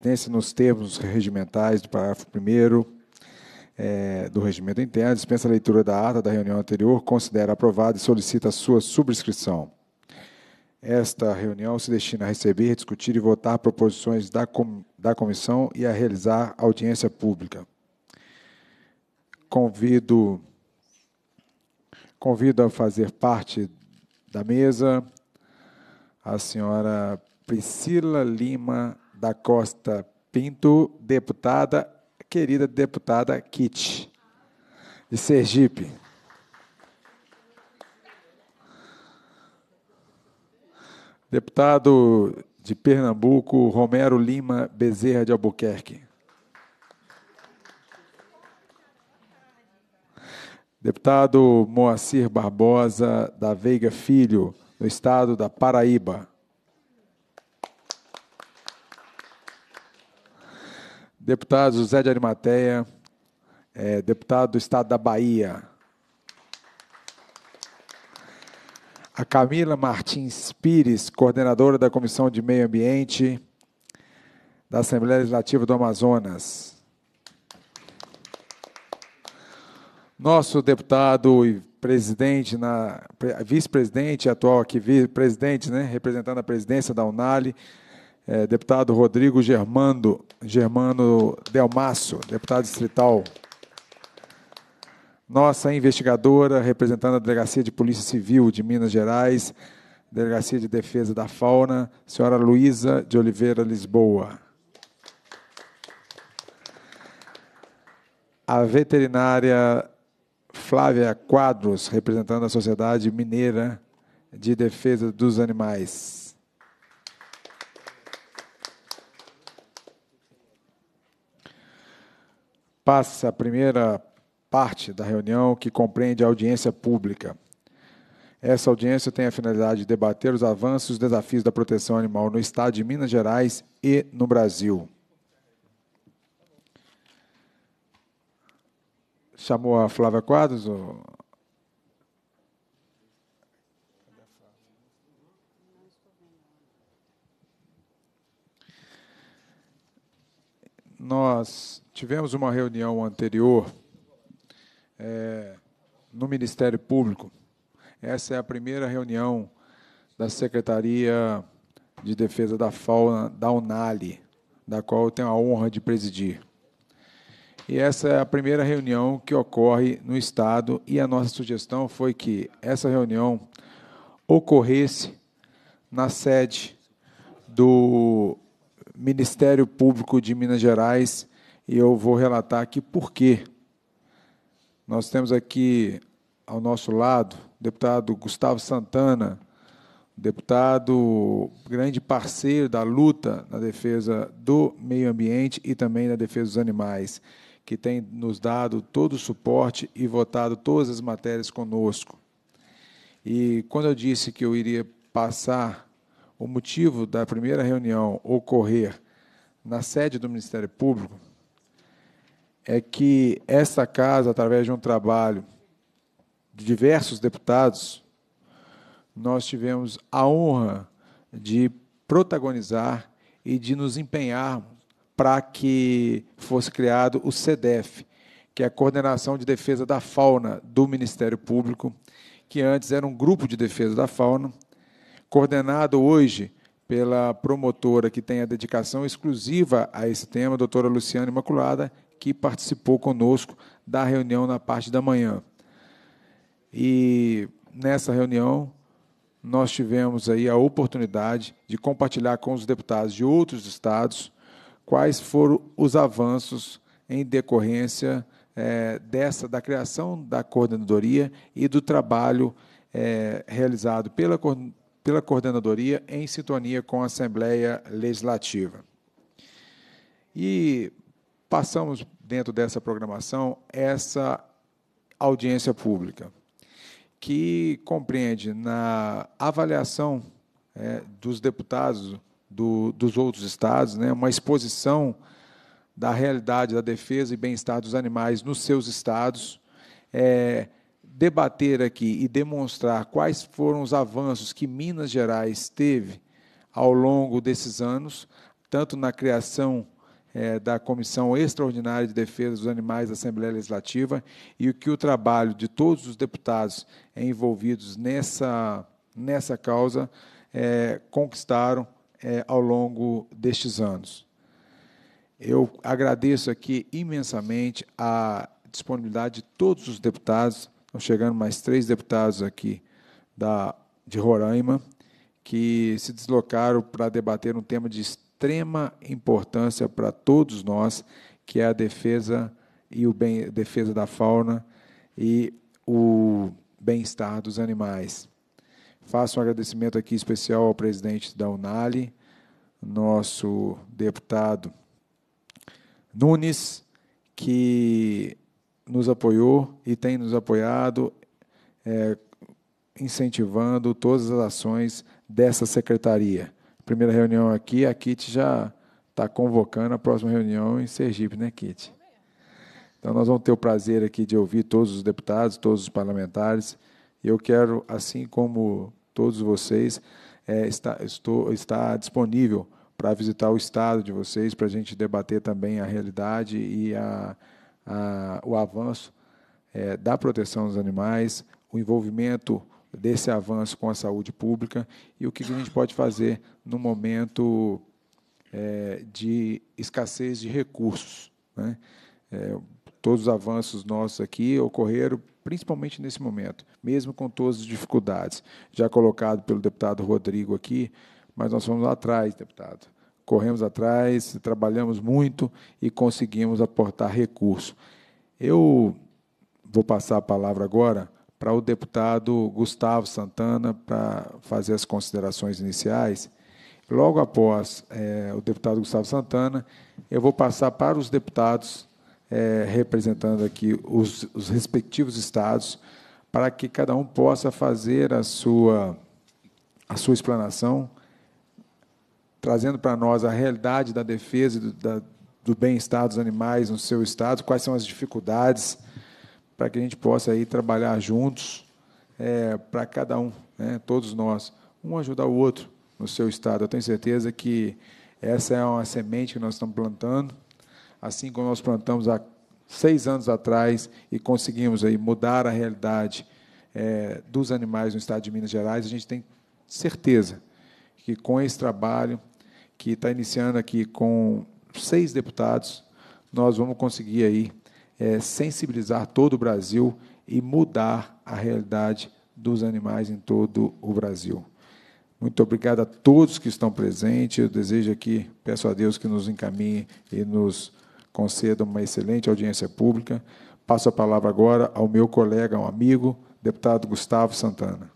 competência nos termos regimentais do parágrafo 1 é, do Regimento Interno, dispensa a leitura da ata da reunião anterior, considera aprovada e solicita a sua subscrição. Esta reunião se destina a receber, discutir e votar proposições da, com, da comissão e a realizar audiência pública. Convido, convido a fazer parte da mesa a senhora Priscila Lima da Costa Pinto, deputada, querida deputada Kit, de Sergipe. Deputado de Pernambuco, Romero Lima Bezerra de Albuquerque. Deputado Moacir Barbosa da Veiga Filho, do estado da Paraíba. deputado José de Arimateia, é, deputado do Estado da Bahia. A Camila Martins Pires, coordenadora da Comissão de Meio Ambiente da Assembleia Legislativa do Amazonas. Nosso deputado e presidente, na vice-presidente, atual aqui, presidente, né, representando a presidência da Unali, é, deputado Rodrigo Germando, Germano Delmasso, deputado distrital. Nossa investigadora, representando a Delegacia de Polícia Civil de Minas Gerais, Delegacia de Defesa da Fauna, senhora Luísa de Oliveira Lisboa. A veterinária Flávia Quadros, representando a Sociedade Mineira de Defesa dos Animais. passa a primeira parte da reunião, que compreende a audiência pública. Essa audiência tem a finalidade de debater os avanços e os desafios da proteção animal no Estado de Minas Gerais e no Brasil. Chamou a Flávia Quadros? Nós Tivemos uma reunião anterior é, no Ministério Público. Essa é a primeira reunião da Secretaria de Defesa da Fauna, da UNALI, da qual eu tenho a honra de presidir. E essa é a primeira reunião que ocorre no Estado, e a nossa sugestão foi que essa reunião ocorresse na sede do Ministério Público de Minas Gerais, e eu vou relatar aqui por quê. Nós temos aqui ao nosso lado o deputado Gustavo Santana, deputado grande parceiro da luta na defesa do meio ambiente e também na defesa dos animais, que tem nos dado todo o suporte e votado todas as matérias conosco. E quando eu disse que eu iria passar o motivo da primeira reunião ocorrer na sede do Ministério Público, é que esta casa, através de um trabalho de diversos deputados, nós tivemos a honra de protagonizar e de nos empenhar para que fosse criado o CDEF, que é a Coordenação de Defesa da Fauna do Ministério Público, que antes era um grupo de defesa da fauna, coordenado hoje pela promotora que tem a dedicação exclusiva a esse tema, a doutora Luciana Imaculada, que participou conosco da reunião na parte da manhã. E nessa reunião nós tivemos aí a oportunidade de compartilhar com os deputados de outros estados quais foram os avanços em decorrência é, dessa da criação da coordenadoria e do trabalho é, realizado pela, pela coordenadoria em sintonia com a Assembleia Legislativa. E passamos dentro dessa programação essa audiência pública, que compreende na avaliação é, dos deputados do, dos outros estados, né, uma exposição da realidade da defesa e bem-estar dos animais nos seus estados, é, debater aqui e demonstrar quais foram os avanços que Minas Gerais teve ao longo desses anos, tanto na criação é, da Comissão Extraordinária de Defesa dos Animais da Assembleia Legislativa e o que o trabalho de todos os deputados é envolvidos nessa, nessa causa é, conquistaram é, ao longo destes anos. Eu agradeço aqui imensamente a disponibilidade de todos os deputados. Estão chegando mais três deputados aqui da, de Roraima, que se deslocaram para debater um tema de extrema importância para todos nós, que é a defesa e o bem, defesa da fauna e o bem-estar dos animais. Faço um agradecimento aqui especial ao presidente da Unali, nosso deputado Nunes, que nos apoiou e tem nos apoiado, é, incentivando todas as ações dessa secretaria primeira reunião aqui, a Kit já está convocando a próxima reunião em Sergipe, né, Kit? Então, nós vamos ter o prazer aqui de ouvir todos os deputados, todos os parlamentares. Eu quero, assim como todos vocês, é, está, estou, está disponível para visitar o estado de vocês, para a gente debater também a realidade e a, a, o avanço é, da proteção dos animais, o envolvimento desse avanço com a saúde pública e o que a gente pode fazer no momento é, de escassez de recursos. Né? É, todos os avanços nossos aqui ocorreram principalmente nesse momento, mesmo com todas as dificuldades. Já colocado pelo deputado Rodrigo aqui, mas nós fomos atrás, deputado. Corremos atrás, trabalhamos muito e conseguimos aportar recurso. Eu vou passar a palavra agora para o deputado Gustavo Santana para fazer as considerações iniciais. Logo após é, o deputado Gustavo Santana, eu vou passar para os deputados é, representando aqui os, os respectivos estados, para que cada um possa fazer a sua, a sua explanação, trazendo para nós a realidade da defesa do, do bem-estar dos animais no seu estado, quais são as dificuldades para que a gente possa aí trabalhar juntos é, para cada um, né, todos nós, um ajudar o outro no seu estado. Eu tenho certeza que essa é uma semente que nós estamos plantando, assim como nós plantamos há seis anos atrás e conseguimos aí mudar a realidade é, dos animais no estado de Minas Gerais, a gente tem certeza que com esse trabalho que está iniciando aqui com seis deputados, nós vamos conseguir aí é, sensibilizar todo o Brasil e mudar a realidade dos animais em todo o Brasil. Muito obrigado a todos que estão presentes. Eu desejo aqui, peço a Deus que nos encaminhe e nos conceda uma excelente audiência pública. Passo a palavra agora ao meu colega, um amigo, deputado Gustavo Santana.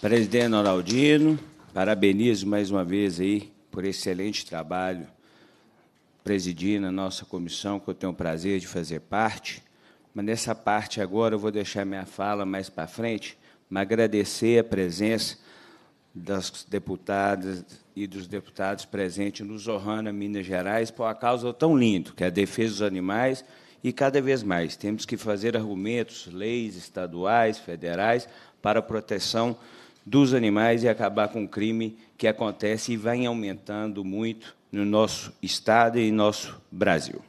Presidente Ronaldino, parabenizo mais uma vez aí por excelente trabalho presidir na nossa comissão, que eu tenho o prazer de fazer parte. Mas nessa parte agora eu vou deixar minha fala mais para frente, mas agradecer a presença das deputadas e dos deputados presentes no Zorrana, Minas Gerais, por uma causa tão linda, que é a defesa dos animais, e cada vez mais temos que fazer argumentos, leis estaduais, federais, para a proteção dos animais e acabar com o crime que acontece e vai aumentando muito no nosso Estado e nosso Brasil.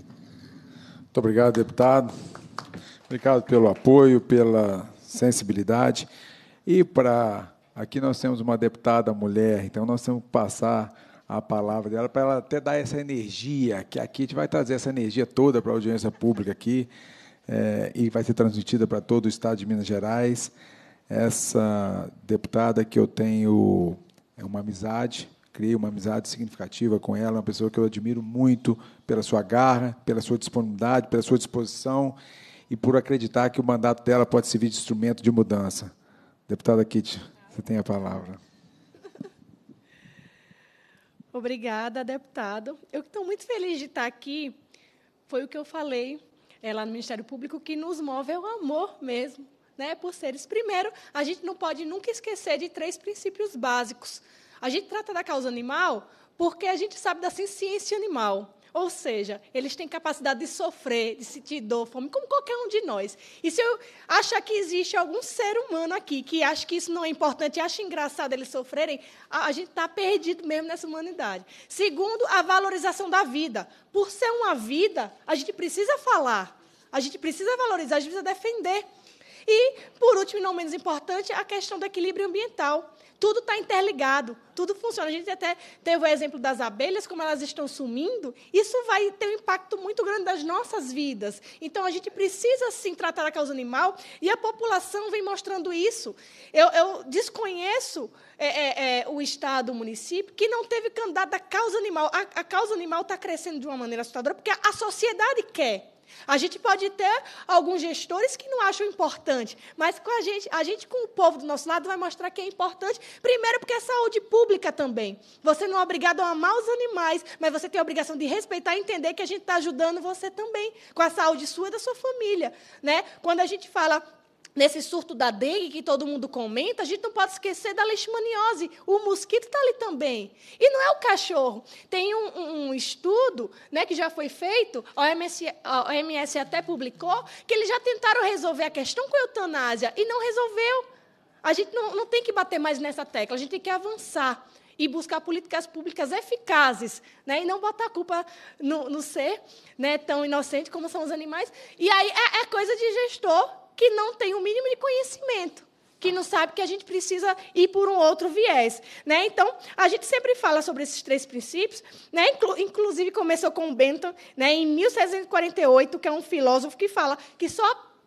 Muito obrigado, deputado. Obrigado pelo apoio, pela sensibilidade. E para. Aqui nós temos uma deputada mulher, então nós temos que passar a palavra dela para ela até dar essa energia, que aqui a gente vai trazer essa energia toda para a audiência pública aqui é, e vai ser transmitida para todo o Estado de Minas Gerais essa deputada que eu tenho é uma amizade, criei uma amizade significativa com ela, uma pessoa que eu admiro muito pela sua garra, pela sua disponibilidade, pela sua disposição e por acreditar que o mandato dela pode servir de instrumento de mudança. Deputada Kitty, você tem a palavra. Obrigada, deputado. Eu estou muito feliz de estar aqui. Foi o que eu falei é, lá no Ministério Público, que nos move é o amor mesmo né, por seres. Primeiro, a gente não pode nunca esquecer de três princípios básicos. A gente trata da causa animal porque a gente sabe da ciência animal. Ou seja, eles têm capacidade de sofrer, de sentir dor, fome, como qualquer um de nós. E se eu achar que existe algum ser humano aqui que acha que isso não é importante, acha engraçado eles sofrerem, a, gente está perdido mesmo nessa humanidade. Segundo, a valorização da vida. Por ser uma vida, a gente precisa falar, a gente precisa valorizar, a gente precisa defender. E, por último e não menos importante, a questão do equilíbrio ambiental. Tudo está interligado, tudo funciona. A gente até teve o exemplo das abelhas, como elas estão sumindo. Isso vai ter um impacto muito grande nas nossas vidas. Então, a gente precisa, sim, tratar a causa animal e a população vem mostrando isso. Eu, eu desconheço é, é, é, o Estado, o município, que não teve candidato à causa animal. A, a causa animal está crescendo de uma maneira assustadora porque a, a sociedade quer. A gente pode ter alguns gestores que não acham importante, mas com a gente, a gente com o povo do nosso lado vai mostrar que é importante. Primeiro, porque é saúde pública também. Você não é obrigado a amar os animais, mas você tem a obrigação de respeitar e entender que a gente está ajudando você também com a saúde sua e da sua família, né? Quando a gente fala nesse surto da dengue que todo mundo comenta, a gente não pode esquecer da leishmaniose. O mosquito está ali também. E não é o cachorro. Tem um, um, um estudo né, que já foi feito, a OMS, a OMS até publicou, que eles já tentaram resolver a questão com a eutanásia e não resolveu. A gente não, não tem que bater mais nessa tecla, a gente tem que avançar e buscar políticas públicas eficazes, né? e não botar a culpa no, no ser né, tão inocente como são os animais. E aí é, é coisa de gestor que não tem o mínimo de conhecimento que não sabe que a gente precisa ir por um outro viés. Né? Então, a gente sempre fala sobre esses três princípios, né? Inclu inclusive começou com o Bentham, né, em 1648, que é um filósofo que fala que só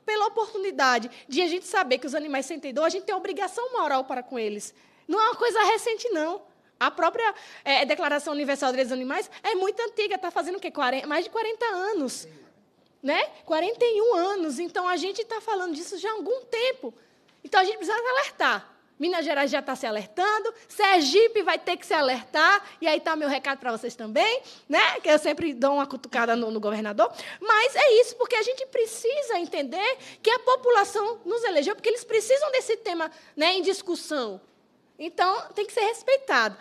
pela oportunidade de a gente saber que os animais sentem dor, a gente tem obrigação moral para com eles. Não é uma coisa recente, não. A própria é, Declaração Universal dos Direitos dos Animais é muito antiga, está fazendo o quê? 40, mais de 40 anos né? 41 anos. Então a gente está falando disso já há algum tempo. Então a gente precisa alertar. Minas Gerais já está se alertando, Sergipe vai ter que se alertar, e aí está meu recado para vocês também, né? Que eu sempre dou uma cutucada no, no, governador. Mas é isso, porque a gente precisa entender que a população nos elegeu, porque eles precisam desse tema né, em discussão. Então, tem que ser respeitado.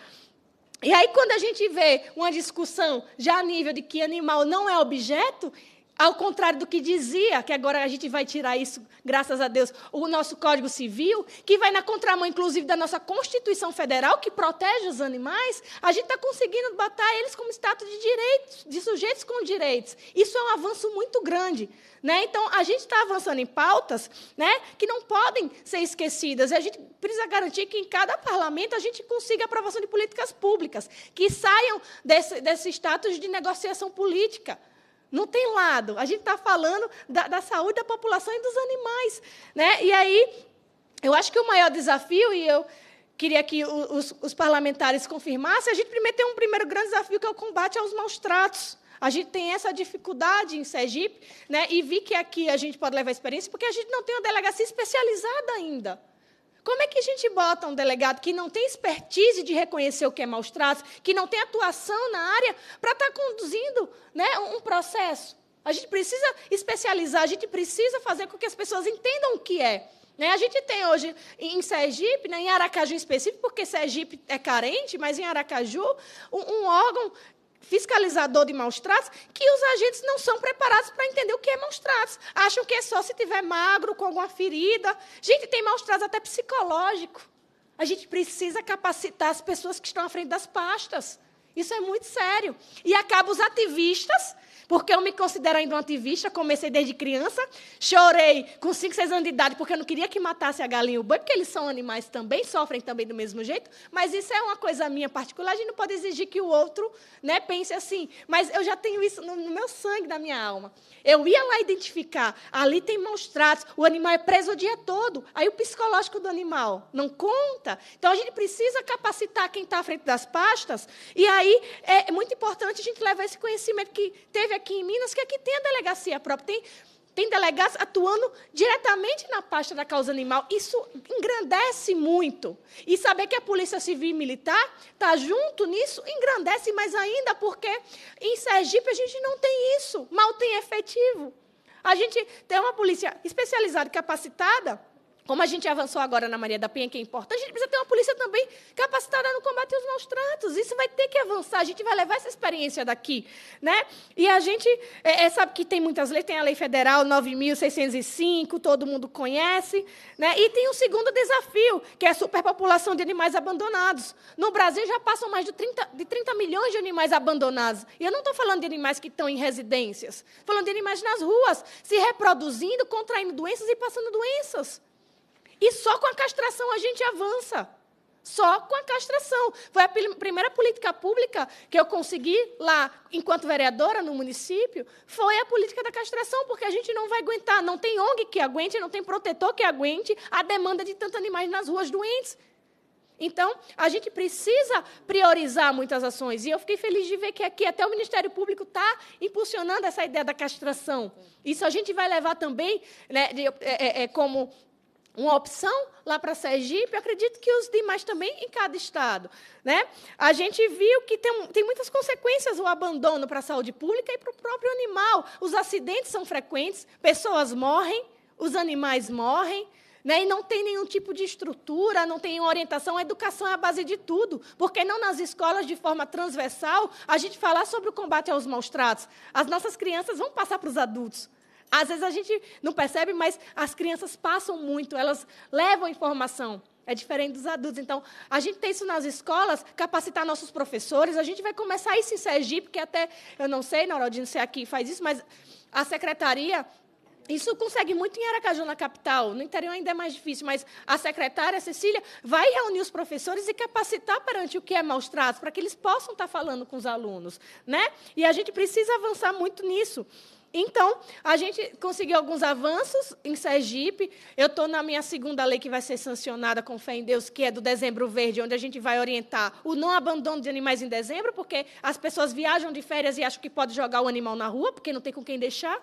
E aí, quando a gente vê uma discussão já a nível de que animal não é objeto, ao contrário do que dizia, que agora a gente vai tirar isso, graças a Deus, o nosso Código Civil, que vai na contramão, inclusive, da nossa Constituição Federal, que protege os animais, a gente está conseguindo botar eles como status de direitos, de sujeitos com direitos. Isso é um avanço muito grande. Né? Então, a gente está avançando em pautas né, que não podem ser esquecidas. E a gente precisa garantir que em cada parlamento a gente consiga aprovação de políticas públicas, que saiam desse, desse status de negociação política. Não tem lado. A gente está falando da, da, saúde da população e dos animais. Né? E aí, eu acho que o maior desafio, e eu queria que os, os parlamentares confirmassem, a gente primeiro tem um primeiro grande desafio, que é o combate aos maus tratos. A gente tem essa dificuldade em Sergipe, né? e vi que aqui a gente pode levar experiência, porque a gente não tem uma delegacia especializada ainda. Como é que a gente bota um delegado que não tem expertise de reconhecer o que é maus tratos, que não tem atuação na área, para estar tá conduzindo né, um processo? A gente precisa especializar, a gente precisa fazer com que as pessoas entendam o que é. Né? A gente tem hoje em Sergipe, né, em Aracaju em específico, porque Sergipe é carente, mas em Aracaju, um, um órgão fiscalizador de maus tratos que os agentes não são preparados para entender o que é maus tratos. Acham que é só se tiver magro, com alguma ferida. Gente, tem maus tratos até psicológico. A gente precisa capacitar as pessoas que estão à frente das pastas. Isso é muito sério. E acaba os ativistas porque eu me considero ainda um ativista, comecei desde criança, chorei com 5, 6 anos de idade, porque eu não queria que matasse a galinha e o boi, porque eles são animais também, sofrem também do mesmo jeito, mas isso é uma coisa minha particular, a gente não pode exigir que o outro né, pense assim, mas eu já tenho isso no, no meu sangue, na minha alma. Eu ia lá identificar, ali tem maus tratos, o animal é preso o dia todo, aí o psicológico do animal não conta, então a gente precisa capacitar quem está à frente das pastas, e aí é muito importante a gente levar esse conhecimento que teve aqui em Minas que aqui tem a delegacia própria, tem, tem delegados atuando diretamente na pasta da causa animal. Isso engrandece muito. E saber que a Polícia Civil e Militar está junto nisso engrandece mais ainda, porque em Sergipe a gente não tem isso, mal tem efetivo. A gente tem uma polícia especializada, capacitada, como a gente avançou agora na Maria da Penha, que é importante, a gente precisa ter uma polícia também capacitada no combate aos maus tratos. Isso vai ter que avançar, a gente vai levar essa experiência daqui. Né? E a gente é, é, sabe que tem muitas leis, tem a Lei Federal 9.605, todo mundo conhece. Né? E tem um segundo desafio, que é a superpopulação de animais abandonados. No Brasil já passam mais de 30, de 30 milhões de animais abandonados. E eu não estou falando de animais que estão em residências, falando de animais nas ruas, se reproduzindo, contraindo doenças e passando doenças. E só com a castração a gente avança. Só com a castração. Foi a primeira política pública que eu consegui lá, enquanto vereadora no município, foi a política da castração, porque a gente não vai aguentar. Não tem ONG que aguente, não tem protetor que aguente a demanda de tantos animais nas ruas doentes. Então, a gente precisa priorizar muitas ações. E eu fiquei feliz de ver que aqui até o Ministério Público está impulsionando essa ideia da castração. Isso a gente vai levar também, né, de, é, é, é como uma opção lá para Sergipe, acredito que os demais também em cada estado. Né? A gente viu que tem, tem muitas consequências o abandono para a saúde pública e para o próprio animal. Os acidentes são frequentes, pessoas morrem, os animais morrem. Né? E não tem nenhum tipo de estrutura, não tem orientação. A educação é a base de tudo. Porque não nas escolas, de forma transversal, a gente falar sobre o combate aos maus tratos? As nossas crianças vão passar para os adultos. Às vezes a gente não percebe, mas as crianças passam muito, elas levam informação. É diferente dos adultos. Então, a gente tem isso nas escolas, capacitar nossos professores. A gente vai começar isso em Sergipe, que até, eu não sei, Norodino, se é aqui faz isso, mas a secretaria isso consegue muito em Aracaju, na capital. No interior ainda é mais difícil, mas a secretária, Cecília, vai reunir os professores e capacitar perante o que é maus tratos, para que eles possam estar falando com os alunos. Né? E a gente precisa avançar muito nisso. Então, a gente conseguiu alguns avanços em Sergipe. Eu estou na minha segunda lei que vai ser sancionada, com fé em Deus, que é do Dezembro Verde, onde a gente vai orientar o não abandono de animais em dezembro, porque as pessoas viajam de férias e acham que pode jogar o animal na rua, porque não tem com quem deixar.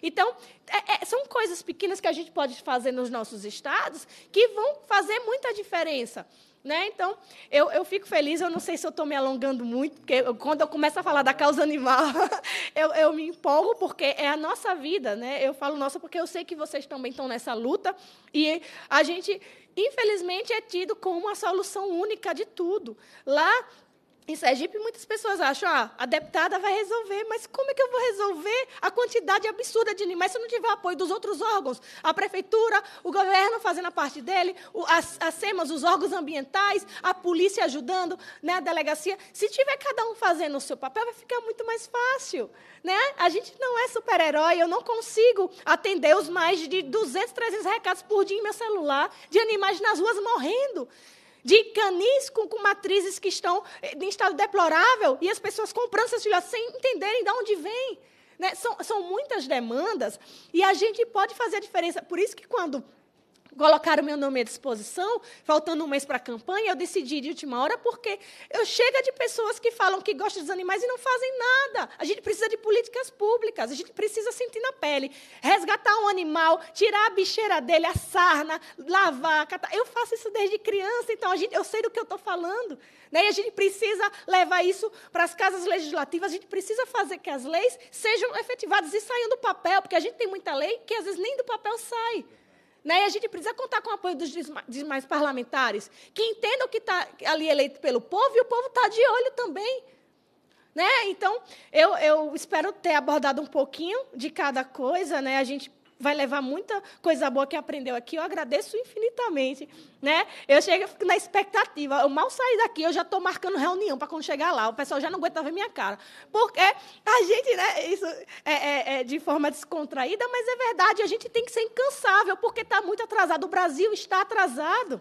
Então, é, é, são coisas pequenas que a gente pode fazer nos nossos estados que vão fazer muita diferença. Né? Então, eu, eu fico feliz, eu não sei se eu estou me alongando muito, porque eu, quando eu começo a falar da causa animal, eu, eu me empolgo, porque é a nossa vida. Né? Eu falo nossa porque eu sei que vocês também estão nessa luta, e a gente, infelizmente, é tido como uma solução única de tudo. Lá em Sergipe, muitas pessoas acham, ah, a deputada vai resolver, mas como é que eu vou resolver a quantidade absurda de animais se eu não tiver apoio dos outros órgãos? A prefeitura, o governo fazendo a parte dele, as, as SEMAS, os órgãos ambientais, a polícia ajudando, né, a delegacia. Se tiver cada um fazendo o seu papel, vai ficar muito mais fácil. Né? A gente não é super-herói, eu não consigo atender os mais de 200, 300 recados por dia em meu celular de animais nas ruas morrendo de canis com, com matrizes que estão em eh, estado deplorável e as pessoas comprando seus filhos sem entenderem de onde vem. Né? São, são muitas demandas e a gente pode fazer a diferença. Por isso que quando colocaram meu nome à disposição, faltando um mês para a campanha, eu decidi de última hora, porque eu chega de pessoas que falam que gostam dos animais e não fazem nada. A gente precisa de políticas públicas, a gente precisa sentir na pele, resgatar um animal, tirar a bicheira dele, a sarna, lavar, catar. Eu faço isso desde criança, então a gente, eu sei do que eu estou falando. Né? E a gente precisa levar isso para as casas legislativas, a gente precisa fazer que as leis sejam efetivadas e saiam do papel, porque a gente tem muita lei que às vezes nem do papel sai. Né? E a gente precisa contar com o apoio dos demais parlamentares, que entendam que está ali eleito pelo povo e o povo está de olho também. Né? Então, eu, eu espero ter abordado um pouquinho de cada coisa. Né? A gente vai levar muita coisa boa que aprendeu aqui. Eu agradeço infinitamente. Né? Eu chego fico na expectativa. Eu mal saí daqui, eu já estou marcando reunião para quando chegar lá. O pessoal já não aguenta ver minha cara. Porque a gente, né, isso é, é, é de forma descontraída, mas é verdade, a gente tem que ser incansável, porque está muito atrasado. O Brasil está atrasado.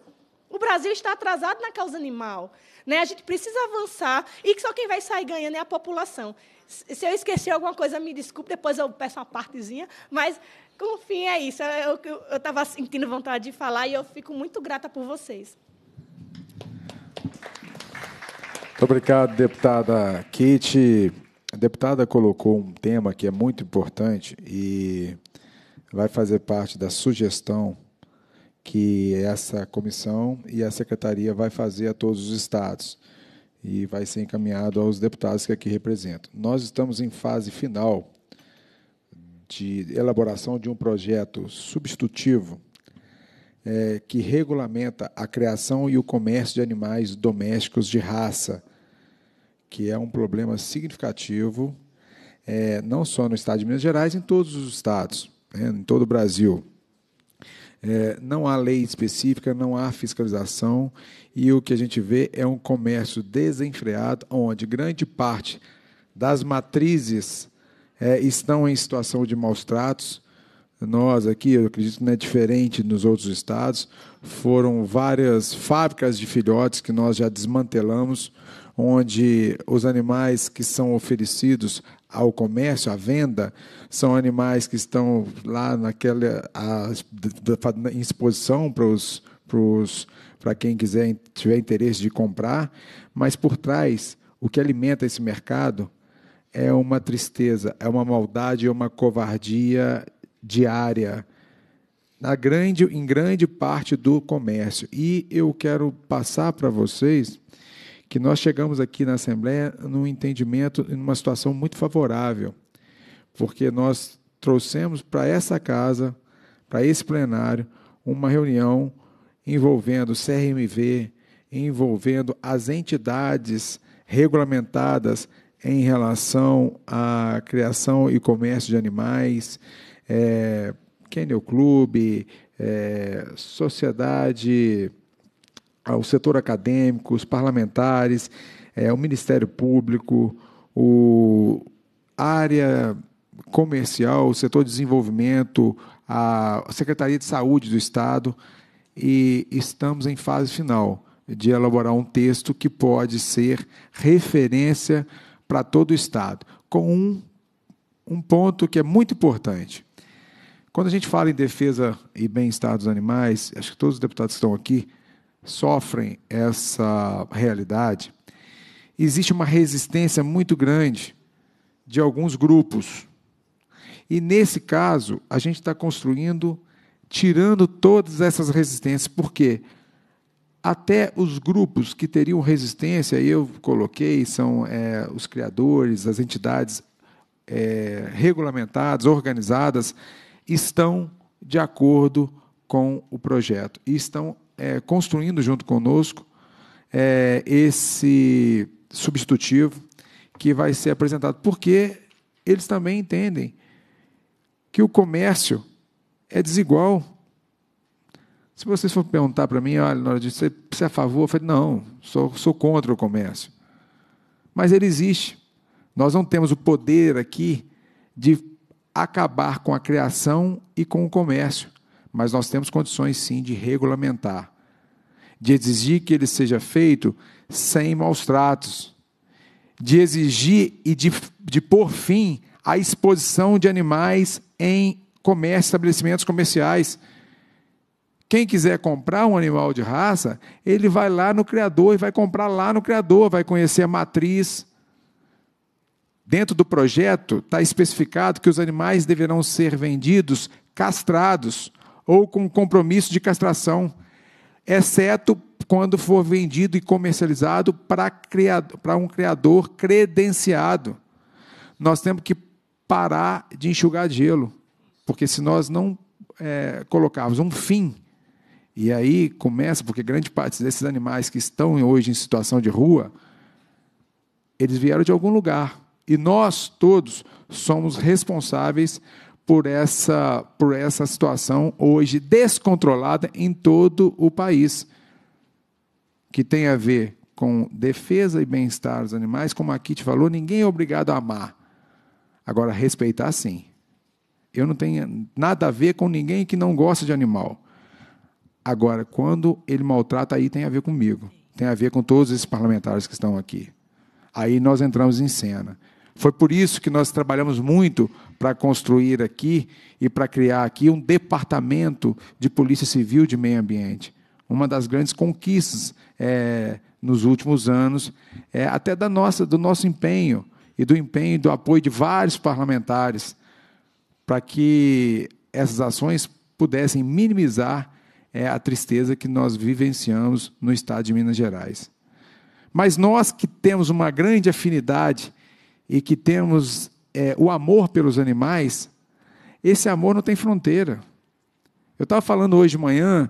O Brasil está atrasado na causa animal. Né? A gente precisa avançar e só quem vai sair ganhando é a população. Se eu esquecer alguma coisa, me desculpe, depois eu peço uma partezinha, mas no fim, é isso. É eu estava sentindo vontade de falar e eu fico muito grata por vocês. Muito obrigado, deputada Kit. A deputada colocou um tema que é muito importante e vai fazer parte da sugestão que essa comissão e a secretaria vai fazer a todos os estados e vai ser encaminhado aos deputados que aqui representam. Nós estamos em fase final de elaboração de um projeto substitutivo é, que regulamenta a criação e o comércio de animais domésticos de raça, que é um problema significativo, é, não só no estado de Minas Gerais, em todos os estados, né, em todo o Brasil. É, não há lei específica, não há fiscalização, e o que a gente vê é um comércio desenfreado, onde grande parte das matrizes é, estão em situação de maus tratos. Nós aqui, eu acredito que não é diferente nos outros estados, foram várias fábricas de filhotes que nós já desmantelamos, onde os animais que são oferecidos ao comércio, à venda, são animais que estão lá naquela a, da, em exposição para os para quem quiser tiver interesse de comprar, mas por trás o que alimenta esse mercado é uma tristeza, é uma maldade, é uma covardia diária na grande, em grande parte do comércio. E eu quero passar para vocês que nós chegamos aqui na Assembleia num entendimento, numa situação muito favorável, porque nós trouxemos para essa casa, para esse plenário, uma reunião envolvendo o CRMV, envolvendo as entidades regulamentadas em relação à criação e comércio de animais, é, Kennel Clube, é, sociedade, ah, o setor acadêmico, os parlamentares, é, o Ministério Público, o área comercial, o setor de desenvolvimento, a Secretaria de Saúde do Estado e estamos em fase final de elaborar um texto que pode ser referência para todo o Estado, com um, um ponto que é muito importante. Quando a gente fala em defesa e bem-estar dos animais, acho que todos os deputados que estão aqui sofrem essa realidade. Existe uma resistência muito grande de alguns grupos. E nesse caso, a gente está construindo, tirando todas essas resistências. Por quê? Porque até os grupos que teriam resistência, eu coloquei, são é, os criadores, as entidades é, regulamentadas, organizadas, estão de acordo com o projeto e estão é, construindo junto conosco é, esse substitutivo que vai ser apresentado, porque eles também entendem que o comércio é desigual se vocês for perguntar para mim, olha, na hora disso, você é a favor? Eu falei, não, sou, sou contra o comércio. Mas ele existe. Nós não temos o poder aqui de acabar com a criação e com o comércio, mas nós temos condições sim de regulamentar, de exigir que ele seja feito sem maus tratos, de exigir e de, de pôr fim à exposição de animais em comércio, estabelecimentos comerciais. Quem quiser comprar um animal de raça, ele vai lá no criador e vai comprar lá no criador, vai conhecer a matriz. Dentro do projeto está especificado que os animais deverão ser vendidos castrados ou com compromisso de castração, exceto quando for vendido e comercializado para um criador credenciado. Nós temos que parar de enxugar gelo, porque se nós não é, colocarmos um fim e aí começa, porque grande parte desses animais que estão hoje em situação de rua, eles vieram de algum lugar. E nós todos somos responsáveis por essa, por essa situação hoje descontrolada em todo o país, que tem a ver com defesa e bem-estar dos animais, como a Kitty falou, ninguém é obrigado a amar. Agora, respeitar sim. Eu não tenho nada a ver com ninguém que não gosta de animal. Agora, quando ele maltrata, aí tem a ver comigo, tem a ver com todos esses parlamentares que estão aqui. Aí nós entramos em cena. Foi por isso que nós trabalhamos muito para construir aqui e para criar aqui um departamento de Polícia Civil de Meio Ambiente. Uma das grandes conquistas é, nos últimos anos, é, até da nossa, do nosso empenho e do empenho do apoio de vários parlamentares para que essas ações pudessem minimizar é a tristeza que nós vivenciamos no estado de Minas Gerais. Mas nós que temos uma grande afinidade e que temos é, o amor pelos animais, esse amor não tem fronteira. Eu estava falando hoje de manhã,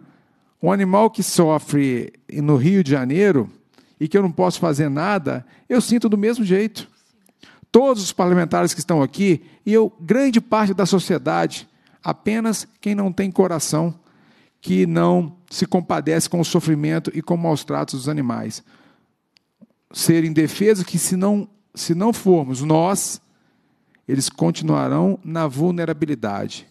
um animal que sofre no Rio de Janeiro e que eu não posso fazer nada, eu sinto do mesmo jeito. Todos os parlamentares que estão aqui e eu, grande parte da sociedade, apenas quem não tem coração que não se compadece com o sofrimento e com maus tratos dos animais. Ser indefeso que se não, se não formos nós, eles continuarão na vulnerabilidade.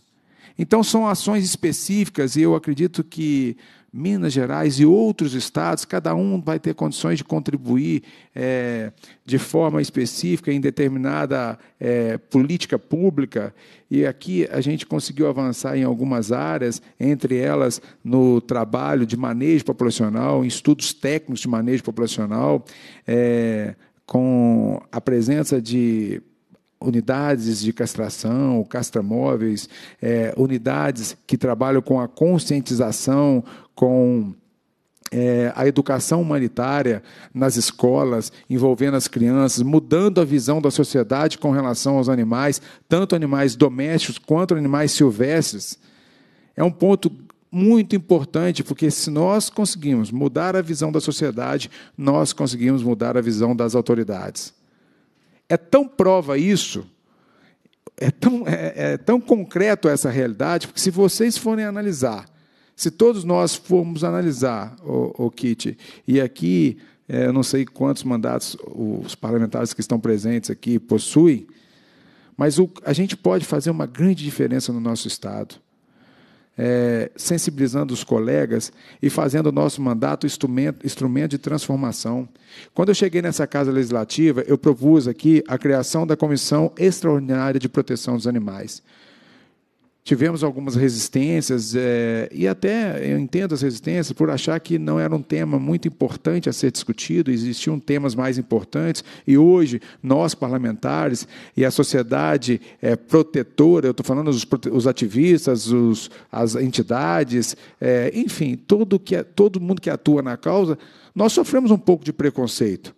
Então são ações específicas e eu acredito que Minas Gerais e outros estados, cada um vai ter condições de contribuir é, de forma específica em determinada é, política pública. E aqui a gente conseguiu avançar em algumas áreas, entre elas no trabalho de manejo populacional, em estudos técnicos de manejo populacional, é, com a presença de unidades de castração, castramóveis, é, unidades que trabalham com a conscientização, com é, a educação humanitária nas escolas, envolvendo as crianças, mudando a visão da sociedade com relação aos animais, tanto animais domésticos quanto animais silvestres, é um ponto muito importante, porque se nós conseguimos mudar a visão da sociedade, nós conseguimos mudar a visão das autoridades. É tão prova isso, é tão, é, é tão concreto essa realidade, porque se vocês forem analisar, se todos nós formos analisar, o, o Kit, e aqui é, eu não sei quantos mandatos os parlamentares que estão presentes aqui possuem, mas o, a gente pode fazer uma grande diferença no nosso Estado é, sensibilizando os colegas e fazendo o nosso mandato instrumento, instrumento de transformação. Quando eu cheguei nessa Casa Legislativa, eu propus aqui a criação da Comissão Extraordinária de Proteção dos Animais tivemos algumas resistências, é, e até eu entendo as resistências por achar que não era um tema muito importante a ser discutido, existiam temas mais importantes, e hoje nós, parlamentares, e a sociedade é, protetora, eu estou falando os, os ativistas, os, as entidades, é, enfim, todo, que, é, todo mundo que atua na causa, nós sofremos um pouco de preconceito.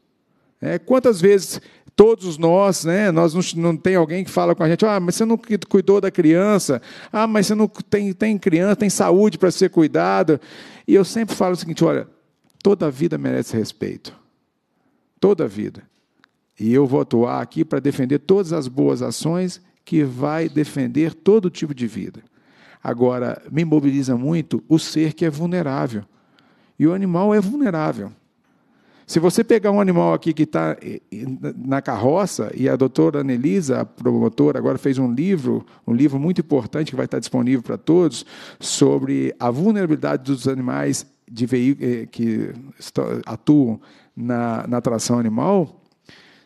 Né? quantas vezes todos nós, né? Nós não, não tem alguém que fala com a gente, ah, mas você não cuidou da criança, ah, mas você não tem, tem criança, tem saúde para ser cuidado. E eu sempre falo o seguinte: olha, toda vida merece respeito. Toda vida. E eu vou atuar aqui para defender todas as boas ações que vai defender todo tipo de vida. Agora, me mobiliza muito o ser que é vulnerável. E o animal é vulnerável. Se você pegar um animal aqui que está na carroça, e a doutora Anelisa, a promotora, agora fez um livro, um livro muito importante que vai estar disponível para todos, sobre a vulnerabilidade dos animais de eh, que atuam na, na tração animal.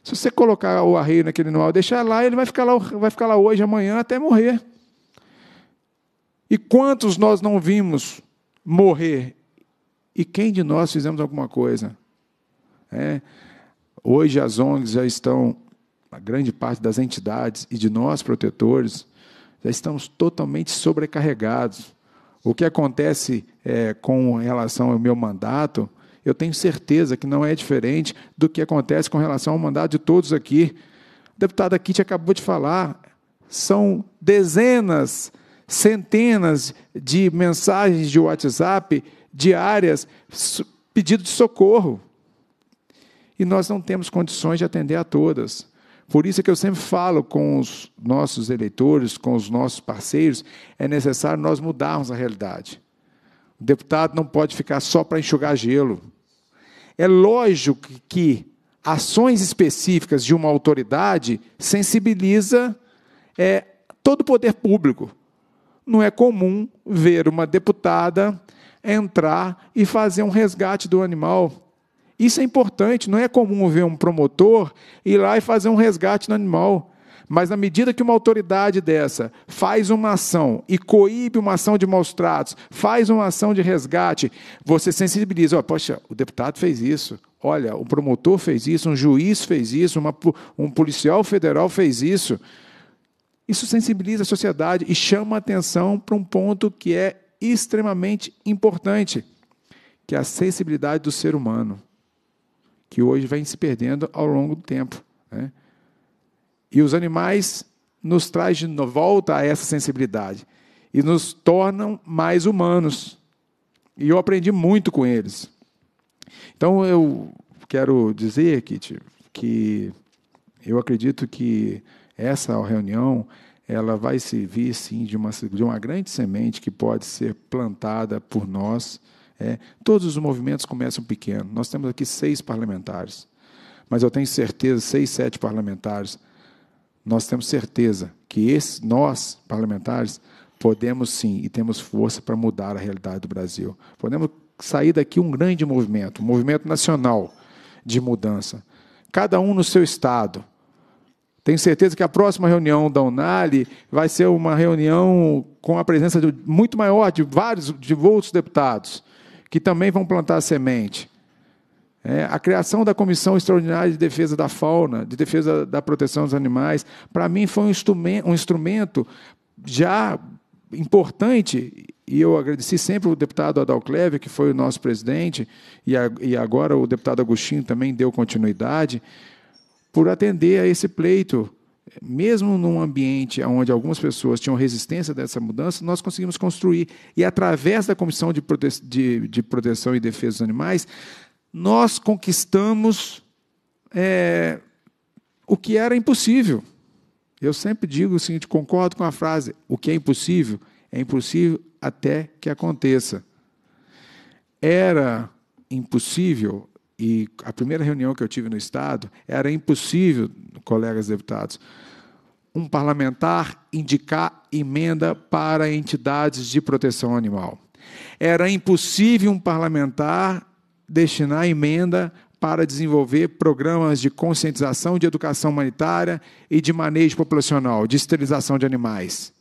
Se você colocar o arreio naquele animal, deixar lá, ele vai ficar lá, vai ficar lá hoje, amanhã, até morrer. E quantos nós não vimos morrer? E quem de nós fizemos alguma coisa? É. Hoje as ONGs já estão, a grande parte das entidades e de nós protetores, já estamos totalmente sobrecarregados. O que acontece é, com relação ao meu mandato, eu tenho certeza que não é diferente do que acontece com relação ao mandato de todos aqui. A deputada Kitty acabou de falar, são dezenas, centenas de mensagens de WhatsApp diárias, pedido de socorro e nós não temos condições de atender a todas. Por isso é que eu sempre falo com os nossos eleitores, com os nossos parceiros, é necessário nós mudarmos a realidade. O deputado não pode ficar só para enxugar gelo. É lógico que ações específicas de uma autoridade sensibiliza é, todo o poder público. Não é comum ver uma deputada entrar e fazer um resgate do animal isso é importante, não é comum ver um promotor ir lá e fazer um resgate no animal. Mas na medida que uma autoridade dessa faz uma ação e coíbe uma ação de maus tratos, faz uma ação de resgate, você sensibiliza, oh, poxa, o deputado fez isso, olha, o promotor fez isso, um juiz fez isso, uma, um policial federal fez isso. Isso sensibiliza a sociedade e chama a atenção para um ponto que é extremamente importante, que é a sensibilidade do ser humano que hoje vem se perdendo ao longo do tempo. Né? E os animais nos traz de volta a essa sensibilidade e nos tornam mais humanos. E eu aprendi muito com eles. Então eu quero dizer, Kit, que eu acredito que essa reunião ela vai servir sim de uma, de uma grande semente que pode ser plantada por nós é, todos os movimentos começam pequeno. Nós temos aqui seis parlamentares, mas eu tenho certeza, seis, sete parlamentares, nós temos certeza que esse, nós, parlamentares, podemos sim e temos força para mudar a realidade do Brasil. Podemos sair daqui um grande movimento, um movimento nacional de mudança. Cada um no seu estado. Tenho certeza que a próxima reunião da Unali vai ser uma reunião com a presença de, muito maior de vários de outros deputados que também vão plantar a semente. É, a criação da Comissão Extraordinária de Defesa da Fauna, de Defesa da Proteção dos Animais, para mim foi um instrumento, um instrumento já importante, e eu agradeci sempre o deputado Adalcleve, que foi o nosso presidente, e, a, e agora o deputado Agostinho também deu continuidade, por atender a esse pleito mesmo num ambiente onde algumas pessoas tinham resistência dessa mudança, nós conseguimos construir. E através da Comissão de, Prote de, de Proteção e Defesa dos Animais, nós conquistamos é, o que era impossível. Eu sempre digo o seguinte: concordo com a frase, o que é impossível, é impossível até que aconteça. Era impossível e a primeira reunião que eu tive no Estado, era impossível, colegas deputados, um parlamentar indicar emenda para entidades de proteção animal. Era impossível um parlamentar destinar emenda para desenvolver programas de conscientização de educação humanitária e de manejo populacional, de esterilização de animais.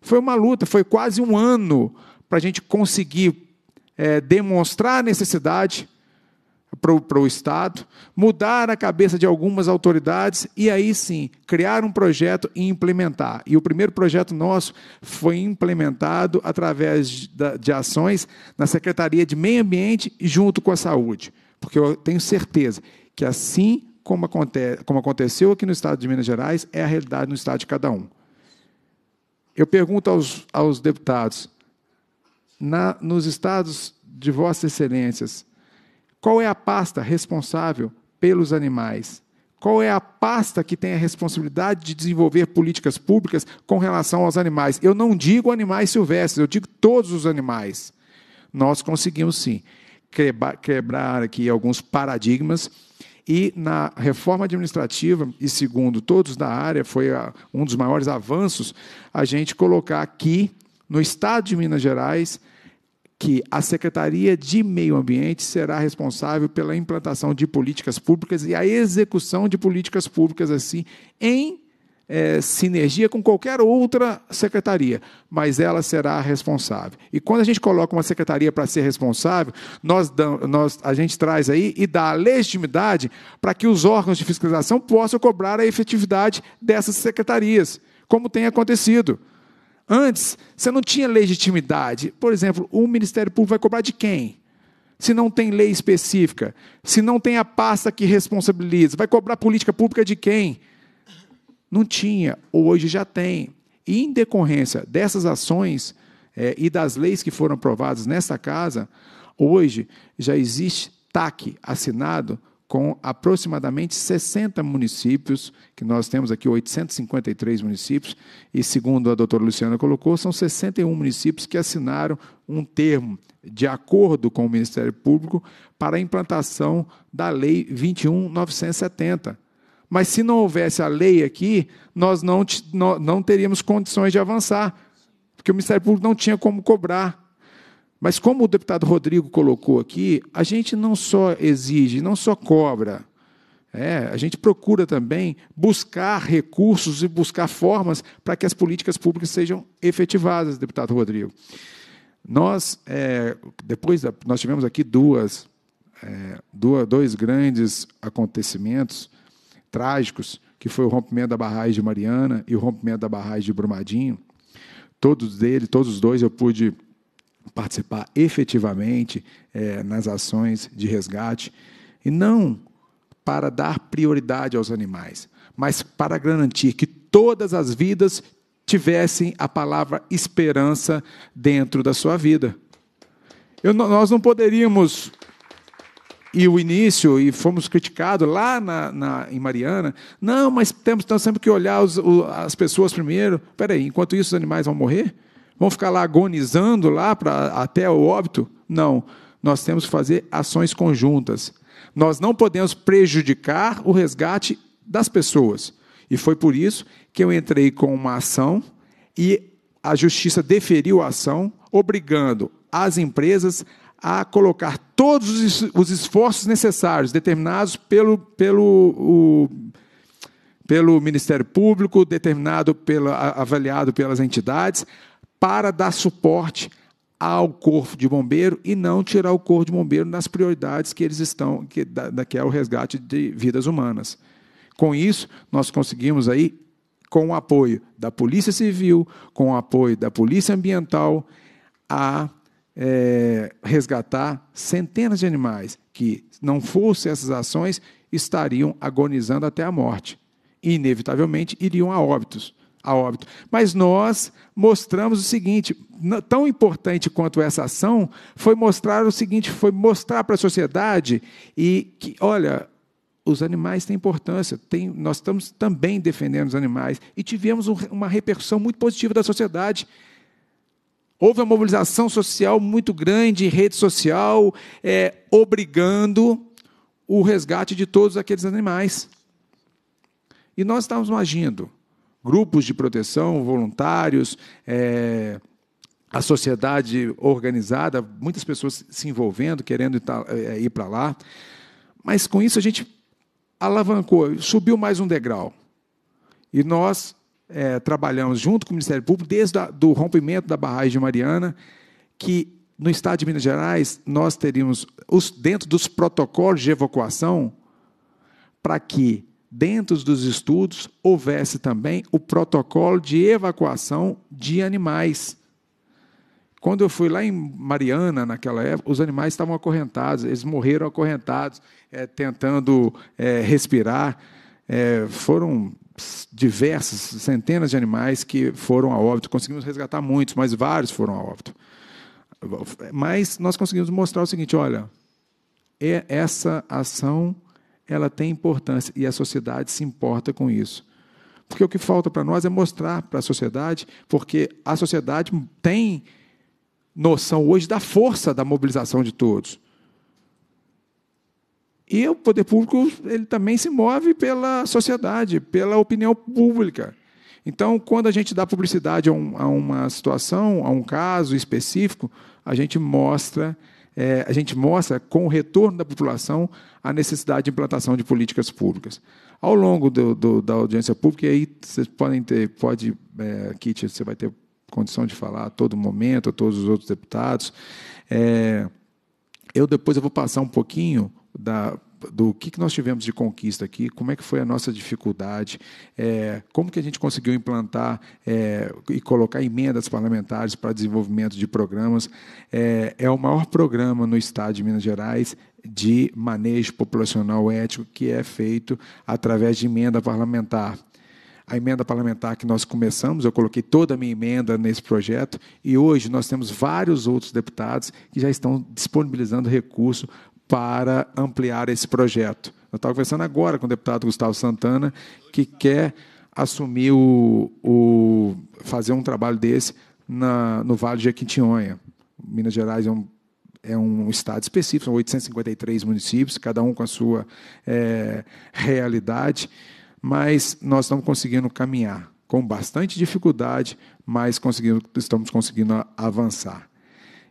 Foi uma luta, foi quase um ano para a gente conseguir é, demonstrar a necessidade para o Estado, mudar a cabeça de algumas autoridades e aí sim criar um projeto e implementar. E o primeiro projeto nosso foi implementado através de, de ações na Secretaria de Meio Ambiente junto com a Saúde, porque eu tenho certeza que assim como, aconte, como aconteceu aqui no Estado de Minas Gerais, é a realidade no Estado de cada um. Eu pergunto aos, aos deputados, na, nos estados de Vossas Excelências, qual é a pasta responsável pelos animais? Qual é a pasta que tem a responsabilidade de desenvolver políticas públicas com relação aos animais? Eu não digo animais silvestres, eu digo todos os animais. Nós conseguimos sim quebrar aqui alguns paradigmas e na reforma administrativa, e segundo todos da área, foi um dos maiores avanços, a gente colocar aqui, no estado de Minas Gerais, que a Secretaria de Meio Ambiente será responsável pela implantação de políticas públicas e a execução de políticas públicas assim em é, sinergia com qualquer outra secretaria, mas ela será responsável. E quando a gente coloca uma secretaria para ser responsável, nós, nós, a gente traz aí e dá a legitimidade para que os órgãos de fiscalização possam cobrar a efetividade dessas secretarias, como tem acontecido. Antes, você não tinha legitimidade. Por exemplo, o Ministério Público vai cobrar de quem? Se não tem lei específica, se não tem a pasta que responsabiliza, vai cobrar política pública de quem? Não tinha, hoje já tem. E em decorrência dessas ações é, e das leis que foram aprovadas nesta casa, hoje já existe TAC assinado com aproximadamente 60 municípios, que nós temos aqui 853 municípios, e segundo a doutora Luciana colocou, são 61 municípios que assinaram um termo de acordo com o Ministério Público para a implantação da Lei 21970. Mas se não houvesse a lei aqui, nós não, não, não teríamos condições de avançar, porque o Ministério Público não tinha como cobrar mas como o deputado Rodrigo colocou aqui, a gente não só exige, não só cobra, é, a gente procura também buscar recursos e buscar formas para que as políticas públicas sejam efetivadas, deputado Rodrigo. Nós, é, depois, da, nós tivemos aqui duas, é, duas, dois grandes acontecimentos trágicos, que foi o rompimento da barragem de Mariana e o rompimento da barragem de Brumadinho. Todos eles, todos os dois, eu pude participar efetivamente é, nas ações de resgate, e não para dar prioridade aos animais, mas para garantir que todas as vidas tivessem a palavra esperança dentro da sua vida. Eu, nós não poderíamos e o início, e fomos criticados lá na, na, em Mariana. Não, mas temos então, sempre que olhar os, o, as pessoas primeiro. Peraí, enquanto isso os animais vão morrer? Vão ficar lá agonizando lá para até o óbito? Não. Nós temos que fazer ações conjuntas. Nós não podemos prejudicar o resgate das pessoas. E foi por isso que eu entrei com uma ação e a justiça deferiu a ação, obrigando as empresas a colocar todos os esforços necessários, determinados pelo, pelo, o, pelo Ministério Público, determinado pela, avaliado pelas entidades, para dar suporte ao corpo de bombeiro e não tirar o corpo de bombeiro nas prioridades que eles estão, que, da, que é o resgate de vidas humanas. Com isso, nós conseguimos aí, com o apoio da Polícia Civil, com o apoio da Polícia Ambiental, a é, resgatar centenas de animais que, não fossem essas ações, estariam agonizando até a morte. E, inevitavelmente, iriam a óbitos a óbito. Mas nós mostramos o seguinte, tão importante quanto essa ação, foi mostrar o seguinte, foi mostrar para a sociedade e que, olha, os animais têm importância, tem, nós estamos também defendendo os animais e tivemos um, uma repercussão muito positiva da sociedade. Houve uma mobilização social muito grande rede social, é, obrigando o resgate de todos aqueles animais. E nós estávamos agindo grupos de proteção, voluntários, é, a sociedade organizada, muitas pessoas se envolvendo, querendo é, é, ir para lá. Mas com isso a gente alavancou, subiu mais um degrau. E nós é, trabalhamos junto com o Ministério Público desde o rompimento da barragem de Mariana, que no estado de Minas Gerais nós teríamos, os, dentro dos protocolos de evacuação, para que dentro dos estudos houvesse também o protocolo de evacuação de animais. Quando eu fui lá em Mariana, naquela época, os animais estavam acorrentados, eles morreram acorrentados, é, tentando é, respirar. É, foram diversas, centenas de animais que foram a óbito. Conseguimos resgatar muitos, mas vários foram a óbito. Mas nós conseguimos mostrar o seguinte: olha, é essa ação ela tem importância e a sociedade se importa com isso. Porque o que falta para nós é mostrar para a sociedade, porque a sociedade tem noção hoje da força da mobilização de todos. E o poder público ele também se move pela sociedade, pela opinião pública. Então, quando a gente dá publicidade a, um, a uma situação, a um caso específico, a gente mostra é, a gente mostra, com o retorno da população, a necessidade de implantação de políticas públicas. Ao longo do, do, da audiência pública, e aí vocês podem ter, pode, é, Kit, você vai ter condição de falar a todo momento, a todos os outros deputados. É, eu depois eu vou passar um pouquinho da, do que, que nós tivemos de conquista aqui, como é que foi a nossa dificuldade, é, como que a gente conseguiu implantar é, e colocar emendas parlamentares para desenvolvimento de programas. É, é o maior programa no estado de Minas Gerais de manejo populacional ético que é feito através de emenda parlamentar a emenda parlamentar que nós começamos, eu coloquei toda a minha emenda nesse projeto, e hoje nós temos vários outros deputados que já estão disponibilizando recurso para ampliar esse projeto. Eu estava conversando agora com o deputado Gustavo Santana, que quer assumir o, o fazer um trabalho desse na, no Vale de Jequitinhonha. Minas Gerais é um, é um estado específico, são 853 municípios, cada um com a sua é, realidade, mas nós estamos conseguindo caminhar com bastante dificuldade, mas conseguindo, estamos conseguindo avançar.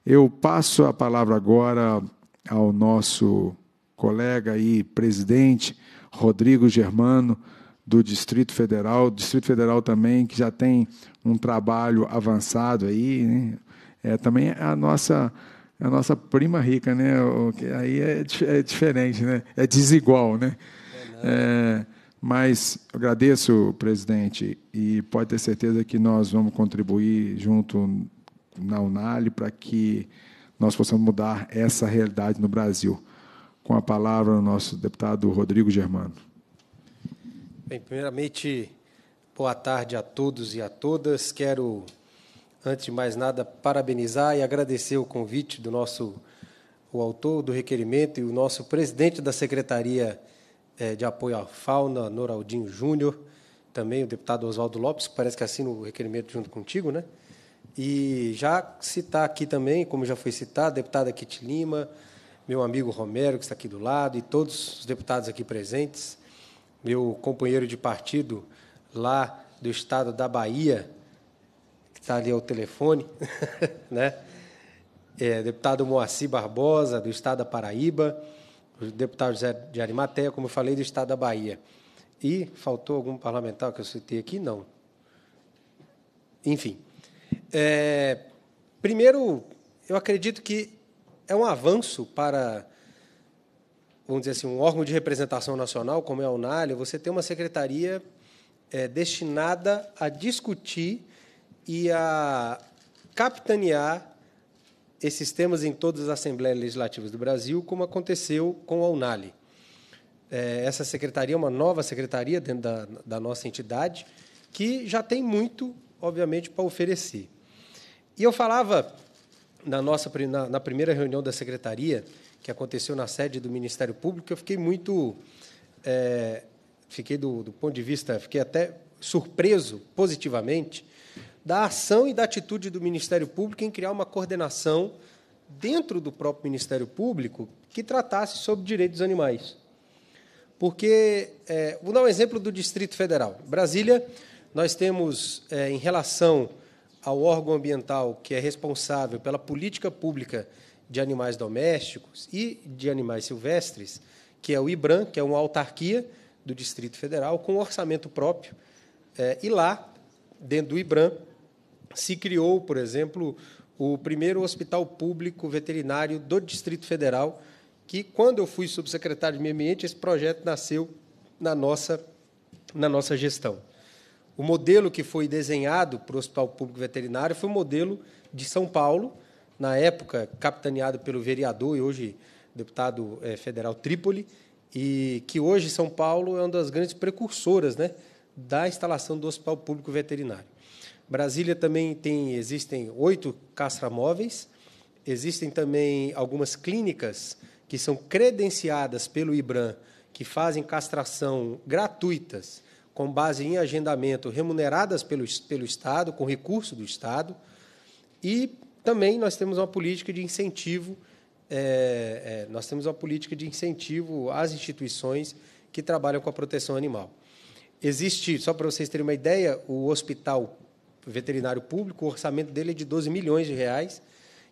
Eu passo a palavra agora ao nosso colega e presidente Rodrigo Germano do Distrito Federal, Distrito Federal também que já tem um trabalho avançado aí, né? é também é a nossa é a nossa prima rica, né? Aí é, é diferente, né? É desigual, né? É, mas agradeço, presidente, e pode ter certeza que nós vamos contribuir junto na Unali para que nós possamos mudar essa realidade no Brasil. Com a palavra, o nosso deputado Rodrigo Germano. Bem, primeiramente, boa tarde a todos e a todas. Quero, antes de mais nada, parabenizar e agradecer o convite do nosso o autor do requerimento e o nosso presidente da Secretaria eh, de Apoio à Fauna, Noraldinho Júnior, também o deputado Oswaldo Lopes, que parece que assina o requerimento junto contigo, né? E já citar aqui também, como já foi citado, a deputada Kit Lima, meu amigo Romero, que está aqui do lado, e todos os deputados aqui presentes, meu companheiro de partido lá do estado da Bahia, que está ali ao telefone, né? É, deputado Moacir Barbosa, do estado da Paraíba, o deputado José de Arimatea, como eu falei, do estado da Bahia. E faltou algum parlamentar que eu citei aqui? Não. Enfim. É, primeiro, eu acredito que é um avanço para, vamos dizer assim, um órgão de representação nacional, como é a Unali. você ter uma secretaria é, destinada a discutir e a capitanear esses temas em todas as assembleias legislativas do Brasil, como aconteceu com a Unali. É, essa secretaria é uma nova secretaria dentro da, da nossa entidade, que já tem muito, obviamente, para oferecer. E eu falava na nossa na, na, primeira reunião da secretaria que aconteceu na sede do Ministério Público, eu fiquei muito é, fiquei do, do ponto de vista, fiquei até surpreso positivamente da ação e da atitude do Ministério Público em criar uma coordenação dentro do próprio Ministério Público que tratasse sobre direitos dos animais. Porque, é, vou dar um exemplo do Distrito Federal. Brasília, nós temos, é, em relação ao órgão ambiental que é responsável pela política pública de animais domésticos e de animais silvestres, que é o IBRAM, que é uma autarquia do Distrito Federal, com orçamento próprio. É, e lá, dentro do IBRAM, se criou, por exemplo, o primeiro hospital público veterinário do Distrito Federal, que, quando eu fui subsecretário de Meio Ambiente, esse projeto nasceu na nossa, na nossa gestão. O modelo que foi desenhado para o Hospital Público Veterinário foi o modelo de São Paulo, na época capitaneado pelo vereador e hoje deputado eh, federal Trípoli, e que hoje São Paulo é uma das grandes precursoras né, da instalação do Hospital Público Veterinário. Brasília também tem existem oito castramóveis, existem também algumas clínicas que são credenciadas pelo IBRAM que fazem castração gratuitas com base em agendamento, remuneradas pelo, pelo Estado, com recurso do Estado. E também nós temos uma política de incentivo, é, é, nós temos uma política de incentivo às instituições que trabalham com a proteção animal. Existe, só para vocês terem uma ideia, o hospital veterinário público, o orçamento dele é de 12 milhões de reais,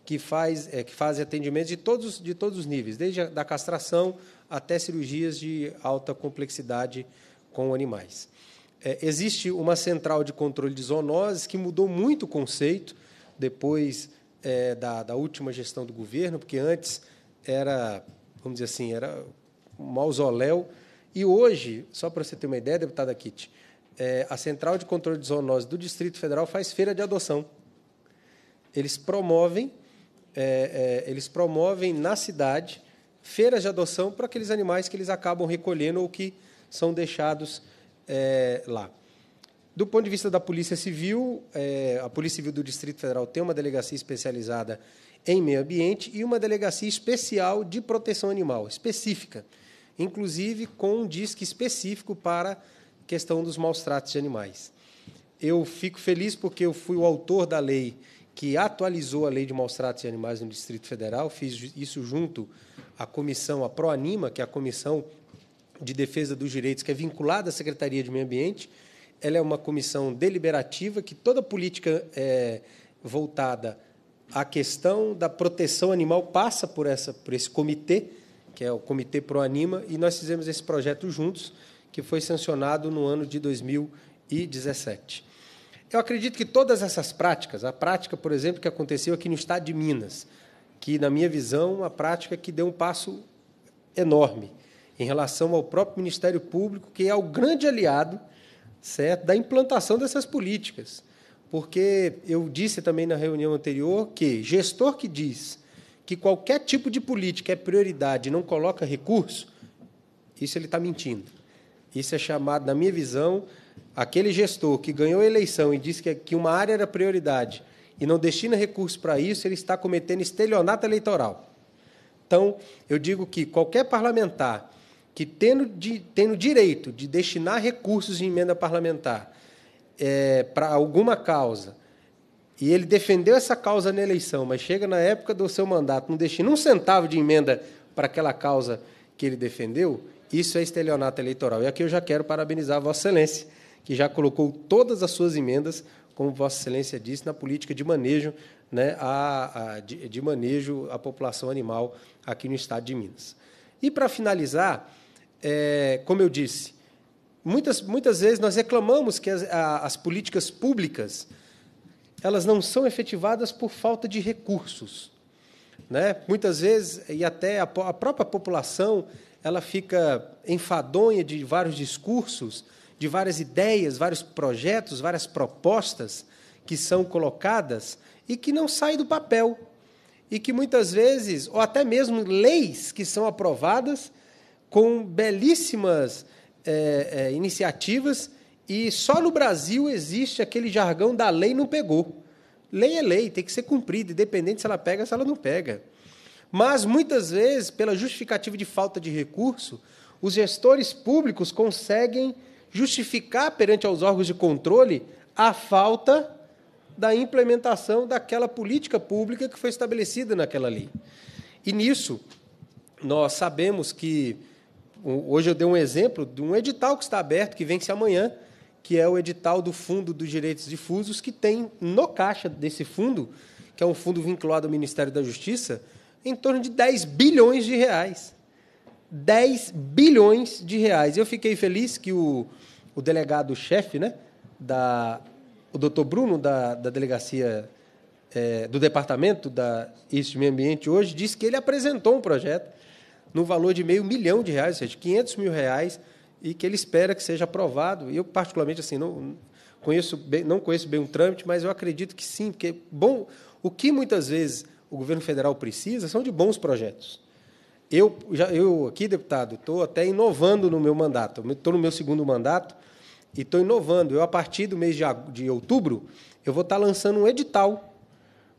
que faz, é, que faz atendimentos de todos, de todos os níveis, desde a da castração até cirurgias de alta complexidade com animais. É, existe uma central de controle de zoonoses que mudou muito o conceito depois é, da, da, última gestão do governo, porque antes era, vamos dizer assim, era um mausoléu. E hoje, só para você ter uma ideia, deputada Kitt, é, a Central de Controle de Zoonoses do Distrito Federal faz feira de adoção. Eles promovem, é, é, eles promovem na cidade feiras de adoção para aqueles animais que eles acabam recolhendo ou que são deixados é, lá. Do ponto de vista da Polícia Civil, é, a Polícia Civil do Distrito Federal tem uma delegacia especializada em meio ambiente e uma delegacia especial de proteção animal, específica, inclusive com um disque específico para questão dos maus tratos de animais. Eu fico feliz porque eu fui o autor da lei que atualizou a lei de maus tratos de animais no Distrito Federal, fiz isso junto à comissão, a ProAnima, que é a comissão de Defesa dos Direitos, que é vinculada à Secretaria de Meio Ambiente. Ela é uma comissão deliberativa que toda política é, voltada à questão da proteção animal passa por, essa, por esse comitê, que é o Comitê ProAnima, e nós fizemos esse projeto juntos, que foi sancionado no ano de 2017. Eu acredito que todas essas práticas, a prática, por exemplo, que aconteceu aqui no estado de Minas, que, na minha visão, é uma prática que deu um passo enorme, em relação ao próprio Ministério Público, que é o grande aliado certo, da implantação dessas políticas. Porque eu disse também na reunião anterior que gestor que diz que qualquer tipo de política é prioridade e não coloca recurso, isso ele está mentindo. Isso é chamado, na minha visão, aquele gestor que ganhou a eleição e disse que uma área era prioridade e não destina recurso para isso, ele está cometendo estelionato eleitoral. Então, eu digo que qualquer parlamentar que, tendo, de, tendo direito de destinar recursos em emenda parlamentar é, para alguma causa, e ele defendeu essa causa na eleição, mas chega na época do seu mandato, não destina um centavo de emenda para aquela causa que ele defendeu, isso é estelionato eleitoral. E aqui eu já quero parabenizar Vossa Excelência, que já colocou todas as suas emendas, como Vossa Excelência disse, na política de manejo, né, a, a de, de manejo à população animal aqui no estado de Minas. E para finalizar, é, como eu disse, muitas, muitas vezes nós reclamamos que as, a, as políticas públicas elas não são efetivadas por falta de recursos. Né? Muitas vezes, e até a, a própria população, ela fica enfadonha de vários discursos, de várias ideias, vários projetos, várias propostas que são colocadas e que não saem do papel. E que muitas vezes, ou até mesmo leis que são aprovadas com belíssimas é, é, iniciativas e só no Brasil existe aquele jargão da lei não pegou. Lei é lei, tem que ser cumprida, independente se ela pega ou se ela não pega. Mas muitas vezes, pela justificativa de falta de recurso, os gestores públicos conseguem justificar perante aos órgãos de controle a falta da implementação daquela política pública que foi estabelecida naquela lei. E nisso, nós sabemos que Hoje eu dei um exemplo de um edital que está aberto, que vence amanhã, que é o edital do Fundo dos Direitos Difusos, que tem no caixa desse fundo, que é um fundo vinculado ao Ministério da Justiça, em torno de 10 bilhões de reais. 10 bilhões de reais. Eu fiquei feliz que o, o delegado-chefe, né, da, o doutor Bruno, da, da delegacia é, do departamento da Isso do Meio Ambiente hoje, disse que ele apresentou um projeto no valor de meio milhão de reais, ou seja, 500 mil reais, e que ele espera que seja aprovado. eu, particularmente, assim, não conheço bem, não conheço bem o trâmite, mas eu acredito que sim, porque bom, o que muitas vezes o governo federal precisa são de bons projetos. Eu, já, eu aqui, deputado, estou até inovando no meu mandato, estou no meu segundo mandato e estou inovando. Eu, a partir do mês de, de outubro, eu vou estar tá lançando um edital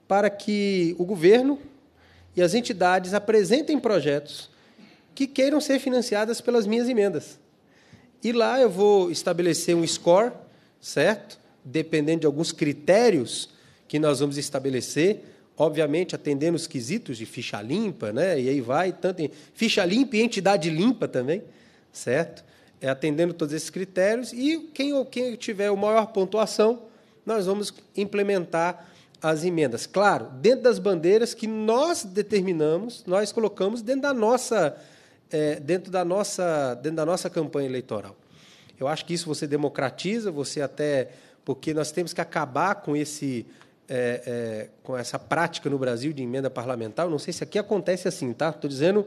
para que o governo e as entidades apresentem projetos que queiram ser financiadas pelas minhas emendas. E lá eu vou estabelecer um score, certo? Dependendo de alguns critérios que nós vamos estabelecer, obviamente atendendo os quesitos de ficha limpa, né? E aí vai tanto em ficha limpa e entidade limpa também, certo? É, atendendo todos esses critérios e quem ou quem tiver o maior pontuação, nós vamos implementar as emendas. Claro, dentro das bandeiras que nós determinamos, nós colocamos dentro da nossa é, dentro, da nossa, dentro da nossa campanha eleitoral. Eu acho que isso você democratiza, você até. Porque nós temos que acabar com esse. É, é, com essa prática no Brasil de emenda parlamentar, eu não sei se aqui acontece assim, tá? Estou dizendo,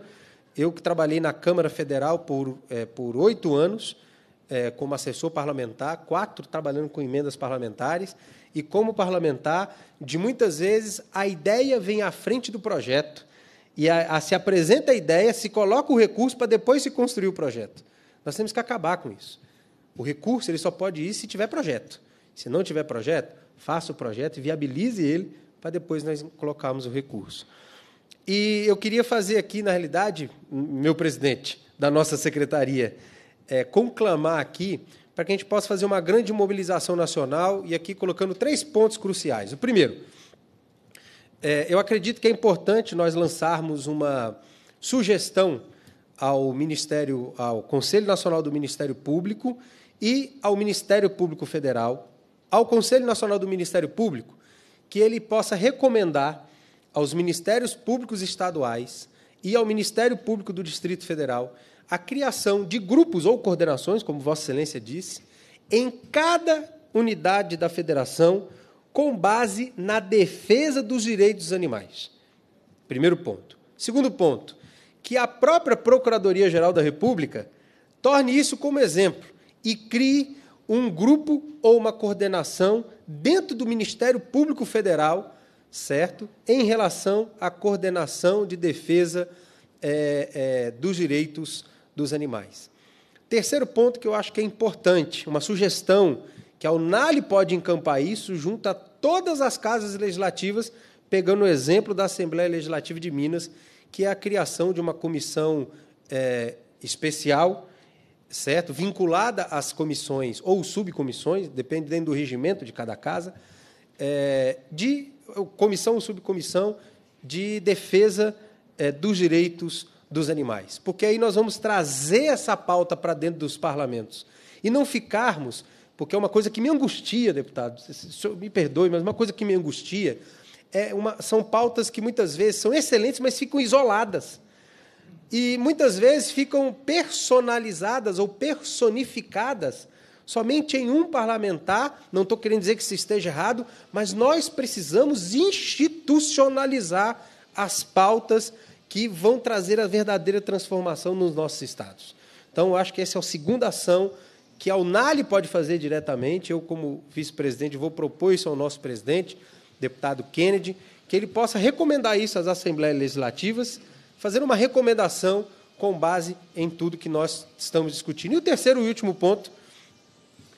eu que trabalhei na Câmara Federal por é, por oito anos, é, como assessor parlamentar, quatro trabalhando com emendas parlamentares, e como parlamentar, de muitas vezes a ideia vem à frente do projeto, e a, a, se apresenta a ideia, se coloca o recurso para depois se construir o projeto. Nós temos que acabar com isso. O recurso ele só pode ir se tiver projeto. Se não tiver projeto, faça o projeto e viabilize ele para depois nós colocarmos o recurso. E eu queria fazer aqui, na realidade, meu presidente da nossa secretaria, é, conclamar aqui para que a gente possa fazer uma grande mobilização nacional e aqui colocando três pontos cruciais. O primeiro, é, eu acredito que é importante nós lançarmos uma sugestão ao Ministério, ao Conselho Nacional do Ministério Público e ao Ministério Público Federal, ao Conselho Nacional do Ministério Público, que ele possa recomendar aos ministérios públicos estaduais e ao Ministério Público do Distrito Federal a criação de grupos ou coordenações, como Vossa Excelência disse, em cada unidade da federação com base na defesa dos direitos dos animais. Primeiro ponto. Segundo ponto, que a própria Procuradoria-Geral da República torne isso como exemplo e crie um grupo ou uma coordenação dentro do Ministério Público Federal, certo? Em relação à coordenação de defesa é, é, dos direitos dos animais. Terceiro ponto que eu acho que é importante, uma sugestão que a Unali pode encampar isso junto a todas as casas legislativas, pegando o exemplo da Assembleia Legislativa de Minas, que é a criação de uma comissão é, especial, certo, vinculada às comissões ou subcomissões, dependendo do regimento de cada casa, é, de comissão ou subcomissão de defesa é, dos direitos dos animais, porque aí nós vamos trazer essa pauta para dentro dos parlamentos e não ficarmos porque é uma coisa que me angustia, deputado. me perdoe, mas uma coisa que me angustia é uma, são pautas que muitas vezes são excelentes, mas ficam isoladas. E muitas vezes ficam personalizadas ou personificadas somente em um parlamentar. Não estou querendo dizer que isso esteja errado, mas nós precisamos institucionalizar as pautas que vão trazer a verdadeira transformação nos nossos estados. Então, eu acho que essa é a segunda ação que a Unali pode fazer diretamente. Eu, como vice-presidente, vou propor isso ao nosso presidente, deputado Kennedy, que ele possa recomendar isso às assembleias legislativas, fazer uma recomendação com base em tudo que nós estamos discutindo. E o terceiro e último ponto,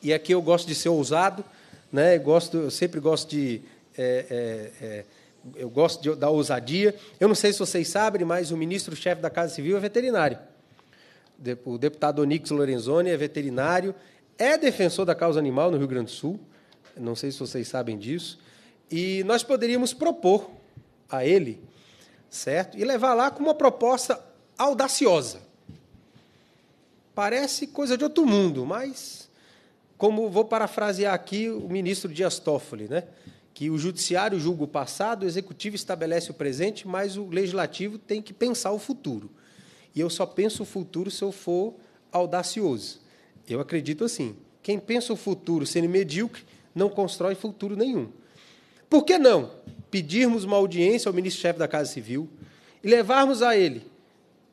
e aqui eu gosto de ser ousado, né? Eu gosto, eu sempre gosto de é, é, é, eu gosto de, da ousadia. Eu não sei se vocês sabem, mas o ministro-chefe da Casa Civil é veterinário o deputado Onix Lorenzoni é veterinário, é defensor da causa animal no Rio Grande do Sul, não sei se vocês sabem disso, e nós poderíamos propor a ele, certo? E levar lá com uma proposta audaciosa. Parece coisa de outro mundo, mas como vou parafrasear aqui o ministro Dias Toffoli, né? que o judiciário julga o passado, o executivo estabelece o presente, mas o legislativo tem que pensar o futuro. E eu só penso o futuro se eu for audacioso. Eu acredito assim. Quem pensa o futuro sendo medíocre não constrói futuro nenhum. Por que não pedirmos uma audiência ao ministro-chefe da Casa Civil e levarmos a ele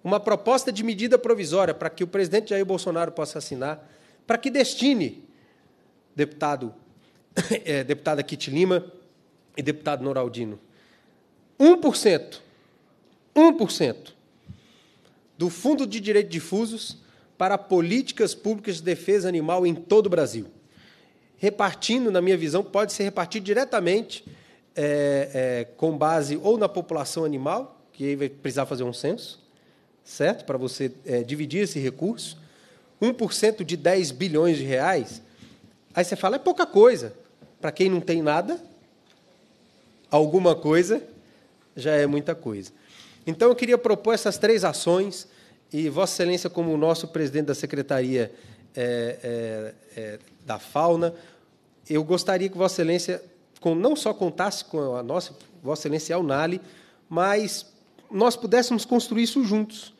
uma proposta de medida provisória para que o presidente Jair Bolsonaro possa assinar, para que destine, deputado, é, deputada Kit Lima e deputado Noraldino, 1%, 1% do Fundo de Direito Difusos para Políticas Públicas de Defesa Animal em todo o Brasil. Repartindo, na minha visão, pode ser repartido diretamente é, é, com base ou na população animal, que aí vai precisar fazer um censo, certo? Para você é, dividir esse recurso. 1% de 10 bilhões de reais. Aí você fala, é pouca coisa. Para quem não tem nada, alguma coisa já é muita coisa. Então eu queria propor essas três ações e Vossa Excelência, como o nosso presidente da Secretaria é, é, é, da Fauna, eu gostaria que Vossa Excelência com, não só contasse com a nossa, Vossa Excelência é o Nali, mas nós pudéssemos construir isso juntos.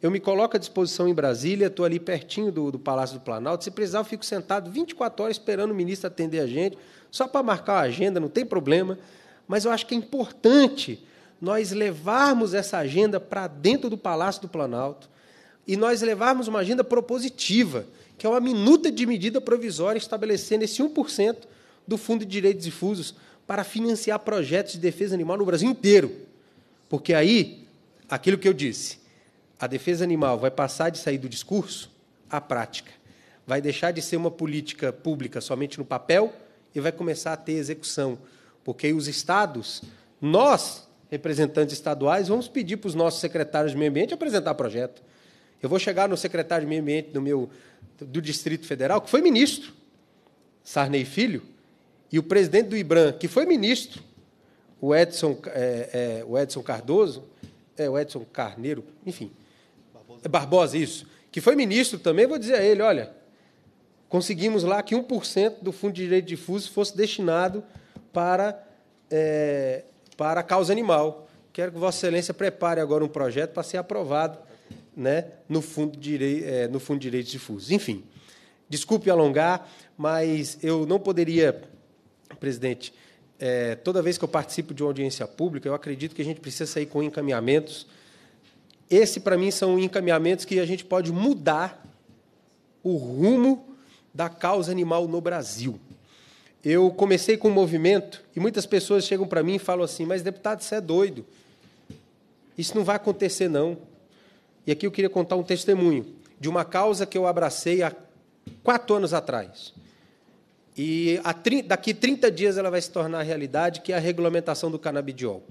Eu me coloco à disposição em Brasília, estou ali pertinho do, do, Palácio do Planalto. Se precisar, eu fico sentado 24 horas esperando o ministro atender a gente, só para marcar a agenda, não tem problema. Mas eu acho que é importante nós levarmos essa agenda para dentro do Palácio do Planalto e nós levarmos uma agenda propositiva, que é uma minuta de medida provisória estabelecendo esse 1% do Fundo de Direitos Difusos para financiar projetos de defesa animal no Brasil inteiro. Porque aí, aquilo que eu disse, a defesa animal vai passar de sair do discurso à prática. Vai deixar de ser uma política pública somente no papel e vai começar a ter execução. Porque os estados, nós representantes estaduais, vamos pedir para os nossos secretários de meio ambiente apresentar projeto. Eu vou chegar no secretário de meio ambiente do meu do Distrito Federal, que foi ministro, Sarney Filho, e o presidente do IBRAM, que foi ministro, o Edson, é, é, o Edson Cardoso, é, o Edson Carneiro, enfim, Barbosa. É Barbosa, isso, que foi ministro também, vou dizer a ele, olha, conseguimos lá que 1% do Fundo de Direito Difuso fosse destinado para é, para a causa animal. Quero que Vossa Excelência prepare agora um projeto para ser aprovado né, no, fundo de direi é, no Fundo de Direitos Difusos. Enfim, desculpe alongar, mas eu não poderia, presidente, é, toda vez que eu participo de uma audiência pública, eu acredito que a gente precisa sair com encaminhamentos. Esse, para mim, são encaminhamentos que a gente pode mudar o rumo da causa animal no Brasil eu comecei com um movimento e muitas pessoas chegam para mim e falam assim: Mas, deputado, você é doido. Isso não vai acontecer, não. E aqui eu queria contar um testemunho de uma causa que eu abracei há quatro anos atrás. E daqui 30 dias ela vai se tornar realidade, que é a regulamentação do canabidiol.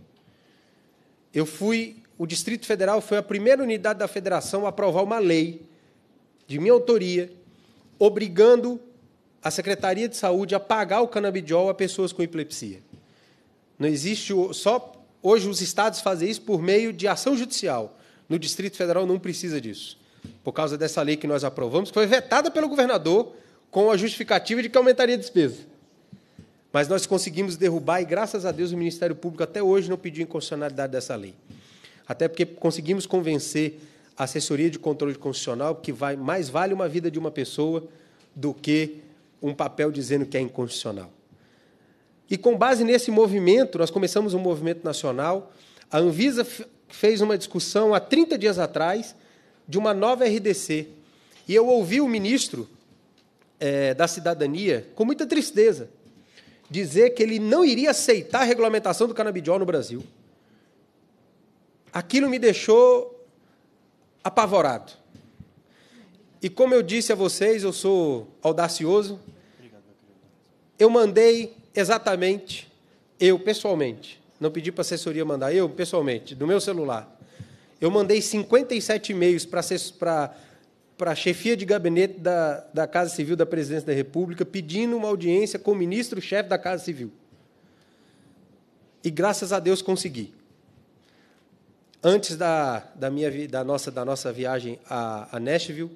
Eu fui, o Distrito Federal foi a primeira unidade da federação a aprovar uma lei de minha autoria, obrigando a Secretaria de Saúde a pagar o canabidiol a pessoas com epilepsia. Não existe só hoje os estados fazem isso por meio de ação judicial. No Distrito Federal não precisa disso, por causa dessa lei que nós aprovamos, que foi vetada pelo governador com a justificativa de que aumentaria a despesa. Mas nós conseguimos derrubar e graças a Deus o Ministério Público até hoje não pediu inconstitucionalidade dessa lei. Até porque conseguimos convencer a assessoria de controle constitucional que vai mais vale uma vida de uma pessoa do que um papel dizendo que é inconstitucional. E com base nesse movimento, nós começamos um movimento nacional. A Anvisa fez uma discussão há 30 dias atrás de uma nova RDC. E eu ouvi o ministro é, da Cidadania, com muita tristeza, dizer que ele não iria aceitar a regulamentação do canabidiol no Brasil. Aquilo me deixou apavorado. E como eu disse a vocês, eu sou audacioso. Eu mandei exatamente, eu pessoalmente, não pedi para a assessoria mandar, eu pessoalmente, do meu celular. Eu mandei 57 e-mails para a chefia de gabinete da, da Casa Civil da Presidência da República, pedindo uma audiência com o ministro-chefe da Casa Civil. E graças a Deus consegui. Antes da, da, minha, da, nossa, da nossa viagem a, a Nashville,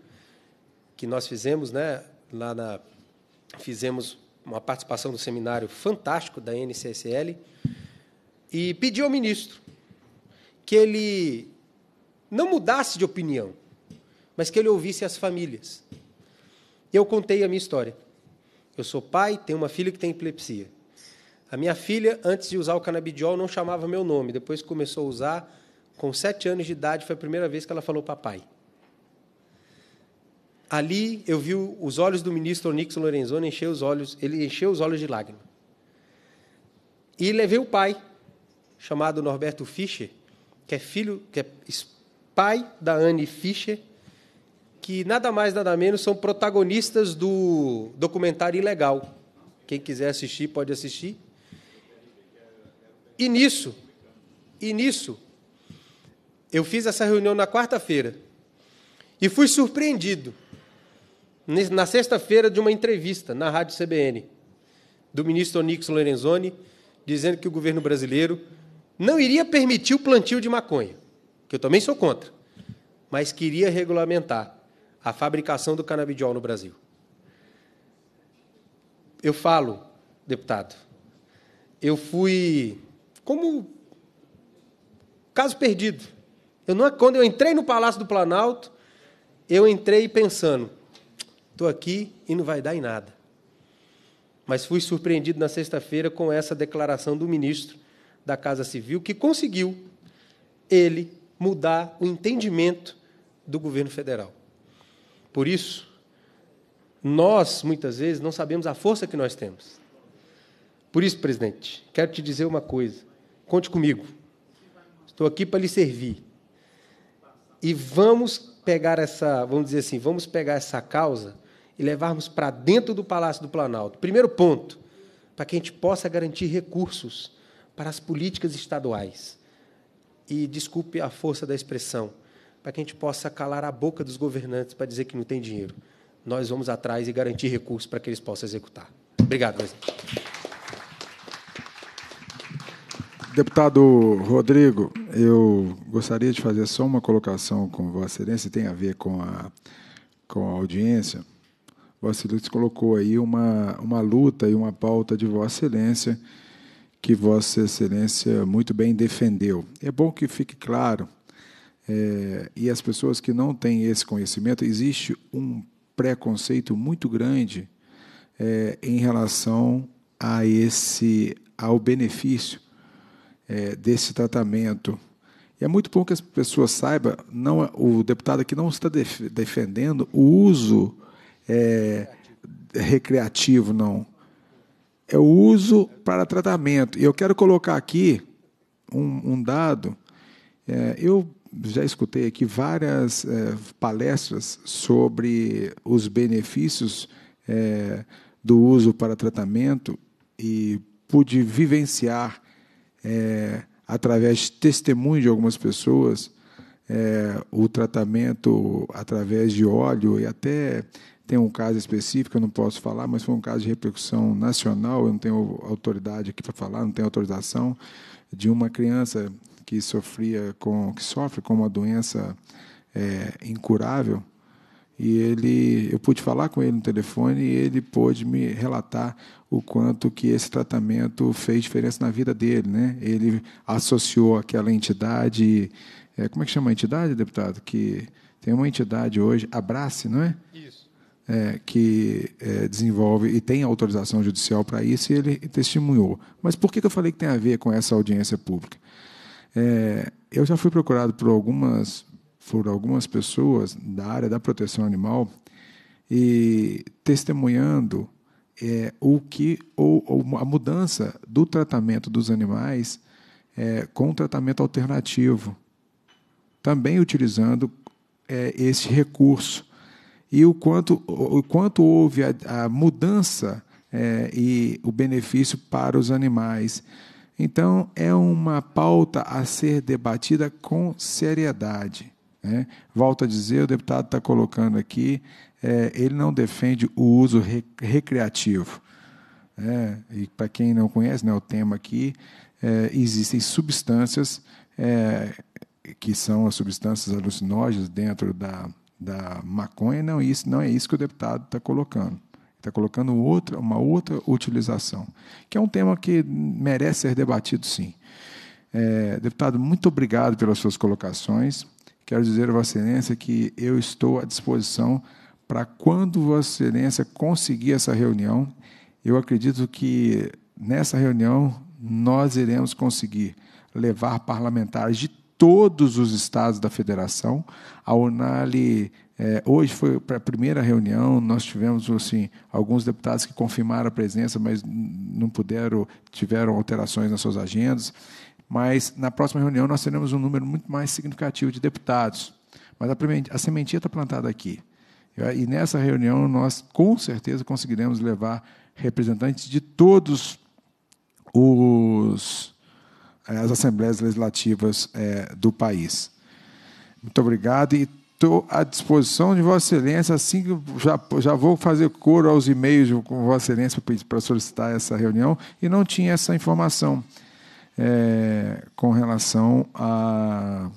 que nós fizemos, né, lá na fizemos uma participação no seminário fantástico da NCSL e pediu ao ministro que ele não mudasse de opinião, mas que ele ouvisse as famílias. Eu contei a minha história. Eu sou pai, tenho uma filha que tem epilepsia. A minha filha, antes de usar o canabidiol, não chamava meu nome. Depois que começou a usar, com sete anos de idade, foi a primeira vez que ela falou papai. Ali eu vi os olhos do ministro Onix Lorenzoni encher os olhos, ele encheu os olhos de lágrimas. E levei o pai, chamado Norberto Fischer, que é filho, que é pai da Anne Fischer, que nada mais nada menos são protagonistas do documentário Ilegal. Quem quiser assistir pode assistir. E nisso, e nisso, eu fiz essa reunião na quarta-feira e fui surpreendido na sexta-feira de uma entrevista na Rádio CBN do ministro Onix Lorenzoni, dizendo que o governo brasileiro não iria permitir o plantio de maconha, que eu também sou contra, mas queria regulamentar a fabricação do canabidiol no Brasil. Eu falo, deputado, eu fui como caso perdido. Eu não, quando eu entrei no Palácio do Planalto, eu entrei pensando, Estou aqui e não vai dar em nada. Mas fui surpreendido na sexta-feira com essa declaração do ministro da Casa Civil, que conseguiu ele mudar o entendimento do governo federal. Por isso, nós, muitas vezes, não sabemos a força que nós temos. Por isso, presidente, quero te dizer uma coisa. Conte comigo. Estou aqui para lhe servir. E vamos pegar essa, vamos dizer assim, vamos pegar essa causa e levarmos para dentro do Palácio do Planalto. Primeiro ponto, para que a gente possa garantir recursos para as políticas estaduais. E desculpe a força da expressão, para que a gente possa calar a boca dos governantes para dizer que não tem dinheiro. Nós vamos atrás e garantir recursos para que eles possam executar. Obrigado, presidente. Deputado Rodrigo, eu gostaria de fazer só uma colocação com Vossa Excelência, tem a ver com a, com a audiência. Vossa Excelência colocou aí uma, uma luta e uma pauta de Vossa Excelência, que Vossa Excelência muito bem defendeu. É bom que fique claro, é, e as pessoas que não têm esse conhecimento, existe um preconceito muito grande é, em relação a esse ao benefício é, desse tratamento. E é muito bom que as pessoas saibam, não, é, o deputado aqui não está def, defendendo o uso é, recreativo, não. É o uso para tratamento. E eu quero colocar aqui um, um dado. É, eu já escutei aqui várias é, palestras sobre os benefícios é, do uso para tratamento e pude vivenciar, é, através de testemunho de algumas pessoas, é, o tratamento através de óleo e até tem um caso específico, eu não posso falar, mas foi um caso de repercussão nacional, eu não tenho autoridade aqui para falar, não tenho autorização, de uma criança que sofria com, que sofre com uma doença é, incurável, e ele eu pude falar com ele no telefone e ele pôde me relatar o quanto que esse tratamento fez diferença na vida dele, né? Ele associou aquela entidade, é, como é que chama a entidade, deputado? Que tem uma entidade hoje, Abrace, não é? Isso é, que é, desenvolve e tem autorização judicial para isso, e ele testemunhou. Mas por que, eu falei que tem a ver com essa audiência pública? É, eu já fui procurado por algumas, por algumas pessoas da área da proteção animal e testemunhando é, o que ou, ou, a mudança do tratamento dos animais é, com tratamento alternativo, também utilizando é, esse recurso e o quanto, o quanto houve a, a mudança é, e o benefício para os animais. Então, é uma pauta a ser debatida com seriedade. Né? Volto a dizer, o deputado está colocando aqui, é, ele não defende o uso recreativo. É, e para quem não conhece, né, o tema aqui, é, existem substâncias é, que são as substâncias alucinógenas dentro da, da maconha, não, isso, não é isso que o deputado está colocando. Está colocando outra, uma outra utilização, que é um tema que merece ser debatido, sim. É, deputado, muito obrigado pelas suas colocações. Quero dizer a Vossa Excelência que eu estou à disposição para quando Vossa Excelência conseguir essa reunião. Eu acredito que nessa reunião nós iremos conseguir levar parlamentares de todos os estados da federação. A Unali é, hoje foi para a primeira reunião, nós tivemos assim, alguns deputados que confirmaram a presença, mas não puderam, tiveram alterações nas suas agendas. Mas na próxima reunião nós teremos um número muito mais significativo de deputados. Mas a, a sementinha está plantada aqui. E nessa reunião nós com certeza conseguiremos levar representantes de todos os eh, as assembleias legislativas é, do país. Muito obrigado e estou à disposição de Vossa Excelência. Assim que já, já vou fazer coro aos e-mails com Vossa Excelência para solicitar essa reunião e não tinha essa informação é, com relação a,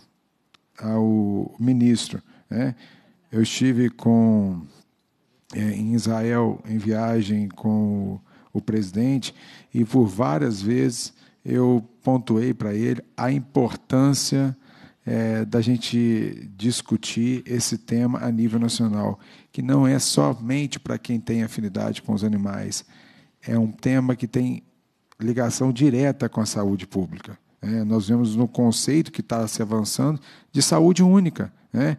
ao ministro. Né? Eu estive com é, em Israel em viagem com o, o presidente e por várias vezes eu pontuei para ele a importância é, da gente discutir esse tema a nível nacional, que não é somente para quem tem afinidade com os animais, é um tema que tem ligação direta com a saúde pública. É, nós vemos no conceito que está se avançando de saúde única, né?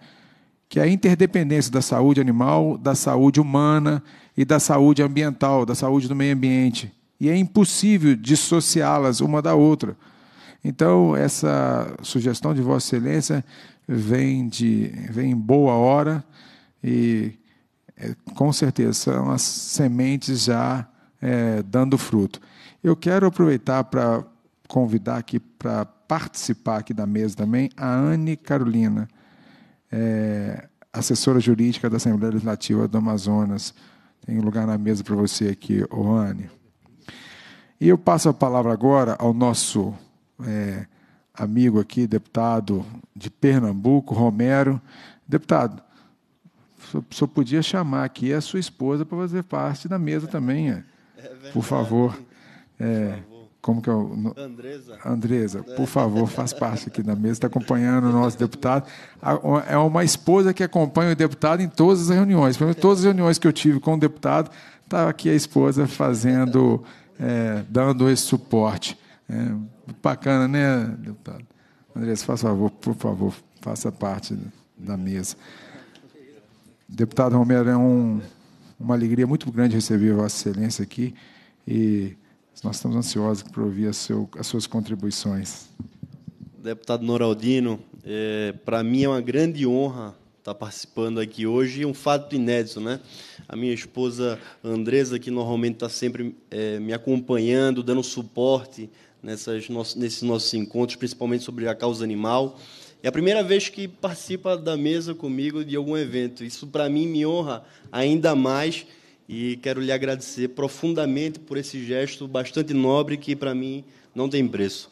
que é a interdependência da saúde animal, da saúde humana e da saúde ambiental, da saúde do meio ambiente e é impossível dissociá-las uma da outra. Então, essa sugestão de Vossa Excelência vem, de, vem em boa hora e, é, com certeza, são as sementes já é, dando fruto. Eu quero aproveitar para convidar aqui para participar aqui da mesa também a Anne Carolina, é, assessora jurídica da Assembleia Legislativa do Amazonas. Tem lugar na mesa para você aqui, Oane. E eu passo a palavra agora ao nosso é, amigo aqui, deputado de Pernambuco, Romero. Deputado, só podia chamar aqui a sua esposa para fazer parte da mesa também, é. É por favor. É, como que é o. Andresa. Andresa, por é. favor, faz parte aqui da mesa, está acompanhando o nosso deputado. É uma esposa que acompanha o deputado em todas as reuniões. Todas as reuniões que eu tive com o deputado, está aqui a esposa fazendo é, dando esse suporte. É, bacana, né, deputado? Andrés, faz favor, por favor, faça parte da mesa. Deputado Romero, é um, uma alegria muito grande receber Vossa Excelência aqui e nós estamos ansiosos para ouvir seu, as suas contribuições. Deputado Noraldino, é, para mim é uma grande honra está participando aqui hoje. um fato inédito, né? A minha esposa Andresa, que normalmente está sempre é, me acompanhando, dando suporte nessas nesses nossos encontros, principalmente sobre a causa animal. É a primeira vez que participa da mesa comigo de algum evento. Isso, para mim, me honra ainda mais e quero lhe agradecer profundamente por esse gesto bastante nobre que, para mim, não tem preço.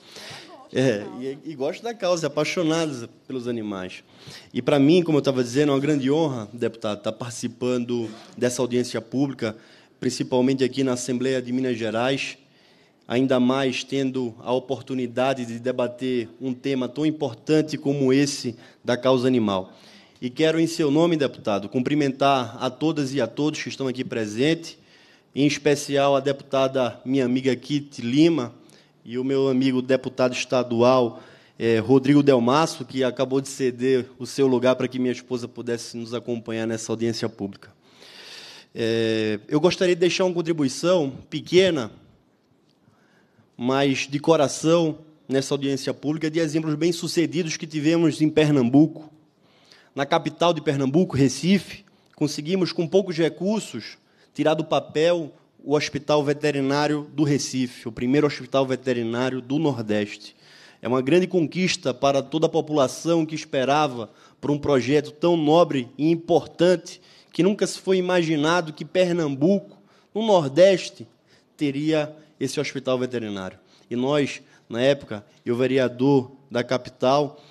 É, e, e gosto da causa, apaixonados pelos animais. E para mim, como eu estava dizendo, é uma grande honra, deputado, estar tá participando dessa audiência pública, principalmente aqui na Assembleia de Minas Gerais, ainda mais tendo a oportunidade de debater um tema tão importante como esse da causa animal. E quero, em seu nome, deputado, cumprimentar a todas e a todos que estão aqui presentes, em especial a deputada, minha amiga Kit Lima e o meu amigo deputado estadual é, Rodrigo Delmasso, que acabou de ceder o seu lugar para que minha esposa pudesse nos acompanhar nessa audiência pública. É, eu gostaria de deixar uma contribuição pequena, mas de coração, nessa audiência pública, de exemplos bem-sucedidos que tivemos em Pernambuco. Na capital de Pernambuco, Recife, conseguimos, com poucos recursos, tirar do papel o Hospital Veterinário do Recife, o primeiro hospital veterinário do Nordeste. É uma grande conquista para toda a população que esperava por um projeto tão nobre e importante que nunca se foi imaginado que Pernambuco, no Nordeste, teria esse hospital veterinário. E nós, na época, e o vereador da capital,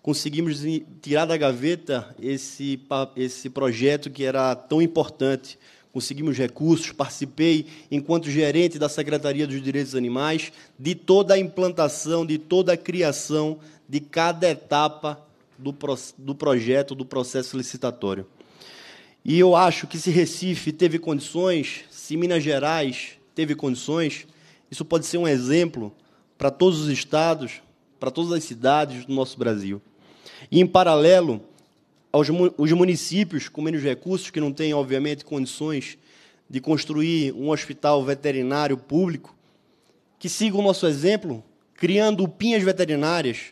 conseguimos tirar da gaveta esse, esse projeto que era tão importante, conseguimos recursos, participei enquanto gerente da Secretaria dos Direitos Animais de toda a implantação, de toda a criação, de cada etapa do, pro, do projeto, do processo licitatório. E eu acho que se Recife teve condições, se Minas Gerais teve condições, isso pode ser um exemplo para todos os estados, para todas as cidades do nosso Brasil. E, em paralelo, aos os municípios com menos recursos, que não têm, obviamente, condições de construir um hospital veterinário público, que sigam o nosso exemplo, criando pinhas veterinárias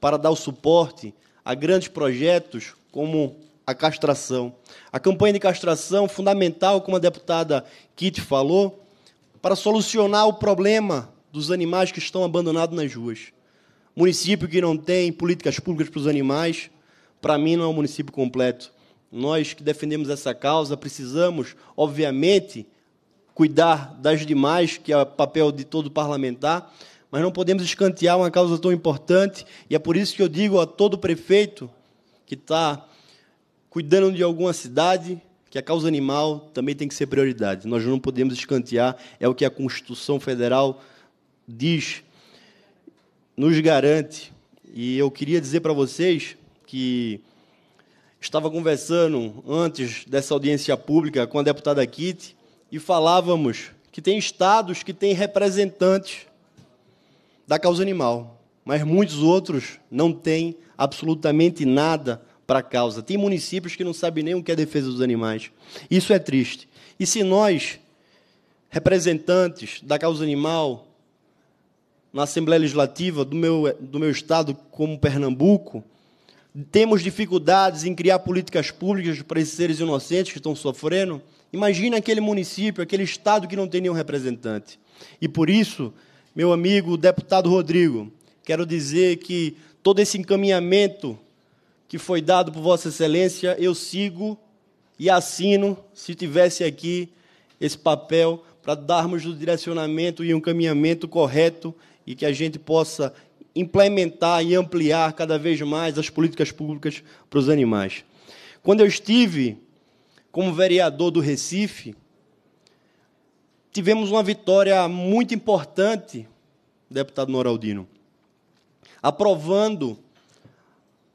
para dar o suporte a grandes projetos como a castração. A campanha de castração, fundamental, como a deputada Kit falou, para solucionar o problema dos animais que estão abandonados nas ruas. Município que não tem políticas públicas para os animais, para mim não é um município completo. Nós que defendemos essa causa precisamos, obviamente, cuidar das demais, que é papel de todo parlamentar, mas não podemos escantear uma causa tão importante, e é por isso que eu digo a todo prefeito que está cuidando de alguma cidade, que a causa animal também tem que ser prioridade. Nós não podemos escantear, é o que a Constituição Federal diz, nos garante. E eu queria dizer para vocês que estava conversando antes dessa audiência pública com a deputada Kitty e falávamos que tem estados que têm representantes da causa animal, mas muitos outros não têm absolutamente nada para a causa. Tem municípios que não sabem nem o que é defesa dos animais. Isso é triste. E se nós, representantes da causa animal, na Assembleia Legislativa do meu, do meu estado, como Pernambuco, temos dificuldades em criar políticas públicas para esses seres inocentes que estão sofrendo. Imagina aquele município, aquele estado que não tem nenhum representante. E por isso, meu amigo deputado Rodrigo, quero dizer que todo esse encaminhamento que foi dado por Vossa Excelência, eu sigo e assino, se tivesse aqui esse papel, para darmos o direcionamento e um caminhamento correto e que a gente possa implementar e ampliar cada vez mais as políticas públicas para os animais. Quando eu estive como vereador do Recife, tivemos uma vitória muito importante, deputado Noraldino, aprovando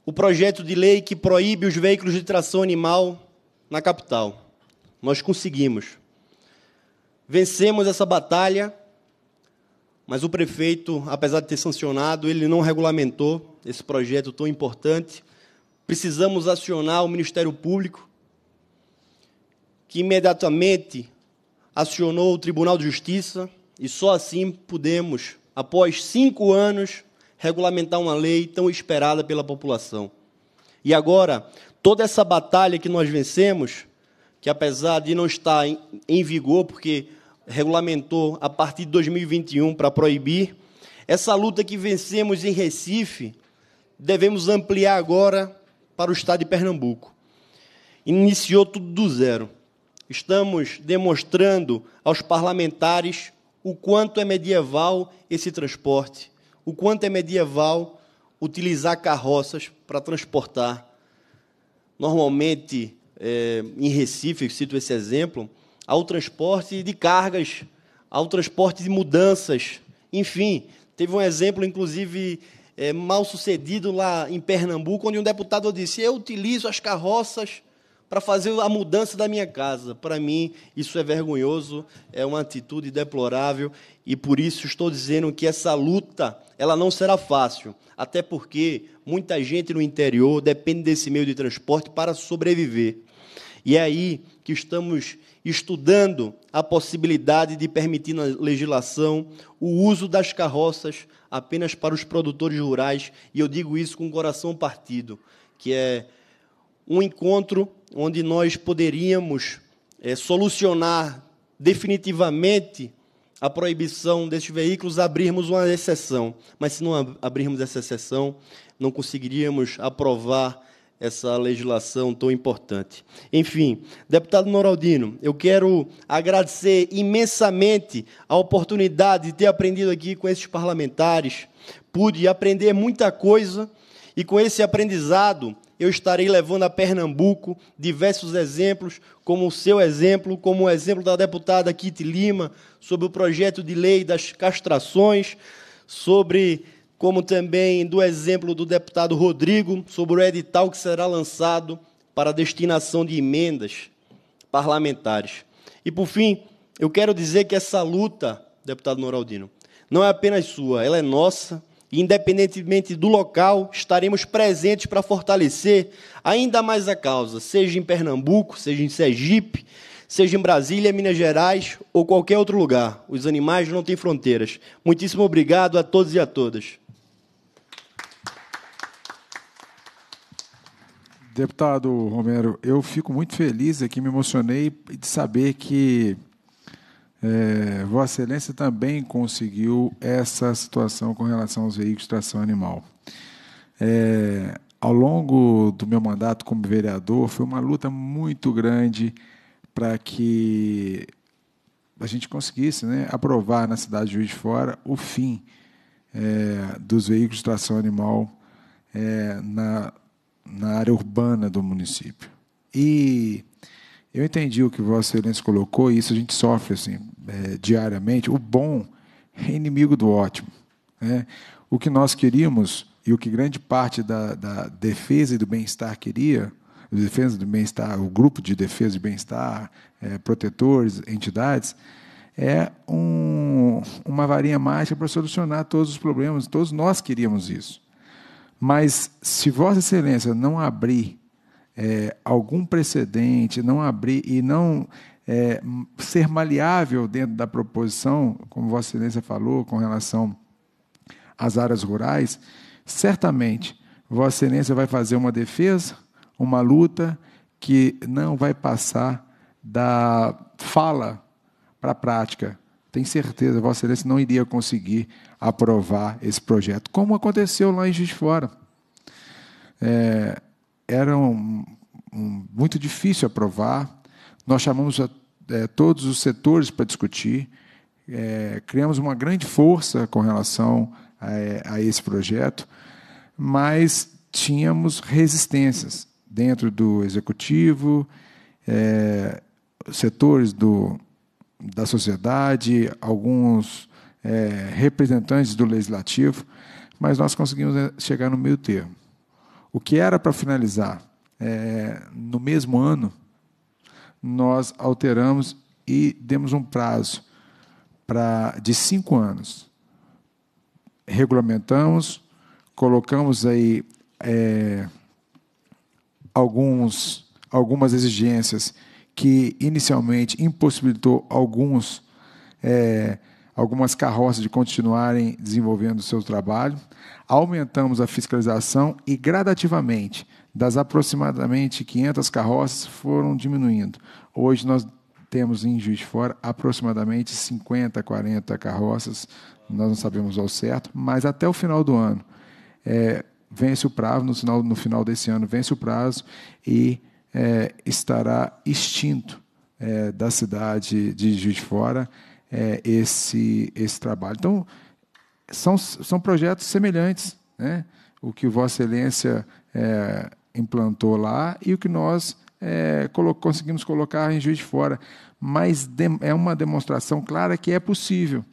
o projeto de lei que proíbe os veículos de tração animal na capital. Nós conseguimos. Vencemos essa batalha mas o prefeito, apesar de ter sancionado, ele não regulamentou esse projeto tão importante. Precisamos acionar o Ministério Público, que imediatamente acionou o Tribunal de Justiça, e só assim pudemos, após cinco anos, regulamentar uma lei tão esperada pela população. E agora, toda essa batalha que nós vencemos, que apesar de não estar em, vigor, porque regulamentou a partir de 2021 para proibir. Essa luta que vencemos em Recife, devemos ampliar agora para o estado de Pernambuco. Iniciou tudo do zero. Estamos demonstrando aos parlamentares o quanto é medieval esse transporte, o quanto é medieval utilizar carroças para transportar. Normalmente, é, em Recife, cito esse exemplo, ao transporte de cargas, ao transporte de mudanças, enfim. Teve um exemplo, inclusive, é, mal sucedido lá em Pernambuco, onde um deputado disse: Eu utilizo as carroças para fazer a mudança da minha casa. Para mim, isso é vergonhoso, é uma atitude deplorável e por isso estou dizendo que essa luta ela não será fácil, até porque muita gente no interior depende desse meio de transporte para sobreviver. E é aí que estamos estudando a possibilidade de permitir na legislação o uso das carroças apenas para os produtores rurais, e eu digo isso com o coração partido, que é um encontro onde nós poderíamos é, solucionar definitivamente a proibição desses veículos, abrirmos uma exceção. Mas se não abrirmos essa exceção, não conseguiríamos aprovar essa legislação tão importante. Enfim, deputado Noraldino, eu quero agradecer imensamente a oportunidade de ter aprendido aqui com esses parlamentares. Pude aprender muita coisa e com esse aprendizado eu estarei levando a Pernambuco diversos exemplos, como o seu exemplo, como o exemplo da deputada Kit Lima sobre o projeto de lei das castrações, sobre como também do exemplo do deputado Rodrigo sobre o edital que será lançado para destinação de emendas parlamentares. E por fim, eu quero dizer que essa luta, deputado Noraldino, não é apenas sua, ela é nossa. E, independentemente do local, estaremos presentes para fortalecer ainda mais a causa, seja em Pernambuco, seja em Sergipe, seja em Brasília, Minas Gerais ou qualquer outro lugar. Os animais não têm fronteiras. Muitíssimo obrigado a todos e a todas. Deputado Romero, eu fico muito feliz aqui, me emocionei de saber que é, Vossa Excelência também conseguiu essa situação com relação aos veículos de tração animal. É, ao longo do meu mandato como vereador, foi uma luta muito grande para que a gente conseguisse né, aprovar na cidade de Juiz de Fora o fim é, dos veículos de tração animal é, na na área urbana do município. E eu entendi o que Vossa Excelência colocou, e isso a gente sofre assim, é, diariamente. O bom é inimigo do ótimo. Né? O que nós queríamos e o que grande parte da, da defesa e do bem-estar queria, defesa do bem-estar, o grupo de defesa e bem-estar, é, protetores, entidades, é um, uma varinha mágica para solucionar todos os problemas. Todos nós queríamos isso. Mas se Vossa Excelência não abrir é, algum precedente, não abrir e não é, ser maleável dentro da proposição, como Vossa Excelência falou, com relação às áreas rurais, certamente Vossa Excelência vai fazer uma defesa, uma luta que não vai passar da fala para a prática tem certeza, Vossa Excelência não iria conseguir aprovar esse projeto, como aconteceu lá em Juiz Fora. É, era um, um, muito difícil aprovar. Nós chamamos a, é, todos os setores para discutir. É, criamos uma grande força com relação a, a esse projeto, mas tínhamos resistências dentro do executivo, é, setores do da sociedade, alguns é, representantes do legislativo, mas nós conseguimos né, chegar no meio termo. O que era para finalizar é, no mesmo ano, nós alteramos e demos um prazo pra, de cinco anos. Regulamentamos, colocamos aí é, alguns, algumas exigências que inicialmente impossibilitou alguns, é, algumas carroças de continuarem desenvolvendo o seu trabalho. Aumentamos a fiscalização e, gradativamente, das aproximadamente 500 carroças foram diminuindo. Hoje nós temos em Juiz de Fora aproximadamente 50, 40 carroças, nós não sabemos ao certo, mas até o final do ano é, vence o prazo, no final, no final desse ano vence o prazo e é, estará extinto é, da cidade de Juiz de Fora é, esse, esse trabalho. Então, são, são projetos semelhantes, né? o que Vossa Excelência é, implantou lá e o que nós é, colo conseguimos colocar em Juiz de Fora. Mas é uma demonstração clara que é possível.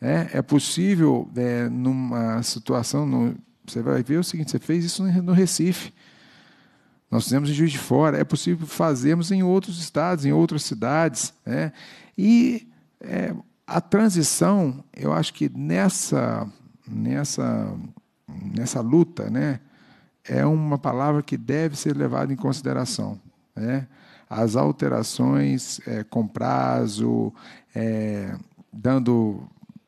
Né? É possível, é, numa situação, no, você vai ver o seguinte: você fez isso no Recife nós fizemos em Juiz de Fora, é possível fazermos em outros estados, em outras cidades. Né? E é, a transição, eu acho que nessa, nessa, nessa luta, né, é uma palavra que deve ser levada em consideração. Né? As alterações é, com prazo, é, dando,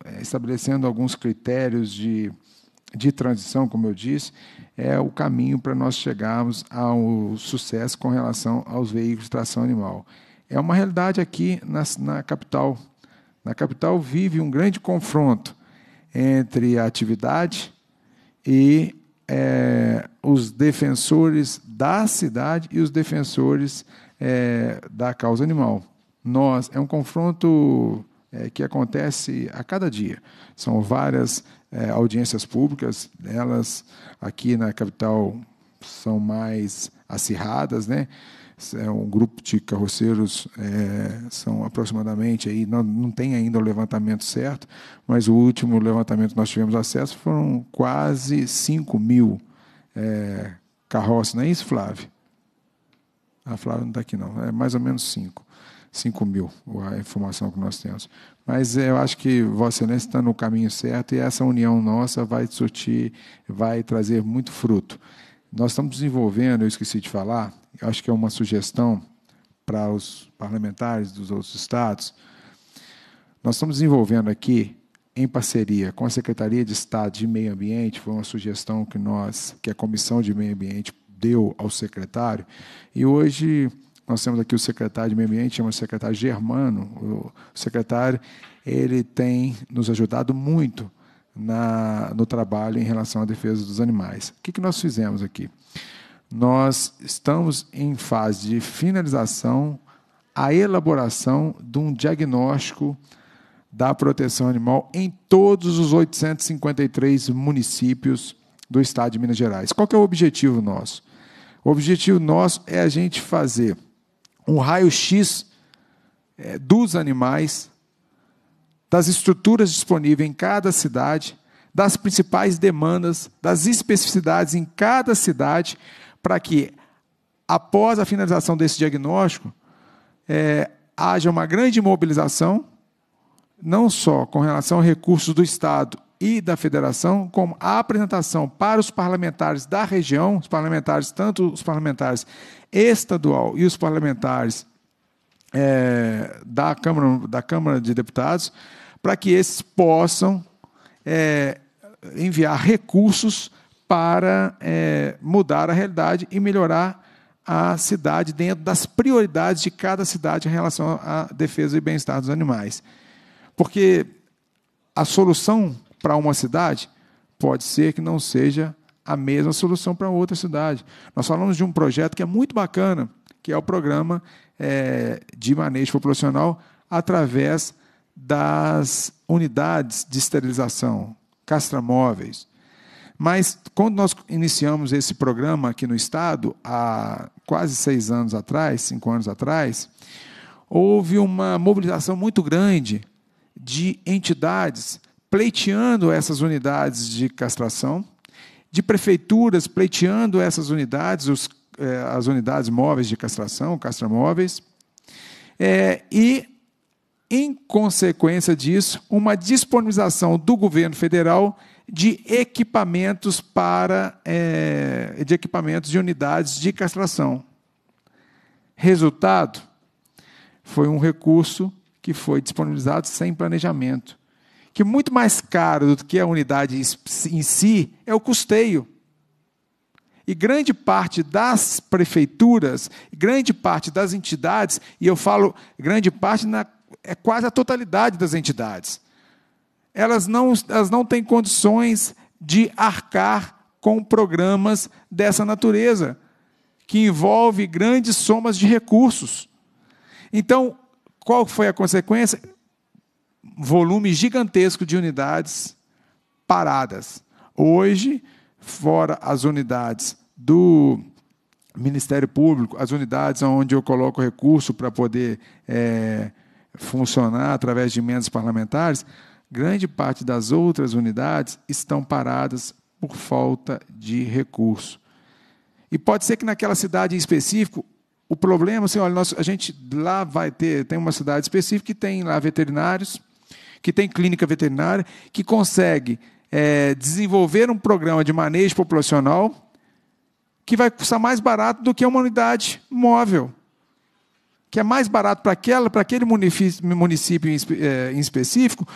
é, estabelecendo alguns critérios de, de transição, como eu disse, é o caminho para nós chegarmos ao sucesso com relação aos veículos de tração animal. É uma realidade aqui na, na capital. Na capital vive um grande confronto entre a atividade e é, os defensores da cidade e os defensores é, da causa animal. Nós é um confronto é, que acontece a cada dia. São várias é, audiências públicas, elas aqui na capital são mais acirradas, né? É um grupo de carroceiros é, são aproximadamente aí não, não tem ainda o levantamento certo, mas o último levantamento que nós tivemos acesso foram quase 5 mil é, carroças, não é isso, Flávio? A ah, Flávia não está aqui não, é mais ou menos 5, 5 mil a informação que nós temos. Mas eu acho que Vossa Excelência está no caminho certo e essa união nossa vai surtir, vai trazer muito fruto. Nós estamos desenvolvendo, eu esqueci de falar, eu acho que é uma sugestão para os parlamentares dos outros estados. Nós estamos desenvolvendo aqui, em parceria com a Secretaria de Estado de Meio Ambiente, foi uma sugestão que nós, que a Comissão de Meio Ambiente deu ao secretário, e hoje nós temos aqui o secretário de Meio Ambiente, chama secretário Germano. O secretário, ele tem nos ajudado muito na, no trabalho em relação à defesa dos animais. O que, que nós fizemos aqui? Nós estamos em fase de finalização a elaboração de um diagnóstico da proteção animal em todos os 853 municípios do estado de Minas Gerais. Qual é o objetivo nosso? O objetivo nosso é a gente fazer um raio-x é, dos animais, das estruturas disponíveis em cada cidade, das principais demandas, das especificidades em cada cidade, para que, após a finalização desse diagnóstico, é, haja uma grande mobilização, não só com relação a recursos do Estado e da federação, como a apresentação para os parlamentares da região, os parlamentares, tanto os parlamentares estadual e os parlamentares é, da, Câmara, da Câmara de Deputados, para que esses possam é, enviar recursos para é, mudar a realidade e melhorar a cidade dentro das prioridades de cada cidade em relação à defesa e bem-estar dos animais. Porque a solução para uma cidade, pode ser que não seja a mesma solução para outra cidade. Nós falamos de um projeto que é muito bacana, que é o programa é, de manejo populacional através das unidades de esterilização, castramóveis. Mas, quando nós iniciamos esse programa aqui no Estado, há quase seis anos atrás, cinco anos atrás, houve uma mobilização muito grande de entidades pleiteando essas unidades de castração, de prefeituras pleiteando essas unidades, os, eh, as unidades móveis de castração, castramóveis, eh, e, em consequência disso, uma disponibilização do governo federal de equipamentos para eh, de equipamentos de unidades de castração. Resultado foi um recurso que foi disponibilizado sem planejamento que muito mais caro do que a unidade em si é o custeio. E grande parte das prefeituras, grande parte das entidades, e eu falo grande parte, na, é quase a totalidade das entidades, elas não, elas não têm condições de arcar com programas dessa natureza, que envolve grandes somas de recursos. Então, qual foi a consequência? volume gigantesco de unidades paradas. Hoje, fora as unidades do Ministério Público, as unidades onde eu coloco recurso para poder é, funcionar através de emendas parlamentares, grande parte das outras unidades estão paradas por falta de recurso. E pode ser que naquela cidade em específico, o problema, assim, olha, nós, a gente lá vai ter, tem uma cidade específica que tem lá veterinários, que tem clínica veterinária, que consegue é, desenvolver um programa de manejo populacional que vai custar mais barato do que uma unidade móvel. Que é mais barato para aquela, para aquele município, município em, é, em específico,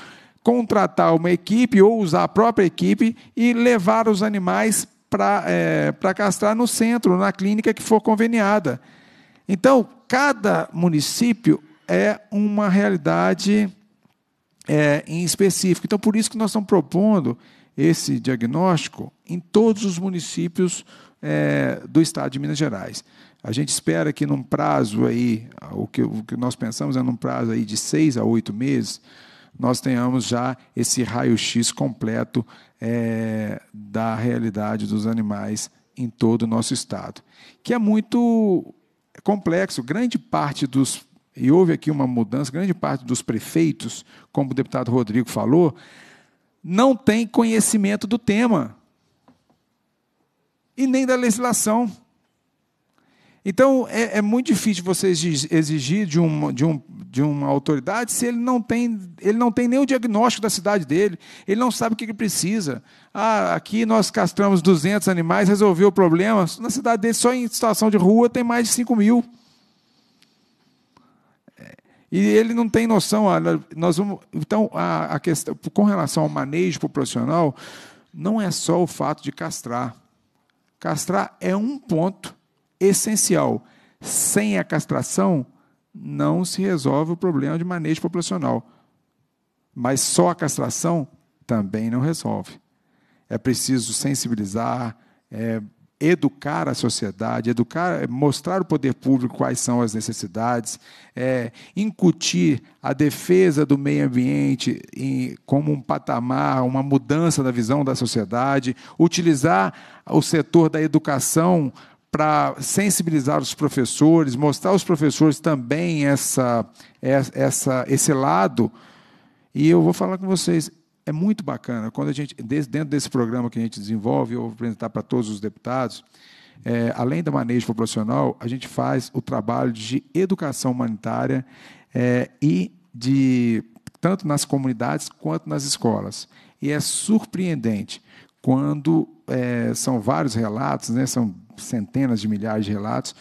contratar uma equipe ou usar a própria equipe e levar os animais para é, castrar no centro, na clínica que for conveniada. Então, cada município é uma realidade é, em específico. Então, por isso que nós estamos propondo esse diagnóstico em todos os municípios é, do estado de Minas Gerais. A gente espera que num prazo aí, o que, o que nós pensamos é num prazo aí de seis a oito meses, nós tenhamos já esse raio-x completo é, da realidade dos animais em todo o nosso estado, que é muito complexo. Grande parte dos e houve aqui uma mudança, grande parte dos prefeitos, como o deputado Rodrigo falou, não tem conhecimento do tema e nem da legislação. Então, é, é, muito difícil você exigir de, um, de, um, de uma autoridade se ele não, tem, ele não tem nem o diagnóstico da cidade dele, ele não sabe o que ele precisa. Ah, aqui nós castramos 200 animais, resolveu o problema. Na cidade dele, só em situação de rua, tem mais de 5 mil. E ele não tem noção. nós vamos, então, a, a questão, com relação ao manejo populacional, não é só o fato de castrar. Castrar é um ponto essencial. Sem a castração, não se resolve o problema de manejo populacional. Mas só a castração também não resolve. É preciso sensibilizar, é educar a sociedade, educar, eh, mostrar o poder público quais são as necessidades, é, incutir a defesa do meio ambiente em, como um patamar, uma mudança da visão da sociedade, utilizar o setor da educação para sensibilizar os professores, mostrar aos professores também essa, essa, esse lado. E eu vou falar com vocês, é muito bacana. Quando a gente, dentro desse programa que a gente desenvolve, eu vou apresentar para todos os deputados, é, além da manejo proporcional, a gente faz o trabalho de educação humanitária é, e de tanto nas comunidades quanto nas escolas. E é surpreendente quando é, são vários relatos, né, são centenas de milhares de relatos,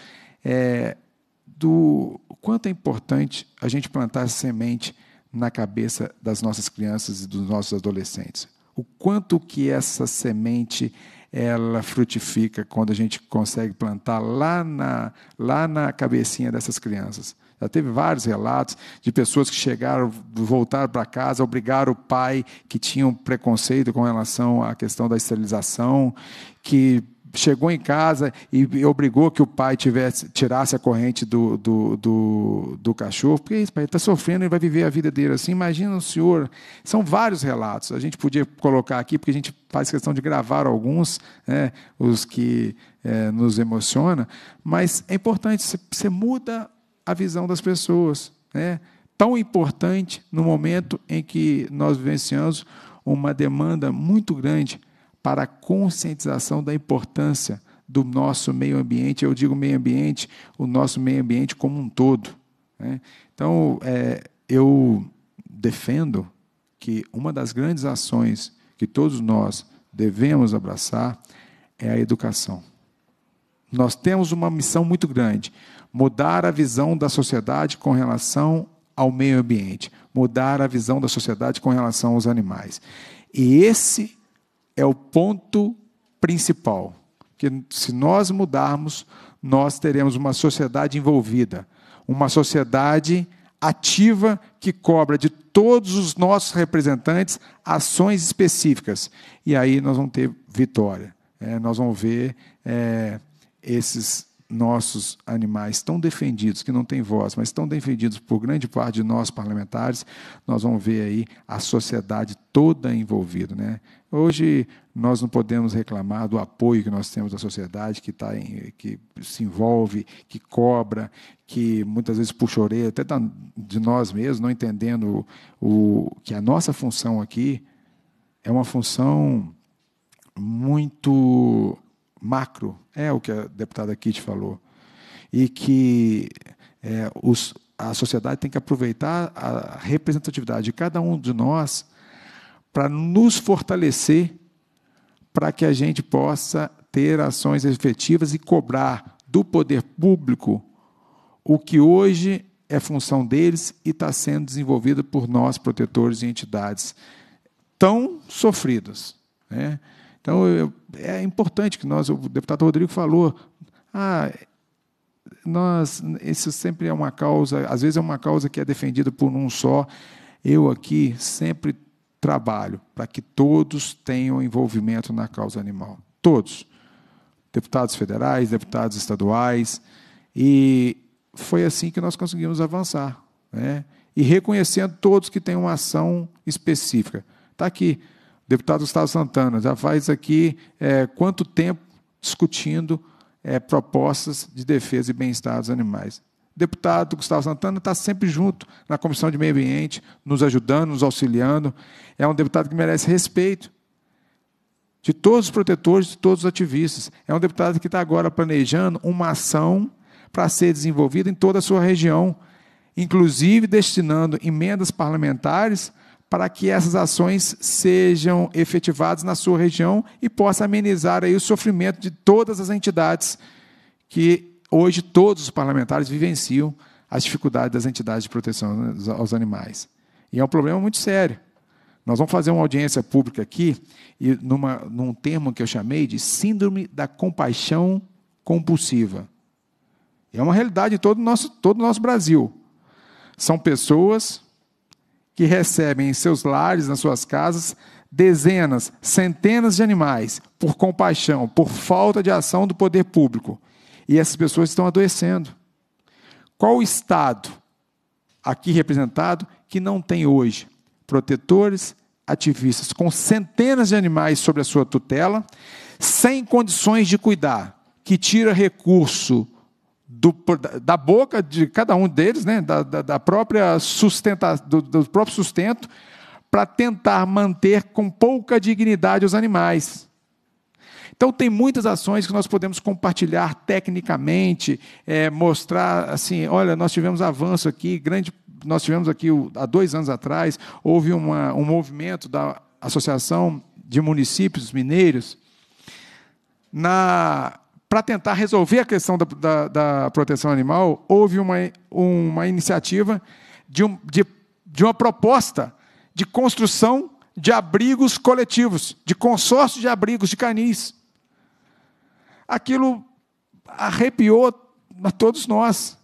é, do quanto é importante a gente plantar semente na cabeça das nossas crianças e dos nossos adolescentes. O quanto que essa semente ela frutifica quando a gente consegue plantar lá na, lá na cabecinha dessas crianças. Já teve vários relatos de pessoas que chegaram, voltaram para casa, obrigaram o pai que tinha um preconceito com relação à questão da esterilização, que chegou em casa e obrigou que o pai tivesse, tirasse a corrente do, do, do, do cachorro, porque é isso, pai, está sofrendo e vai viver a vida dele assim. Imagina o senhor. São vários relatos. A gente podia colocar aqui, porque a gente faz questão de gravar alguns, né, os que é, nos emociona, mas é importante, você muda a visão das pessoas. Né? Tão importante no momento em que nós vivenciamos uma demanda muito grande para a conscientização da importância do nosso meio ambiente. Eu digo meio ambiente, o nosso meio ambiente como um todo. Né? Então, é, eu defendo que uma das grandes ações que todos nós devemos abraçar é a educação. Nós temos uma missão muito grande: mudar a visão da sociedade com relação ao meio ambiente, mudar a visão da sociedade com relação aos animais. E esse é o ponto principal. Que se nós mudarmos, nós teremos uma sociedade envolvida, uma sociedade ativa que cobra de todos os nossos representantes ações específicas. E aí nós vamos ter vitória. É, nós vamos ver é, esses nossos animais tão defendidos, que não têm voz, mas estão defendidos por grande parte de nós parlamentares, nós vamos ver aí a sociedade toda envolvida. Né? Hoje nós não podemos reclamar do apoio que nós temos da sociedade que, tá em, que se envolve, que cobra, que muitas vezes puxa orelha, até tá de nós mesmos, não entendendo o, o, que a nossa função aqui é uma função muito macro, é o que a deputada Kitty falou, e que é, os, a sociedade tem que aproveitar a representatividade de cada um de nós para nos fortalecer, para que a gente possa ter ações efetivas e cobrar do poder público o que hoje é função deles e está sendo desenvolvida por nós, protetores e entidades tão sofridos. Né? Então, eu, é importante que nós, o deputado Rodrigo falou, ah, nós, isso sempre é uma causa, às vezes é uma causa que é defendida por um só. Eu aqui sempre trabalho para que todos tenham envolvimento na causa animal. Todos. Deputados federais, deputados estaduais. E foi assim que nós conseguimos avançar. Né? E reconhecendo todos que têm uma ação específica. Está aqui, deputado Gustavo Santana, já faz aqui é, quanto tempo discutindo é, propostas de defesa e bem-estar dos animais deputado Gustavo Santana está sempre junto na Comissão de Meio Ambiente, nos ajudando, nos auxiliando. É um deputado que merece respeito de todos os protetores, de todos os ativistas. É um deputado que está agora planejando uma ação para ser desenvolvida em toda a sua região, inclusive destinando emendas parlamentares para que essas ações sejam efetivadas na sua região e possa amenizar aí o sofrimento de todas as entidades que Hoje, todos os parlamentares vivenciam as dificuldades das entidades de proteção aos animais. E é um problema muito sério. Nós vamos fazer uma audiência pública aqui, e numa, num termo que eu chamei de Síndrome da Compaixão Compulsiva. É uma realidade em todo o nosso, todo o nosso Brasil. São pessoas que recebem em seus lares, nas suas casas, dezenas, centenas de animais por compaixão, por falta de ação do poder público. E essas pessoas estão adoecendo. Qual o Estado aqui representado que não tem hoje protetores, ativistas com centenas de animais sob a sua tutela, sem condições de cuidar, que tira recurso do, da boca de cada um deles, né, da, da, da própria sustenta, do, do próprio sustento, para tentar manter com pouca dignidade os animais. Então, tem muitas ações que nós podemos compartilhar tecnicamente, é, mostrar assim: olha, nós tivemos avanço aqui, grande. Nós tivemos aqui, há dois anos atrás, houve uma, um movimento da Associação de Municípios Mineiros para tentar resolver a questão da, da, da, proteção animal. Houve uma, uma iniciativa de, um, de, de uma proposta de construção de abrigos coletivos, de consórcio de abrigos de canis aquilo arrepiou a todos nós.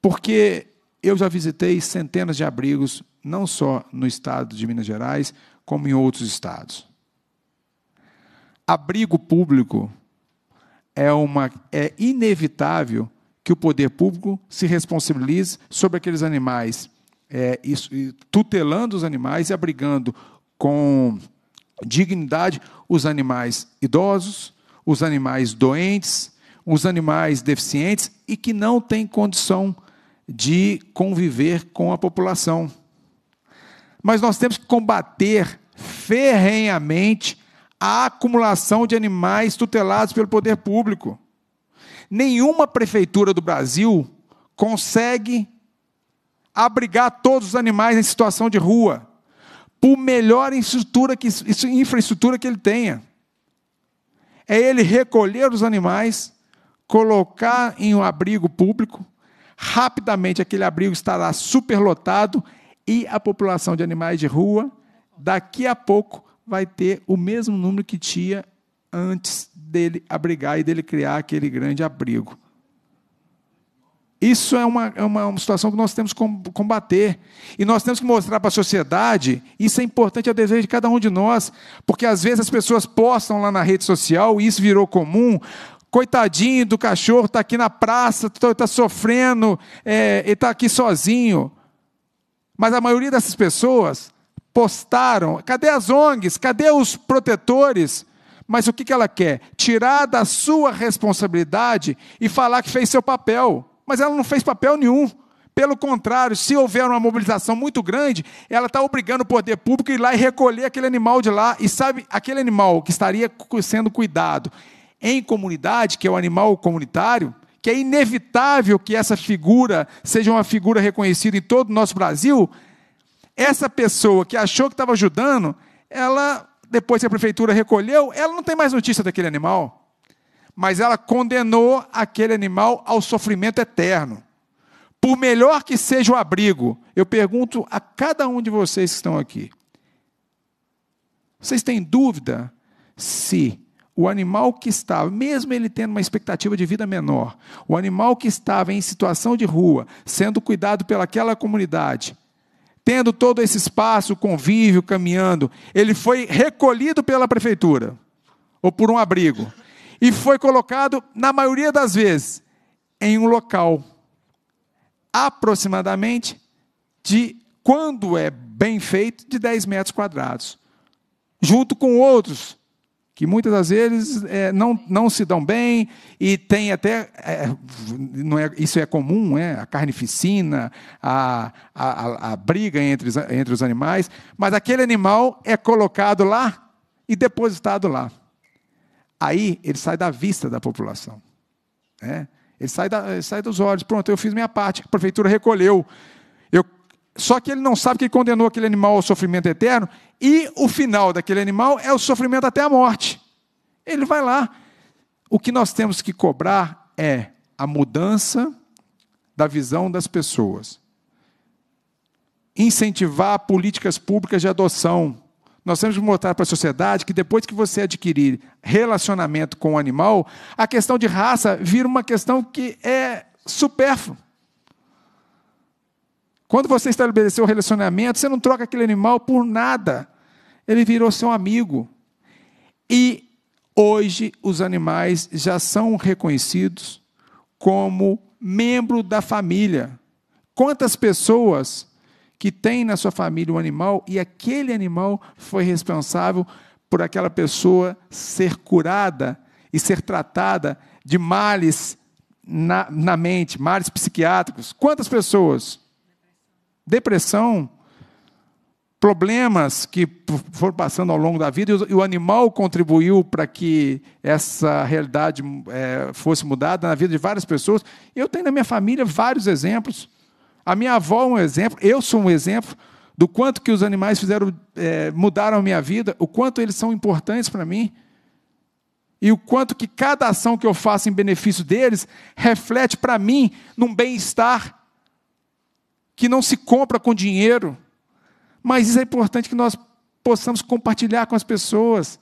Porque eu já visitei centenas de abrigos, não só no estado de Minas Gerais, como em outros estados. Abrigo público é uma é inevitável que o poder público se responsabilize sobre aqueles animais, é, isso, tutelando os animais e abrigando com dignidade os animais idosos, os animais doentes, os animais deficientes e que não têm condição de conviver com a população. Mas nós temos que combater ferrenhamente a acumulação de animais tutelados pelo poder público. Nenhuma prefeitura do Brasil consegue abrigar todos os animais em situação de rua, por melhor infraestrutura que, infraestrutura que ele tenha é ele recolher os animais, colocar em um abrigo público, rapidamente aquele abrigo estará superlotado e a população de animais de rua, daqui a pouco, vai ter o mesmo número que tinha antes dele abrigar e dele criar aquele grande abrigo. Isso é uma, é uma, uma situação que nós temos que combater. E nós temos que mostrar para a sociedade, isso é importante ao desejo de cada um de nós, porque às vezes as pessoas postam lá na rede social, e isso virou comum, coitadinho do cachorro, está aqui na praça, está tá sofrendo, é, está aqui sozinho. Mas a maioria dessas pessoas postaram, cadê as ONGs, cadê os protetores? Mas o que, que ela quer? Tirar da sua responsabilidade e falar que fez seu papel mas ela não fez papel nenhum. Pelo contrário, se houver uma mobilização muito grande, ela está obrigando o poder público a ir lá e recolher aquele animal de lá. E sabe, aquele animal que estaria sendo cuidado em comunidade, que é o animal comunitário, que é inevitável que essa figura seja uma figura reconhecida em todo o nosso Brasil, essa pessoa que achou que estava ajudando, ela, depois que a prefeitura recolheu, ela não tem mais notícia daquele animal mas ela condenou aquele animal ao sofrimento eterno. Por melhor que seja o abrigo, eu pergunto a cada um de vocês que estão aqui: vocês têm dúvida se o animal que estava, mesmo ele tendo uma expectativa de vida menor, o animal que estava em situação de rua, sendo cuidado pelaquela comunidade, tendo todo esse espaço, convívio, caminhando, ele foi recolhido pela prefeitura ou por um abrigo? e foi colocado, na maioria das vezes, em um local aproximadamente de, quando é bem feito, de 10 metros quadrados, junto com outros que muitas das vezes é, não, não se dão bem e tem até é, não é, isso é comum é a carnificina a, a, a briga entre, entre os animais mas aquele animal é colocado lá e depositado lá Aí ele sai da vista da população. Né? Ele, sai da, sai dos olhos. Pronto, eu fiz minha parte. A prefeitura recolheu. Eu, só que ele não sabe que ele condenou aquele animal ao sofrimento eterno. E o final daquele animal é o sofrimento até a morte. Ele vai lá. O que nós temos que cobrar é a mudança da visão das pessoas. Incentivar políticas públicas de adoção nós temos que mostrar para a sociedade que depois que você adquirir relacionamento com o animal, a questão de raça vira uma questão que é supérflua. Quando você estabeleceu o relacionamento, você não troca aquele animal por nada. Ele virou seu amigo. E hoje os animais já são reconhecidos como membro da família. Quantas pessoas que tem na sua família um animal e aquele animal foi responsável por aquela pessoa ser curada e ser tratada de males na, na mente, males psiquiátricos. Quantas pessoas? Depressão, problemas que foram passando ao longo da vida e o animal contribuiu para que essa realidade é, fosse mudada na vida de várias pessoas. Eu tenho na minha família vários exemplos. A minha avó é um exemplo, eu sou um exemplo do quanto que os animais fizeram, é, mudaram a minha vida, o quanto eles são importantes para mim, e o quanto que cada ação que eu faço em benefício deles reflete para mim num bem-estar que não se compra com dinheiro. Mas isso é importante que nós possamos compartilhar com as pessoas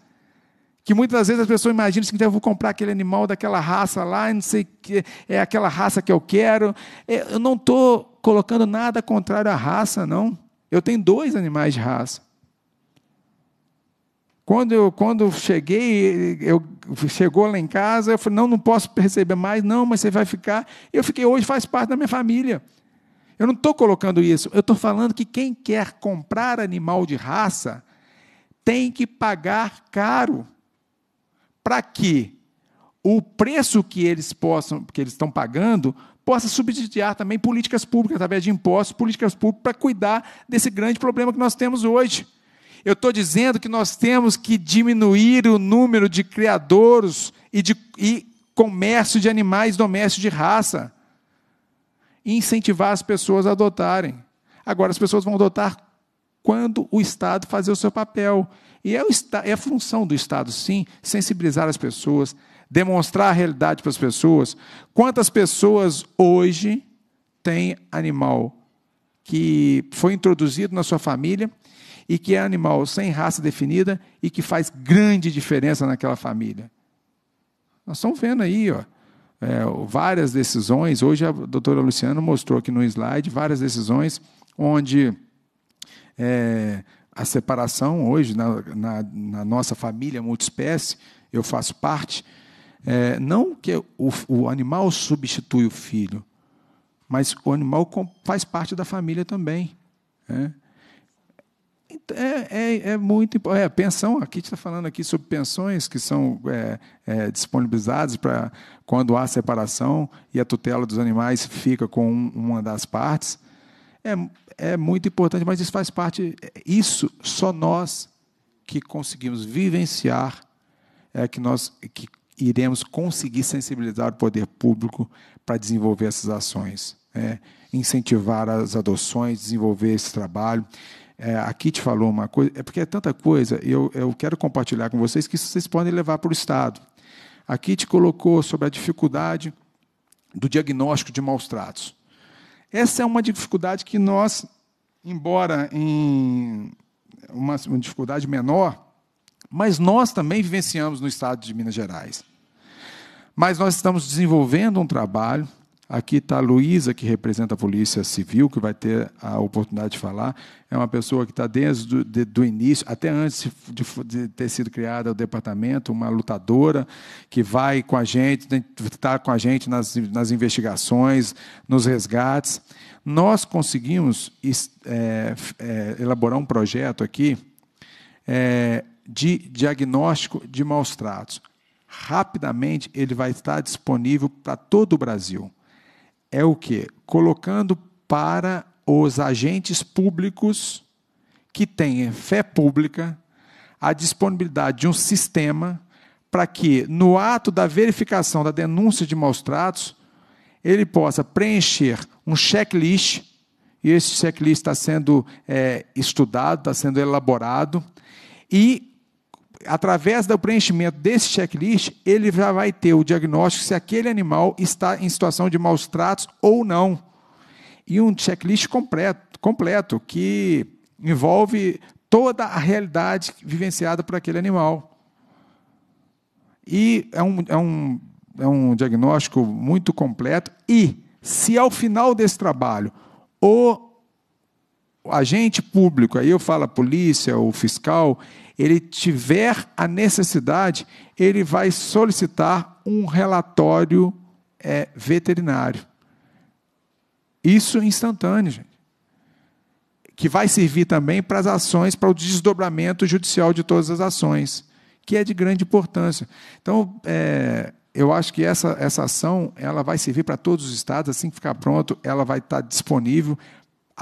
que muitas vezes as pessoas imaginam assim, que então eu vou comprar aquele animal daquela raça lá, não sei que é aquela raça que eu quero. É, eu não estou colocando nada contrário à raça, não. Eu tenho dois animais de raça. Quando eu quando cheguei, eu chegou lá em casa, eu falei: "Não, não posso receber mais, não, mas você vai ficar". Eu fiquei hoje faz parte da minha família. Eu não estou colocando isso. Eu estou falando que quem quer comprar animal de raça tem que pagar caro para que o preço que eles possam, que eles estão pagando, possa subsidiar também políticas públicas através de impostos, políticas públicas para cuidar desse grande problema que nós temos hoje. Eu estou dizendo que nós temos que diminuir o número de criadores e de e comércio de animais domésticos de raça e incentivar as pessoas a adotarem. Agora, as pessoas vão adotar quando o Estado fazer o seu papel. E é, o, é a função do Estado, sim, sensibilizar as pessoas, demonstrar a realidade para as pessoas. Quantas pessoas hoje têm animal que foi introduzido na sua família e que é animal sem raça definida e que faz grande diferença naquela família? Nós estamos vendo aí, ó. É, várias decisões. Hoje a doutora Luciana mostrou aqui no slide várias decisões onde é, a separação hoje na, na, na nossa família multiespécie, eu faço parte, é, não que o, o, animal substitui o filho, mas o animal faz parte da família também. Né? Então, é, é, é, muito importante. É, pensão, aqui está falando aqui sobre pensões que são é, é, disponibilizadas para quando há separação e a tutela dos animais fica com um, uma das partes é, é muito importante, mas isso faz parte, é, isso só nós que conseguimos vivenciar, é que nós que iremos conseguir sensibilizar o poder público para desenvolver essas ações, é, incentivar as adoções, desenvolver esse trabalho. É, aqui te falou uma coisa, é porque é tanta coisa, eu, eu quero compartilhar com vocês que vocês podem levar para o Estado. Aqui te colocou sobre a dificuldade do diagnóstico de maus tratos. Essa é uma dificuldade que nós, embora em uma, uma dificuldade menor, mas nós também vivenciamos no estado de Minas Gerais. Mas nós estamos desenvolvendo um trabalho Aqui está a Luísa, que representa a Polícia Civil, que vai ter a oportunidade de falar. É uma pessoa que está desde do, de, do início, até antes de, de ter sido criada o departamento, uma lutadora que vai com a gente, está com a gente nas, nas investigações, nos resgates. Nós conseguimos é, é, elaborar um projeto aqui é, de diagnóstico de maus-tratos. Rapidamente ele vai estar disponível para todo o Brasil é o que? Colocando para os agentes públicos que têm fé pública a disponibilidade de um sistema para que, no ato da verificação da denúncia de maus tratos, ele possa preencher um checklist, e esse checklist está sendo é, estudado, está sendo elaborado, e através do preenchimento desse checklist, ele já vai ter o diagnóstico se aquele animal está em situação de maus tratos ou não. E um checklist completo, completo que envolve toda a realidade vivenciada por aquele animal. E é um, é um, é um diagnóstico muito completo. E se ao final desse trabalho o o agente público, aí eu falo a polícia, o fiscal, ele tiver a necessidade, ele vai solicitar um relatório é, veterinário. Isso instantâneo, gente. Que vai servir também para as ações, para o desdobramento judicial de todas as ações, que é de grande importância. Então, é, eu acho que essa, essa ação ela vai servir para todos os estados, assim que ficar pronto, ela vai estar disponível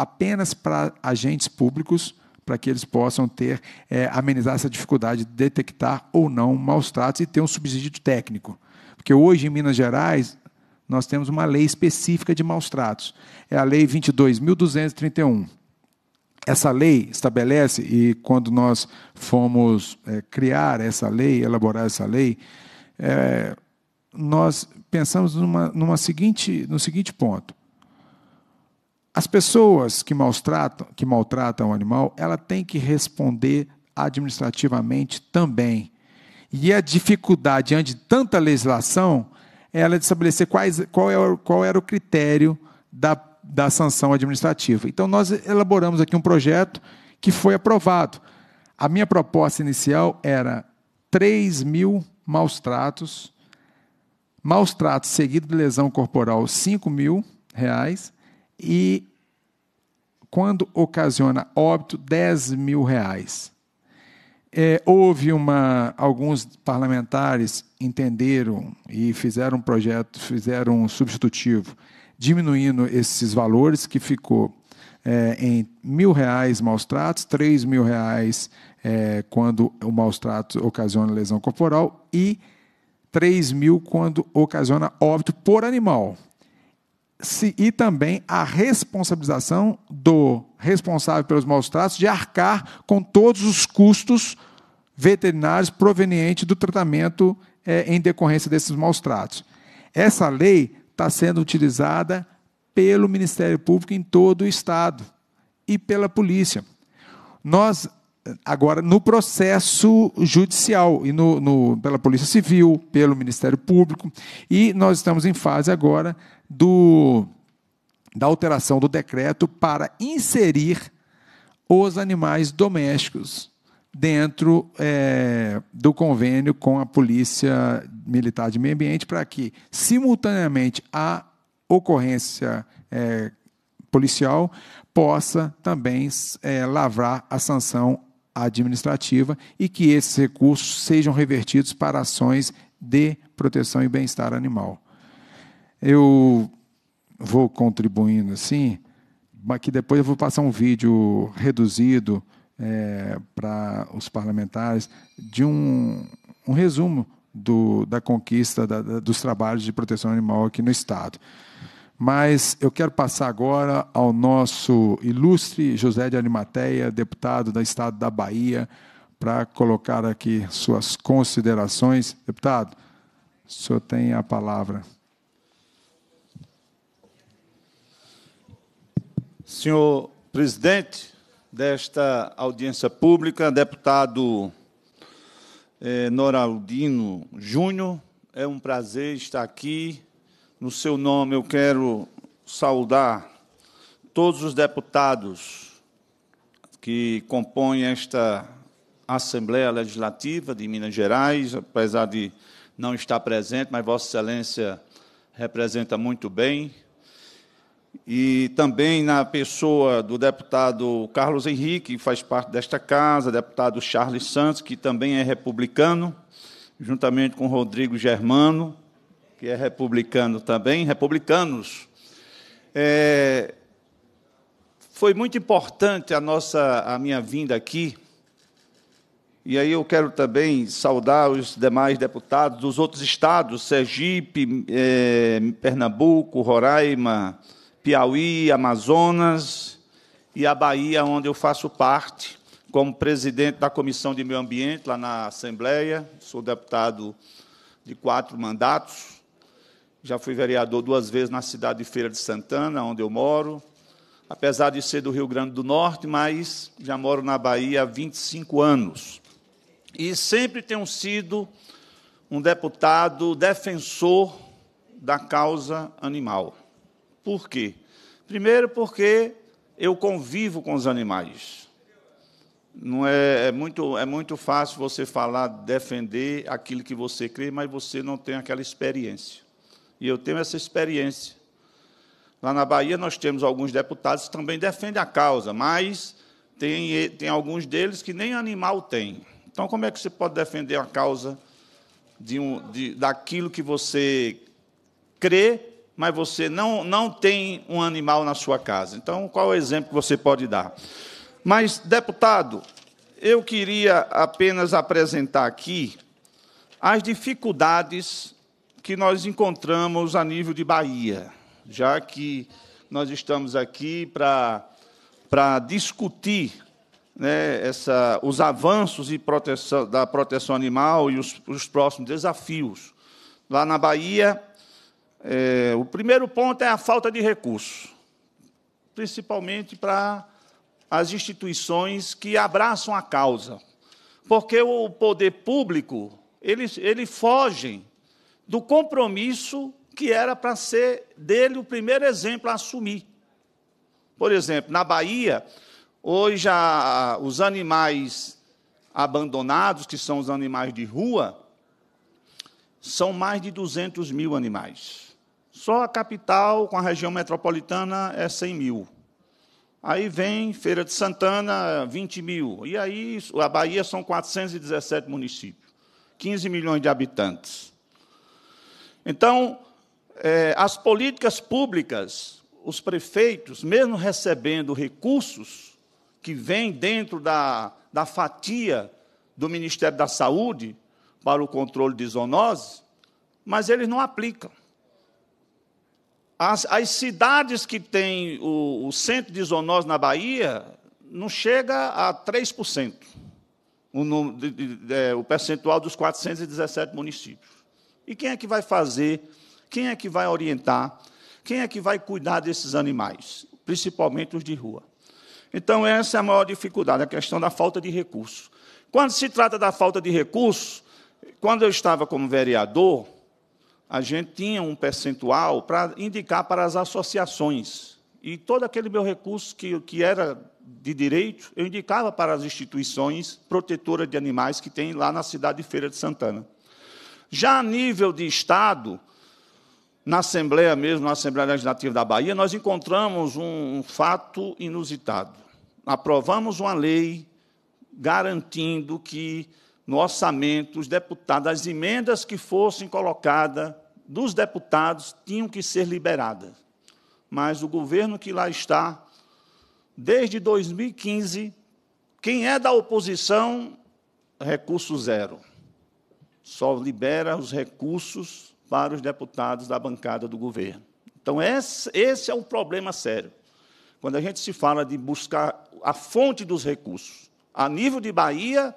apenas para agentes públicos, para que eles possam ter é, amenizar essa dificuldade de detectar ou não maus tratos e ter um subsídio técnico. Porque hoje em Minas Gerais nós temos uma lei específica de maus tratos. É a Lei 22.231. Essa lei estabelece, e quando nós fomos é, criar essa lei, elaborar essa lei, é, nós pensamos numa, numa seguinte, no seguinte ponto: as pessoas que maltratam, que maltratam o animal, ela tem que responder administrativamente também. E a dificuldade, diante de tanta legislação, é ela é de estabelecer quais, qual, é, qual era o critério da, da sanção administrativa. Então, nós elaboramos aqui um projeto que foi aprovado. A minha proposta inicial era 3 mil maus tratos, maus tratos seguido de lesão corporal, 5 mil reais, e quando ocasiona óbito, 10 mil reais. É, houve uma, alguns parlamentares entenderam e fizeram um projeto, fizeram um substitutivo, diminuindo esses valores, que ficou é, em mil reais maus tratos, três mil reais é, quando o maus trato ocasiona lesão corporal e três mil quando ocasiona óbito por animal se, e também a responsabilização do responsável pelos maus tratos de arcar com todos os custos veterinários provenientes do tratamento é, em decorrência desses maus tratos. Essa lei está sendo utilizada pelo Ministério Público em todo o Estado e pela polícia. Nós, agora, no processo judicial, e no, no pela Polícia Civil, pelo Ministério Público, e nós estamos em fase agora do, da alteração do decreto para inserir os animais domésticos dentro é, do convênio com a Polícia Militar de Meio Ambiente para que, simultaneamente à ocorrência é, policial, possa também é, lavrar a sanção administrativa e que esses recursos sejam revertidos para ações de proteção e bem-estar animal. Eu vou contribuindo assim, que depois eu vou passar um vídeo reduzido é, para os parlamentares de um, um resumo do, da conquista da, da, dos trabalhos de proteção animal aqui no Estado. Mas eu quero passar agora ao nosso ilustre José de Animateia, deputado do Estado da Bahia, para colocar aqui suas considerações. Deputado, o senhor tem a palavra. Senhor presidente desta audiência pública, deputado eh, Noraldino Júnior, é um prazer estar aqui. No seu nome, eu quero saudar todos os deputados que compõem esta Assembleia Legislativa de Minas Gerais, apesar de não estar presente, mas Vossa Excelência representa muito bem e também na pessoa do deputado Carlos Henrique, que faz parte desta casa, deputado Charles Santos, que também é republicano, juntamente com Rodrigo Germano, que é republicano também, republicanos. É, foi muito importante a nossa, a minha vinda aqui. E aí eu quero também saudar os demais deputados dos outros estados, Sergipe, é, Pernambuco, Roraima, Piauí, Amazonas e a Bahia, onde eu faço parte, como presidente da Comissão de Meio Ambiente, lá na Assembleia. Sou deputado de quatro mandatos. Já fui vereador duas vezes na cidade de Feira de Santana, onde eu moro. Apesar de ser do Rio Grande do Norte, mas já moro na Bahia há 25 anos. E sempre tenho sido um deputado defensor da causa animal. Por quê? Primeiro, porque eu convivo com os animais. Não é, é, muito, é muito fácil você falar, defender aquilo que você crê, mas você não tem aquela experiência. E eu tenho essa experiência. Lá na Bahia, nós temos alguns deputados que também defendem a causa, mas tem, tem alguns deles que nem animal tem. Então, como é que você pode defender a causa de um, de, daquilo que você crê mas você não, não tem um animal na sua casa. Então, qual é o exemplo que você pode dar? Mas, deputado, eu queria apenas apresentar aqui as dificuldades que nós encontramos a nível de Bahia, já que nós estamos aqui para, para discutir né, essa, os avanços e proteção, da proteção animal e os, os próximos desafios. Lá na Bahia, é, o primeiro ponto é a falta de recursos, principalmente para as instituições que abraçam a causa, porque o poder público ele, ele foge do compromisso que era para ser dele o primeiro exemplo a assumir. Por exemplo, na Bahia, hoje a, os animais abandonados, que são os animais de rua, são mais de 200 mil animais. Só a capital, com a região metropolitana, é 100 mil. Aí vem Feira de Santana, 20 mil. E aí, a Bahia são 417 municípios, 15 milhões de habitantes. Então, é, as políticas públicas, os prefeitos, mesmo recebendo recursos que vêm dentro da, da fatia do Ministério da Saúde para o controle de zoonose, mas eles não aplicam. As, as cidades que têm o, o centro de zoonose na Bahia não chega a 3%, o, número de, de, de, é, o percentual dos 417 municípios. E quem é que vai fazer? Quem é que vai orientar? Quem é que vai cuidar desses animais, principalmente os de rua? Então, essa é a maior dificuldade, a questão da falta de recursos. Quando se trata da falta de recursos, quando eu estava como vereador, a gente tinha um percentual para indicar para as associações. E todo aquele meu recurso que, que era de direito, eu indicava para as instituições protetoras de animais que tem lá na cidade de Feira de Santana. Já a nível de Estado, na Assembleia mesmo, na Assembleia Legislativa da Bahia, nós encontramos um fato inusitado. Aprovamos uma lei garantindo que no orçamento, os deputados, as emendas que fossem colocadas dos deputados tinham que ser liberadas. Mas o governo que lá está, desde 2015, quem é da oposição, recurso zero. Só libera os recursos para os deputados da bancada do governo. Então, esse é um problema sério. Quando a gente se fala de buscar a fonte dos recursos, a nível de Bahia,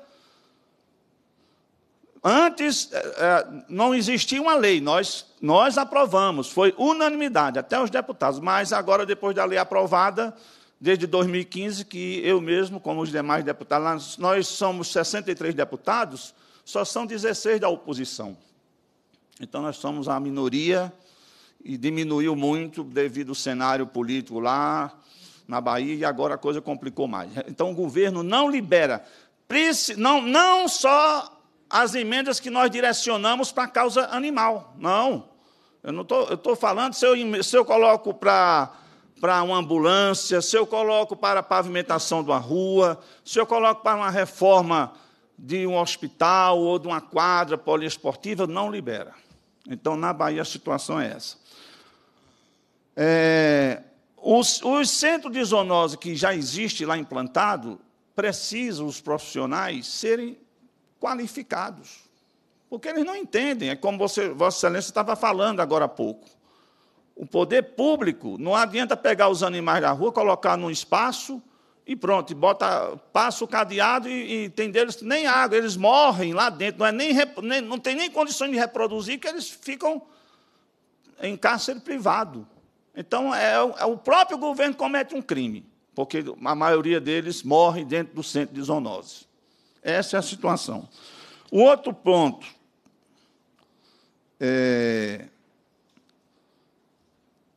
Antes eh, eh, não existia uma lei, nós, nós aprovamos, foi unanimidade, até os deputados, mas agora, depois da lei aprovada, desde 2015, que eu mesmo, como os demais deputados, nós somos 63 deputados, só são 16 da oposição. Então, nós somos a minoria e diminuiu muito devido ao cenário político lá na Bahia e agora a coisa complicou mais. Então, o governo não libera, não, não só as emendas que nós direcionamos para a causa animal. Não. Eu não tô, estou falando se eu, se eu coloco para para uma ambulância, se eu coloco para a pavimentação de uma rua, se eu coloco para uma reforma de um hospital ou de uma quadra poliesportiva, não libera. Então, na Bahia, a situação é essa. É, os, os centros de zoonose que já existe lá implantado, precisam os profissionais serem qualificados. Porque eles não entendem, é como você, Vossa Excelência estava falando agora há pouco. O poder público não adianta pegar os animais da rua, colocar num espaço e pronto, bota, passa o cadeado e, e tem deles nem água, eles morrem lá dentro, não, é nem, nem, não tem nem condições de reproduzir, que eles ficam em cárcere privado. Então, é, é o próprio governo comete um crime, porque a maioria deles morre dentro do centro de zoonose. Essa é a situação. O outro ponto é,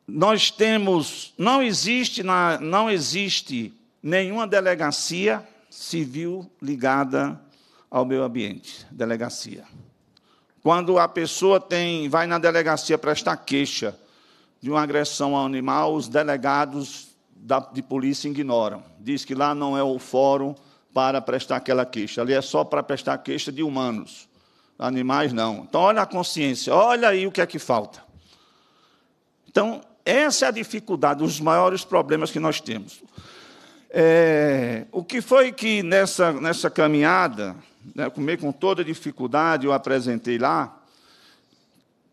nós temos, não existe, na, não existe nenhuma delegacia civil ligada ao meio ambiente, delegacia. Quando a pessoa tem, vai na delegacia prestar queixa de uma agressão ao animal, os delegados da, de polícia ignoram. Diz que lá não é o fórum para prestar aquela queixa. Ali é só para prestar queixa de humanos, animais não. Então, olha a consciência, olha aí o que é que falta. Então, essa é a dificuldade, os maiores problemas que nós temos. É, o que foi que nessa, nessa caminhada, né, comer com toda dificuldade, eu apresentei lá,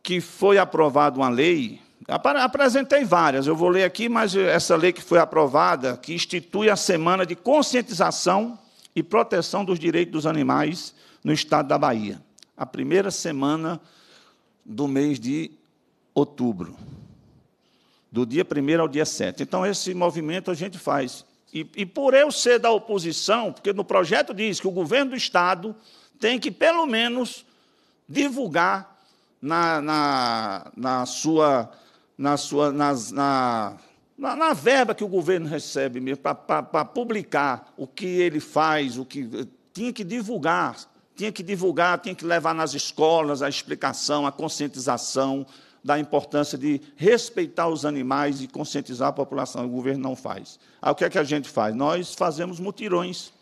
que foi aprovada uma lei, apresentei várias, eu vou ler aqui, mas essa lei que foi aprovada, que institui a semana de conscientização e proteção dos direitos dos animais no estado da Bahia. A primeira semana do mês de outubro, do dia 1 ao dia 7. Então, esse movimento a gente faz. E, e, por eu ser da oposição, porque no projeto diz que o governo do Estado tem que, pelo menos, divulgar na, na, na sua. Na sua nas, na, na, na verba que o governo recebe para publicar o que ele faz, o que eh, tinha que divulgar, tinha que divulgar, tinha que levar nas escolas a explicação, a conscientização da importância de respeitar os animais e conscientizar a população. O governo não faz. Aí o que é que a gente faz? Nós fazemos mutirões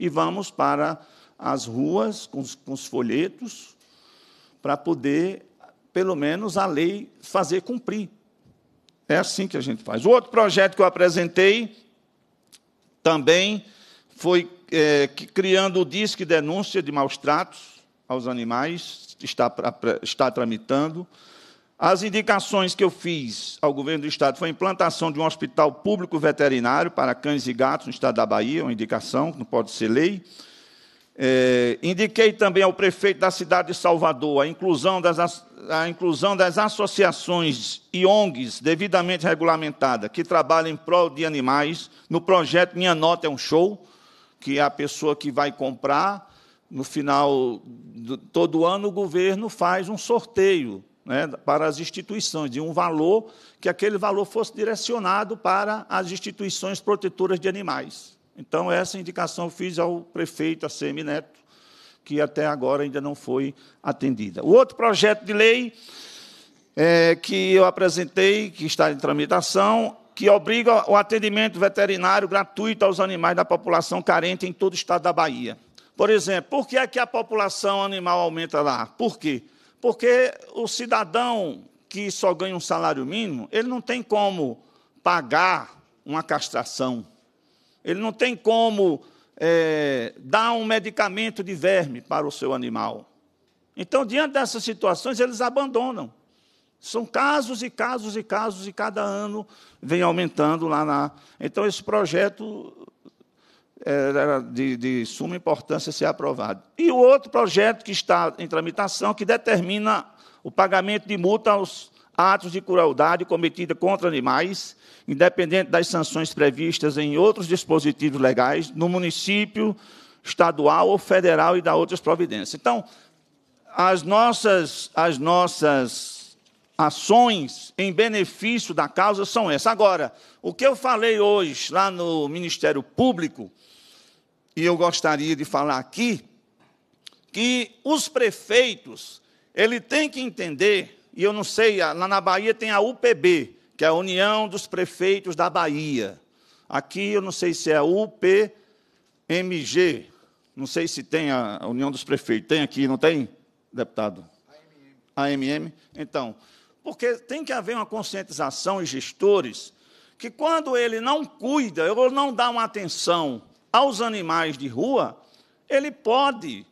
e vamos para as ruas com os, com os folhetos para poder, pelo menos, a lei fazer cumprir é assim que a gente faz. O outro projeto que eu apresentei também foi é, que, criando o Disque Denúncia de Maus Tratos aos Animais, está, está tramitando. As indicações que eu fiz ao governo do Estado foi a implantação de um hospital público veterinário para cães e gatos no Estado da Bahia, uma indicação que não pode ser lei é, indiquei também ao prefeito da cidade de Salvador a inclusão das, a inclusão das associações e ONGs devidamente regulamentada que trabalham em prol de animais no projeto Minha Nota é um Show, que é a pessoa que vai comprar, no final de todo ano, o governo faz um sorteio né, para as instituições, de um valor, que aquele valor fosse direcionado para as instituições protetoras de animais. Então, essa indicação eu fiz ao prefeito, a Neto, que até agora ainda não foi atendida. O outro projeto de lei é, que eu apresentei, que está em tramitação, que obriga o atendimento veterinário gratuito aos animais da população carente em todo o estado da Bahia. Por exemplo, por que é que a população animal aumenta lá? Por quê? Porque o cidadão que só ganha um salário mínimo, ele não tem como pagar uma castração. Ele não tem como é, dar um medicamento de verme para o seu animal. Então, diante dessas situações, eles abandonam. São casos e casos e casos, e cada ano vem aumentando lá na. Então, esse projeto é, era de, de, suma importância ser aprovado. E o outro projeto que está em tramitação, que determina o pagamento de multa aos atos de crueldade cometida contra animais independente das sanções previstas em outros dispositivos legais, no município, estadual ou federal e da outras providências. Então, as nossas, as nossas ações em benefício da causa são essas. Agora, o que eu falei hoje lá no Ministério Público, e eu gostaria de falar aqui, que os prefeitos, ele tem que entender, e eu não sei, lá na Bahia tem a UPB, que é a União dos Prefeitos da Bahia. Aqui eu não sei se é a UPMG, não sei se tem a União dos Prefeitos. Tem aqui, não tem, deputado? AMM. AMM. Então, porque tem que haver uma conscientização e gestores que quando ele não cuida ou não dá uma atenção aos animais de rua, ele pode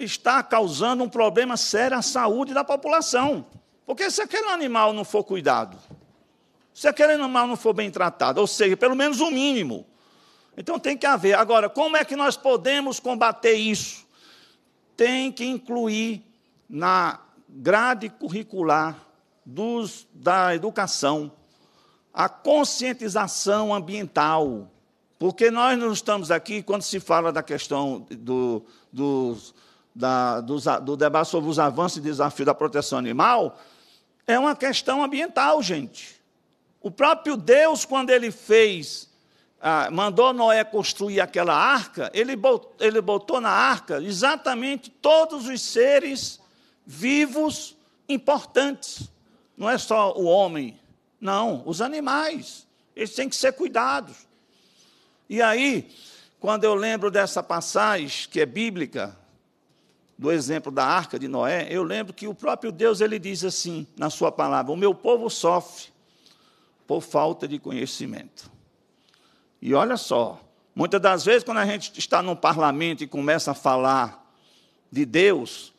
estar causando um problema sério à saúde da população. Porque se aquele animal não for cuidado, se aquele animal não for bem tratado, ou seja, pelo menos o um mínimo. Então tem que haver. Agora, como é que nós podemos combater isso? Tem que incluir na grade curricular dos, da educação a conscientização ambiental. Porque nós não estamos aqui, quando se fala da questão do, do da, dos, do debate sobre os avanços e desafios da proteção animal, é uma questão ambiental, gente. O próprio Deus, quando ele fez, ah, mandou Noé construir aquela arca, ele botou, ele botou na arca exatamente todos os seres vivos importantes. Não é só o homem, não, os animais. Eles têm que ser cuidados. E aí, quando eu lembro dessa passagem que é bíblica, do exemplo da arca de Noé, eu lembro que o próprio Deus ele diz assim na sua palavra: "O meu povo sofre por falta de conhecimento. E olha só, muitas das vezes, quando a gente está num parlamento e começa a falar de Deus,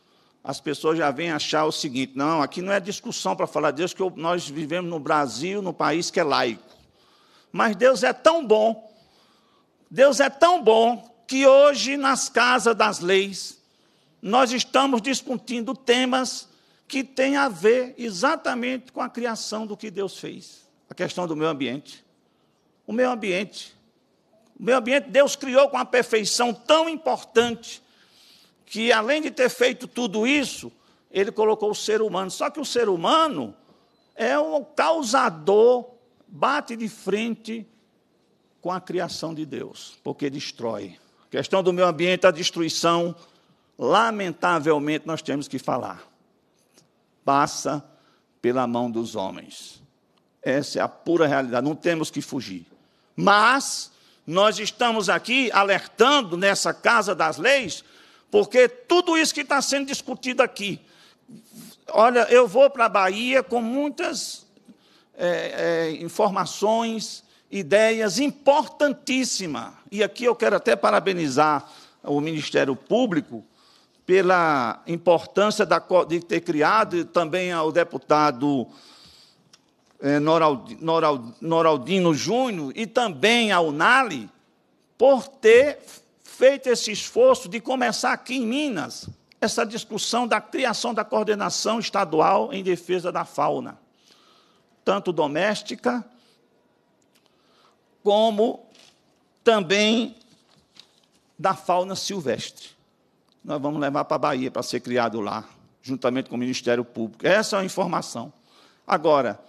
as pessoas já vêm achar o seguinte: não, aqui não é discussão para falar de Deus, que nós vivemos no Brasil, num país que é laico. Mas Deus é tão bom, Deus é tão bom, que hoje, nas casas das leis, nós estamos discutindo temas que têm a ver exatamente com a criação do que Deus fez a questão do meio ambiente. O meio ambiente. O meio ambiente Deus criou com uma perfeição tão importante que, além de ter feito tudo isso, ele colocou o ser humano. Só que o ser humano é o causador, bate de frente com a criação de Deus, porque destrói. A questão do meio ambiente, a destruição, lamentavelmente, nós temos que falar. Passa pela mão dos homens. Essa é a pura realidade, não temos que fugir. Mas nós estamos aqui alertando nessa casa das leis, porque tudo isso que está sendo discutido aqui. Olha, eu vou para a Bahia com muitas é, é, informações, ideias importantíssimas. E aqui eu quero até parabenizar o Ministério Público pela importância da, de ter criado, e também ao deputado é, Noraldino Júnior e também ao Nali, por ter feito esse esforço de começar aqui em Minas essa discussão da criação da coordenação estadual em defesa da fauna, tanto doméstica como também da fauna silvestre. Nós vamos levar para a Bahia para ser criado lá, juntamente com o Ministério Público. Essa é a informação. Agora,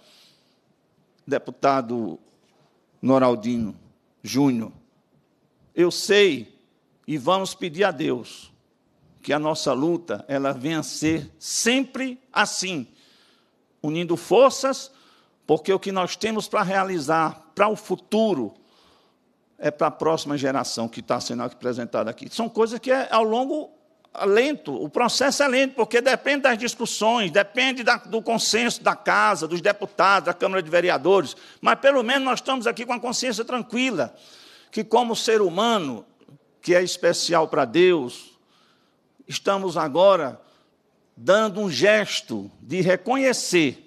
deputado Noraldino Júnior, eu sei e vamos pedir a Deus que a nossa luta ela venha a ser sempre assim, unindo forças, porque o que nós temos para realizar para o futuro é para a próxima geração que está sendo apresentada aqui. São coisas que é ao longo lento, o processo é lento, porque depende das discussões, depende da, do consenso da casa, dos deputados, da Câmara de Vereadores, mas pelo menos nós estamos aqui com a consciência tranquila, que como ser humano, que é especial para Deus, estamos agora dando um gesto de reconhecer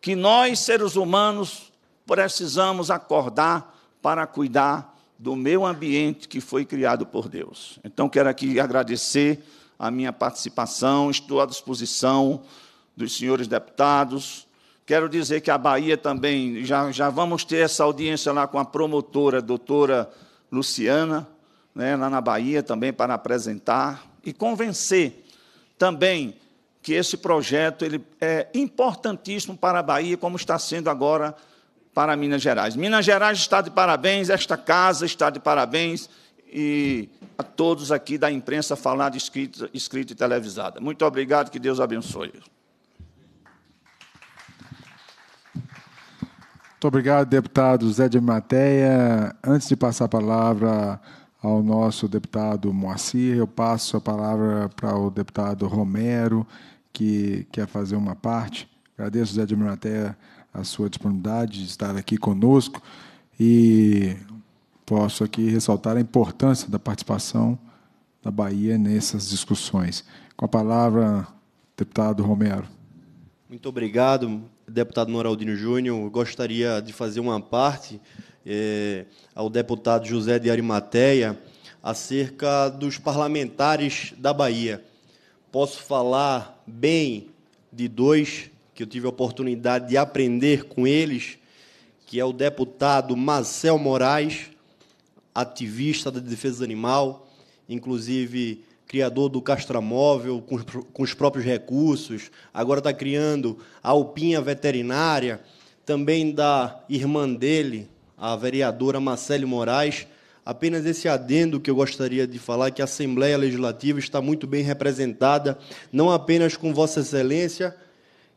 que nós, seres humanos, precisamos acordar para cuidar do meu ambiente que foi criado por Deus. Então, quero aqui agradecer a minha participação, estou à disposição dos senhores deputados. Quero dizer que a Bahia também, já, já vamos ter essa audiência lá com a promotora, a doutora Luciana, né, lá na Bahia também, para apresentar e convencer também que esse projeto ele é importantíssimo para a Bahia, como está sendo agora para Minas Gerais. Minas Gerais está de parabéns, esta casa está de parabéns e a todos aqui da imprensa falada, escrita, escrita e televisada. Muito obrigado, que Deus abençoe. Muito obrigado, deputado Zé de Mateia. Antes de passar a palavra ao nosso deputado Moacir, eu passo a palavra para o deputado Romero, que quer fazer uma parte. Agradeço, Zé de Mateia a sua disponibilidade de estar aqui conosco e posso aqui ressaltar a importância da participação da Bahia nessas discussões. Com a palavra, deputado Romero. Muito obrigado, deputado Noraldino Júnior. Gostaria de fazer uma parte é, ao deputado José de Arimateia acerca dos parlamentares da Bahia. Posso falar bem de dois que eu tive a oportunidade de aprender com eles, que é o deputado Marcel Moraes, ativista da defesa animal, inclusive criador do castramóvel com, com os próprios recursos, agora está criando a alpinha veterinária, também da irmã dele, a vereadora Marcele Moraes. Apenas esse adendo que eu gostaria de falar, que a Assembleia Legislativa está muito bem representada, não apenas com Vossa Excelência,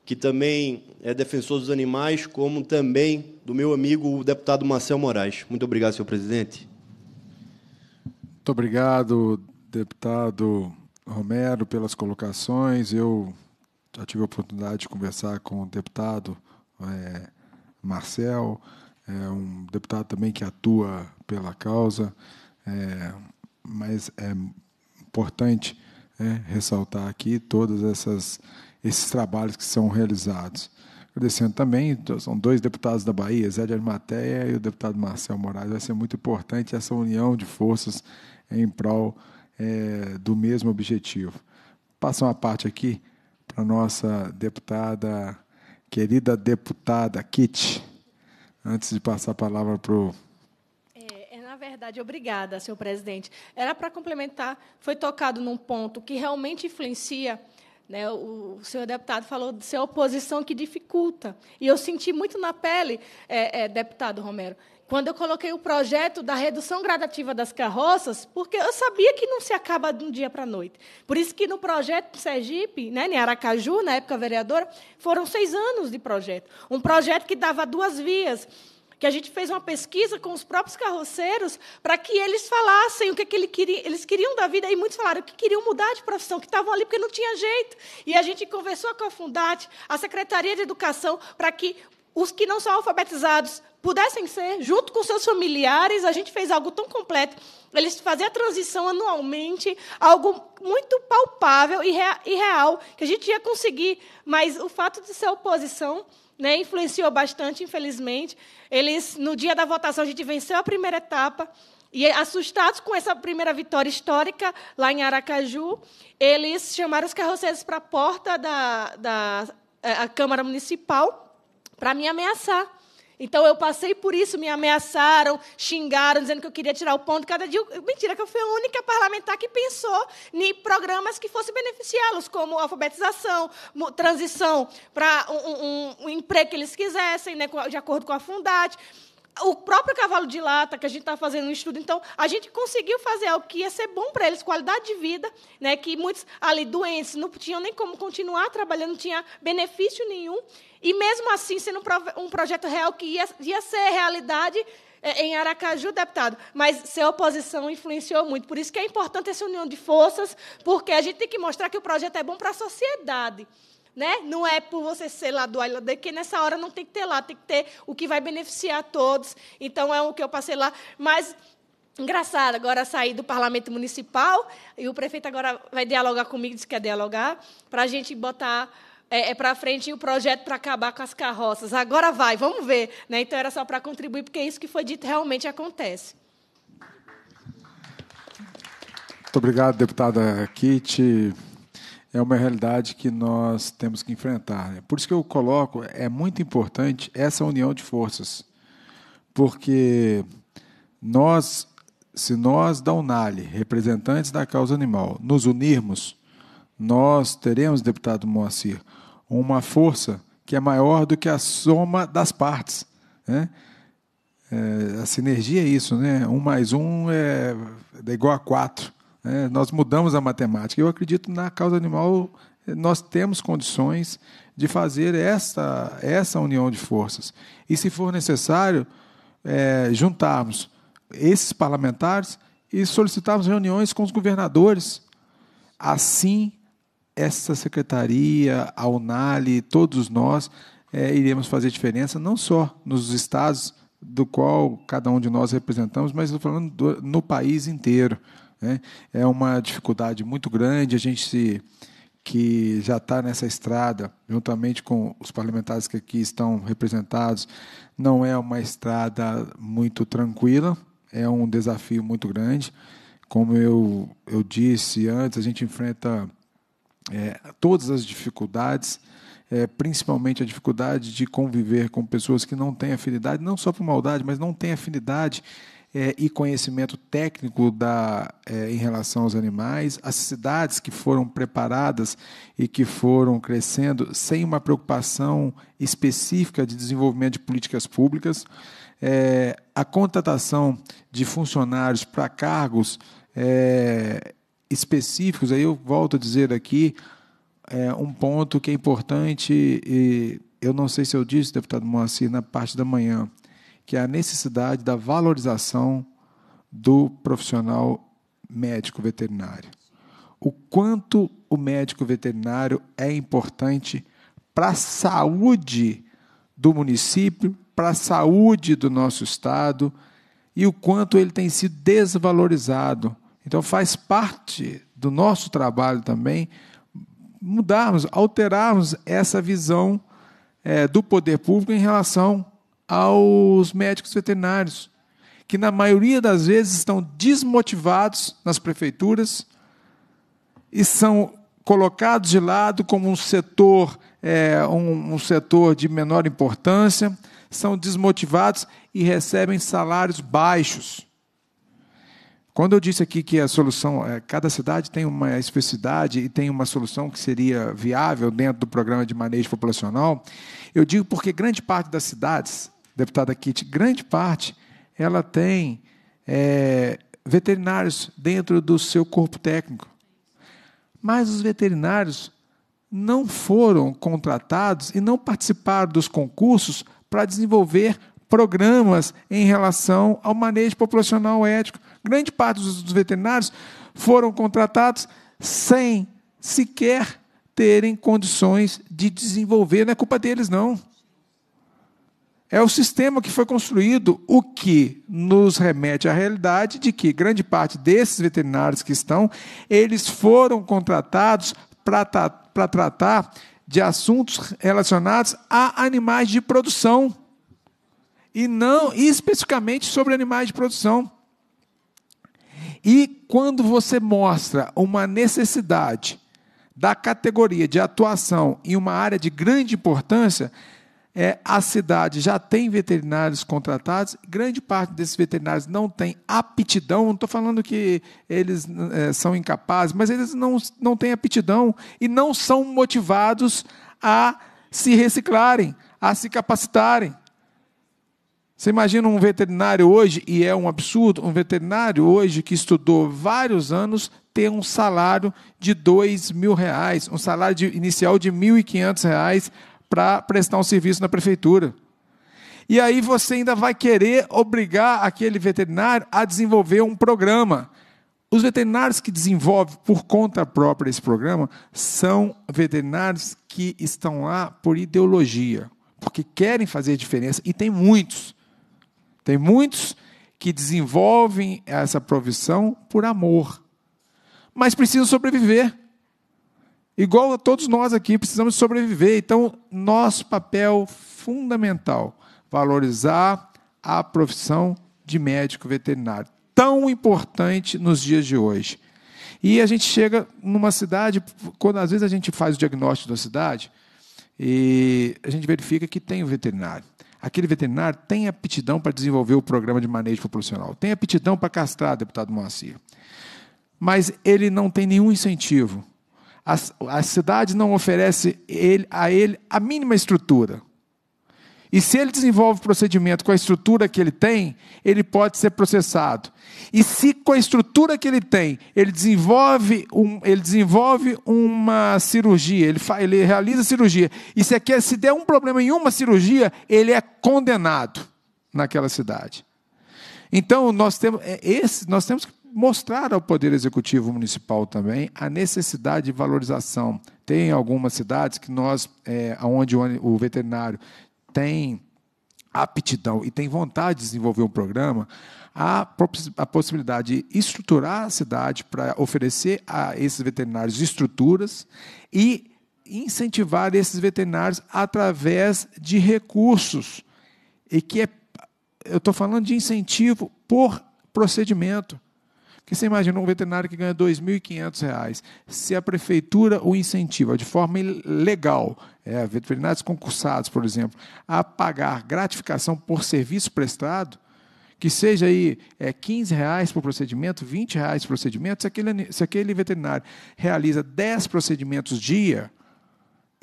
que também é defensor dos animais, como também do meu amigo, o deputado Marcel Moraes. Muito obrigado, senhor presidente. Muito obrigado, deputado Romero, pelas colocações. Eu já tive a oportunidade de conversar com o deputado é, Marcel, é um deputado também que atua pela causa, é, mas é importante é, ressaltar aqui todas essas esses trabalhos que são realizados. Agradecendo também, então, são dois deputados da Bahia, Zé de Arimateia e o deputado Marcel Moraes. Vai ser muito importante essa união de forças em prol é, do mesmo objetivo. Passa uma parte aqui para a nossa deputada, querida deputada Kit, antes de passar a palavra para é, é, o verdade, obrigada, senhor presidente. Era para complementar, foi tocado num ponto que realmente influencia né, o, o senhor deputado falou de ser a oposição que dificulta. E eu senti muito na pele, é, é, deputado Romero, quando eu coloquei o projeto da redução gradativa das carroças, porque eu sabia que não se acaba de um dia para a noite. Por isso que no projeto Sergipe, né, em Aracaju, na época vereadora, foram seis anos de projeto. Um projeto que dava duas vias que a gente fez uma pesquisa com os próprios carroceiros para que eles falassem o que, é que ele queria, eles queriam da vida. E muitos falaram que queriam mudar de profissão, que estavam ali porque não tinha jeito. E a gente conversou com a Fundat, a Secretaria de Educação, para que os que não são alfabetizados pudessem ser, junto com seus familiares, a gente fez algo tão completo. Eles faziam a transição anualmente, algo muito palpável e real, que a gente ia conseguir. Mas o fato de ser oposição né, influenciou bastante, infelizmente. Eles, no dia da votação, a gente venceu a primeira etapa. E assustados com essa primeira vitória histórica lá em Aracaju, eles chamaram os carroceiros para a porta da, da eh, a Câmara Municipal para me ameaçar. Então eu passei por isso, me ameaçaram, xingaram, dizendo que eu queria tirar o ponto cada dia. Mentira, que eu fui a única parlamentar que pensou em programas que fossem beneficiá-los, como alfabetização, transição para um, um, um, emprego que eles quisessem, né, de acordo com a Fundate o próprio cavalo de lata, que a gente está fazendo um estudo, então, a gente conseguiu fazer algo que ia ser bom para eles, qualidade de vida, né, que muitos ali doentes não tinham nem como continuar trabalhando, não tinha benefício nenhum, e mesmo assim sendo um, projeto real que ia, ia ser realidade é, em Aracaju, deputado, mas ser oposição influenciou muito. Por isso que é importante essa união de forças, porque a gente tem que mostrar que o projeto é bom para a sociedade né? Não é por você ser lá do ALD, que nessa hora não tem que ter lá, tem que ter o que vai beneficiar a todos. Então é o que eu passei lá, mas Engraçado, agora saí do parlamento municipal e o prefeito agora vai dialogar comigo, disse que quer dialogar, para a gente botar é, é para frente o projeto para acabar com as carroças. Agora vai, vamos ver. Né? Então era só para contribuir, porque é isso que foi dito realmente acontece. Muito obrigado, deputada Kitty é uma realidade que nós temos que enfrentar. Né? Por isso que eu coloco, é muito importante essa união de forças, porque nós, se nós da Unale, representantes da causa animal, nos unirmos, nós teremos, deputado Moacir, uma força que é maior do que a soma das partes. Né? É, a sinergia é isso, né? Um mais um é, é igual a quatro. É, nós mudamos a matemática. Eu acredito na causa animal, nós temos condições de fazer essa, essa união de forças. E, se for necessário, é, juntarmos esses parlamentares e solicitarmos reuniões com os governadores. Assim, essa secretaria, a Unali, todos nós é, iremos fazer diferença, não só nos estados do qual cada um de nós representamos, mas estou falando do, no país inteiro. Né? É uma dificuldade muito grande. A gente se, que já está nessa estrada, juntamente com os parlamentares que aqui estão representados, não é uma estrada muito tranquila, é um desafio muito grande. Como eu, eu disse antes, a gente enfrenta é, todas as dificuldades, é, principalmente a dificuldade de conviver com pessoas que não têm afinidade, não só por maldade, mas não têm afinidade é, e conhecimento técnico da, é, em relação aos animais, as cidades que foram preparadas e que foram crescendo sem uma preocupação específica de desenvolvimento de políticas públicas, é, a contratação de funcionários para cargos é, específicos, aí eu volto a dizer aqui é, um ponto que é importante, e eu não sei se eu disse, deputado Moacir, na parte da manhã que é a necessidade da valorização do profissional médico veterinário. O quanto o médico veterinário é importante para a saúde do município, para a saúde do nosso estado e o quanto ele tem sido desvalorizado. Então faz parte do nosso trabalho também mudarmos, alterarmos essa visão é, do poder público em relação aos médicos veterinários, que na maioria das vezes estão desmotivados nas prefeituras e são colocados de lado como um setor, é, um, um setor de menor importância, são desmotivados e recebem salários baixos. Quando eu disse aqui que a solução, é, cada cidade tem uma especificidade e tem uma solução que seria viável dentro do programa de manejo populacional, eu digo porque grande parte das cidades deputada Kitty, grande parte ela tem é, veterinários dentro do seu corpo técnico. Mas os veterinários não foram contratados e não participaram dos concursos para desenvolver programas em relação ao manejo populacional ético. Grande parte dos veterinários foram contratados sem sequer terem condições de desenvolver, não é culpa deles, não. É o sistema que foi construído, o que nos remete à realidade de que grande parte desses veterinários que estão, eles foram contratados para tratar de assuntos relacionados a animais de produção e não especificamente sobre animais de produção. E quando você mostra uma necessidade da categoria de atuação em uma área de grande importância, é, a cidade já tem veterinários contratados, grande parte desses veterinários não tem aptidão, não estou falando que eles é, são incapazes, mas eles não, não têm aptidão e não são motivados a se reciclarem, a se capacitarem. Você imagina um veterinário hoje, e é um absurdo, um veterinário hoje que estudou vários anos ter um salário de dois mil reais, um salário de, inicial de mil e quinhentos reais para prestar um serviço na prefeitura. E aí você ainda vai querer obrigar aquele veterinário a desenvolver um programa. Os veterinários que desenvolvem por conta própria esse programa são veterinários que estão lá por ideologia, porque querem fazer diferença. E tem muitos. Tem muitos que desenvolvem essa profissão por amor, mas precisam sobreviver. Igual a todos nós aqui, precisamos sobreviver. Então, nosso papel fundamental, valorizar a profissão de médico veterinário, tão importante nos dias de hoje. E a gente chega numa cidade, quando às vezes a gente faz o diagnóstico da cidade, e a gente verifica que tem o um veterinário. Aquele veterinário tem aptidão para desenvolver o programa de manejo populacional, tem aptidão para castrar, deputado Moacir. Mas ele não tem nenhum incentivo a, a cidade não oferece ele, a ele a mínima estrutura. E se ele desenvolve o procedimento com a estrutura que ele tem, ele pode ser processado. E se com a estrutura que ele tem, ele desenvolve, um, ele desenvolve uma cirurgia, ele, fa, ele realiza cirurgia, e se, aqui, se der um problema em uma cirurgia, ele é condenado naquela cidade. Então, nós temos, é, esse, nós temos que mostrar ao Poder Executivo Municipal também a necessidade de valorização. Tem algumas cidades que nós, é, onde o veterinário tem aptidão e tem vontade de desenvolver um programa, há a possibilidade de estruturar a cidade para oferecer a esses veterinários estruturas e incentivar esses veterinários através de recursos. E que é, eu estou falando de incentivo por procedimento. Porque você imagina um veterinário que ganha R$ 2.500. Se a prefeitura o incentiva de forma legal, é, veterinários concursados, por exemplo, a pagar gratificação por serviço prestado, que seja aí é, 15 reais por procedimento, 20 reais por procedimento, se aquele, se aquele veterinário realiza 10 procedimentos dia,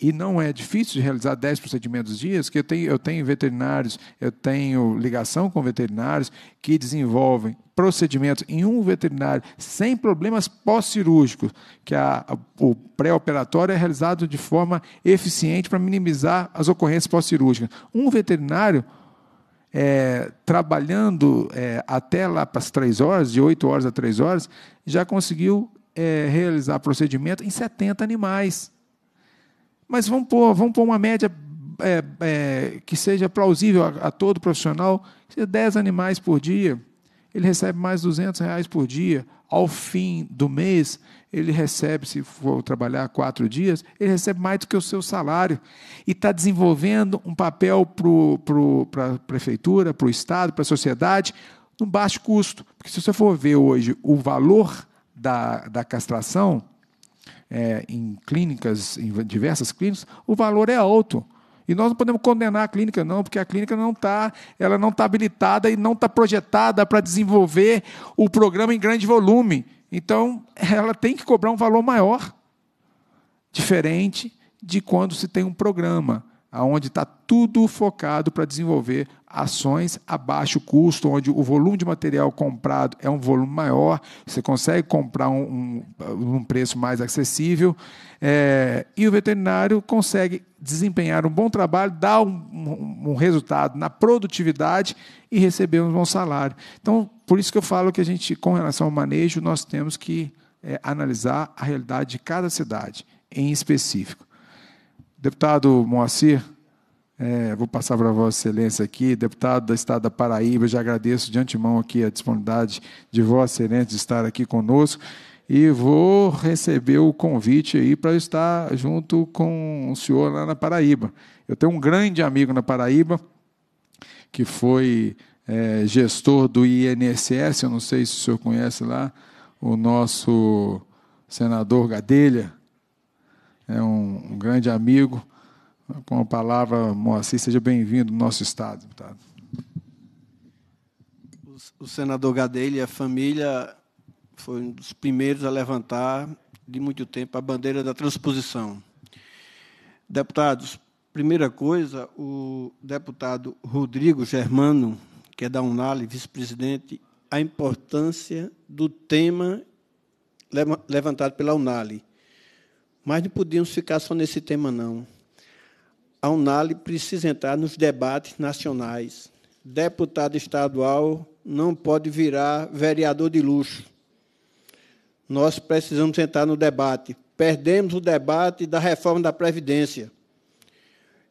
e não é difícil de realizar 10 procedimentos dias, que eu tenho, eu tenho veterinários, eu tenho ligação com veterinários que desenvolvem procedimentos em um veterinário sem problemas pós-cirúrgicos, que a, a, o pré-operatório é realizado de forma eficiente para minimizar as ocorrências pós-cirúrgicas. Um veterinário é, trabalhando é, até lá para as três horas, de 8 horas a 3 horas, já conseguiu é, realizar procedimento em 70 animais. Mas vamos pôr, vamos pôr uma média é, é, que seja plausível a, a todo profissional, seja 10 animais por dia, ele recebe mais 200 reais por dia. Ao fim do mês, ele recebe, se for trabalhar quatro dias, ele recebe mais do que o seu salário. E está desenvolvendo um papel para a prefeitura, para o Estado, para a sociedade, num baixo custo. Porque se você for ver hoje o valor da, da castração, é, em clínicas, em diversas clínicas, o valor é alto. E nós não podemos condenar a clínica, não, porque a clínica não está, ela não está habilitada e não está projetada para desenvolver o programa em grande volume. Então, ela tem que cobrar um valor maior, diferente de quando se tem um programa, aonde está tudo focado para desenvolver ações a baixo custo, onde o volume de material comprado é um volume maior, você consegue comprar um, um, um preço mais acessível, é, e o veterinário consegue desempenhar um bom trabalho, dar um, um, um resultado na produtividade e receber um bom salário. Então, por isso que eu falo que a gente, com relação ao manejo, nós temos que é, analisar a realidade de cada cidade, em específico. Deputado Moacir, é, vou passar para Vossa Excelência aqui, deputado da Estado da Paraíba, já agradeço de antemão aqui a disponibilidade de Vossa Excelência de estar aqui conosco e vou receber o convite aí para estar junto com o senhor lá na Paraíba. Eu tenho um grande amigo na Paraíba que foi é, gestor do INSS, eu não sei se o senhor conhece lá, o nosso senador Gadelha, é um, um grande amigo com a palavra, Moacir, seja bem-vindo ao nosso Estado, deputado. Tá? O senador Gadelha e a família foi um dos primeiros a levantar, de muito tempo, a bandeira da transposição. Deputados, primeira coisa, o deputado Rodrigo Germano, que é da Unale, vice-presidente, a importância do tema levantado pela Unale. Mas não podíamos ficar só nesse tema, não a Unali precisa entrar nos debates nacionais. Deputado estadual não pode virar vereador de luxo. Nós precisamos entrar no debate. Perdemos o debate da reforma da Previdência.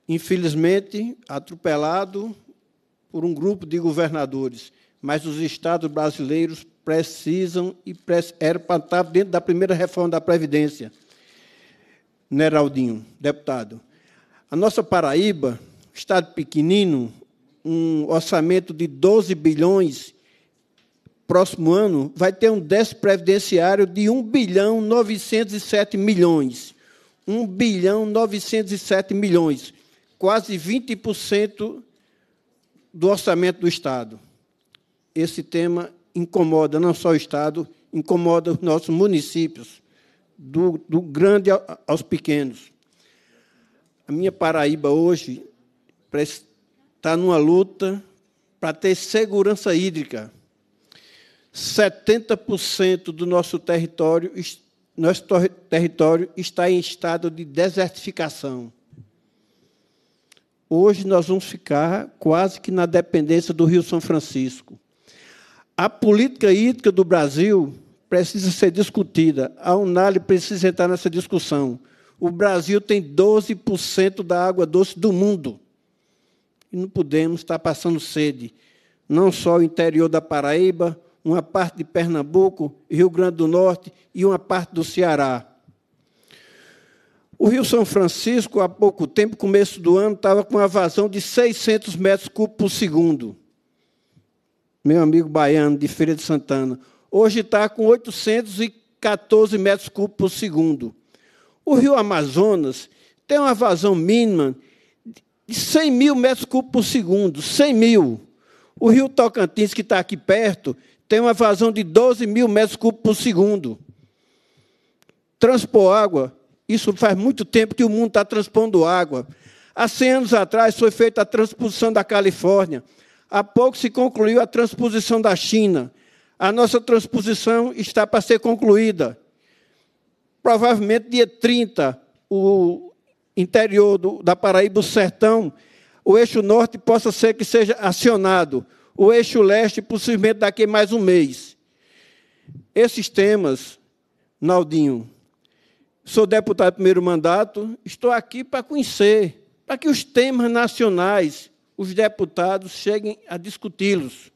Infelizmente, atropelado por um grupo de governadores. Mas os estados brasileiros precisam e eram para estar dentro da primeira reforma da Previdência. Neraldinho, deputado. A nossa Paraíba, estado pequenino, um orçamento de 12 bilhões próximo ano, vai ter um déficit previdenciário de 1 bilhão 907 milhões. 1 bilhão 907 milhões, quase 20% do orçamento do Estado. Esse tema incomoda não só o Estado, incomoda os nossos municípios, do, do grande aos pequenos. A minha Paraíba hoje está numa luta para ter segurança hídrica. 70% do nosso território, nosso território está em estado de desertificação. Hoje nós vamos ficar quase que na dependência do Rio São Francisco. A política hídrica do Brasil precisa ser discutida. A Unali precisa entrar nessa discussão. O Brasil tem 12% da água doce do mundo. E não podemos estar passando sede. Não só o interior da Paraíba, uma parte de Pernambuco, Rio Grande do Norte e uma parte do Ceará. O Rio São Francisco, há pouco tempo, começo do ano, estava com uma vazão de 600 metros cúbicos por segundo. Meu amigo baiano, de Feira de Santana. Hoje está com 814 metros cúbicos por segundo. O rio Amazonas tem uma vazão mínima de 100 mil metros cúbicos por segundo, 100 mil. O rio Tocantins, que está aqui perto, tem uma vazão de 12 mil metros cúbicos por segundo. Transpor água, isso faz muito tempo que o mundo está transpondo água. Há 100 anos atrás foi feita a transposição da Califórnia. Há pouco se concluiu a transposição da China. A nossa transposição está para ser concluída provavelmente dia 30, o interior do, da Paraíba, o sertão, o eixo norte possa ser que seja acionado, o eixo leste, possivelmente daqui a mais um mês. Esses temas, Naldinho, sou deputado de primeiro mandato, estou aqui para conhecer, para que os temas nacionais, os deputados cheguem a discuti-los.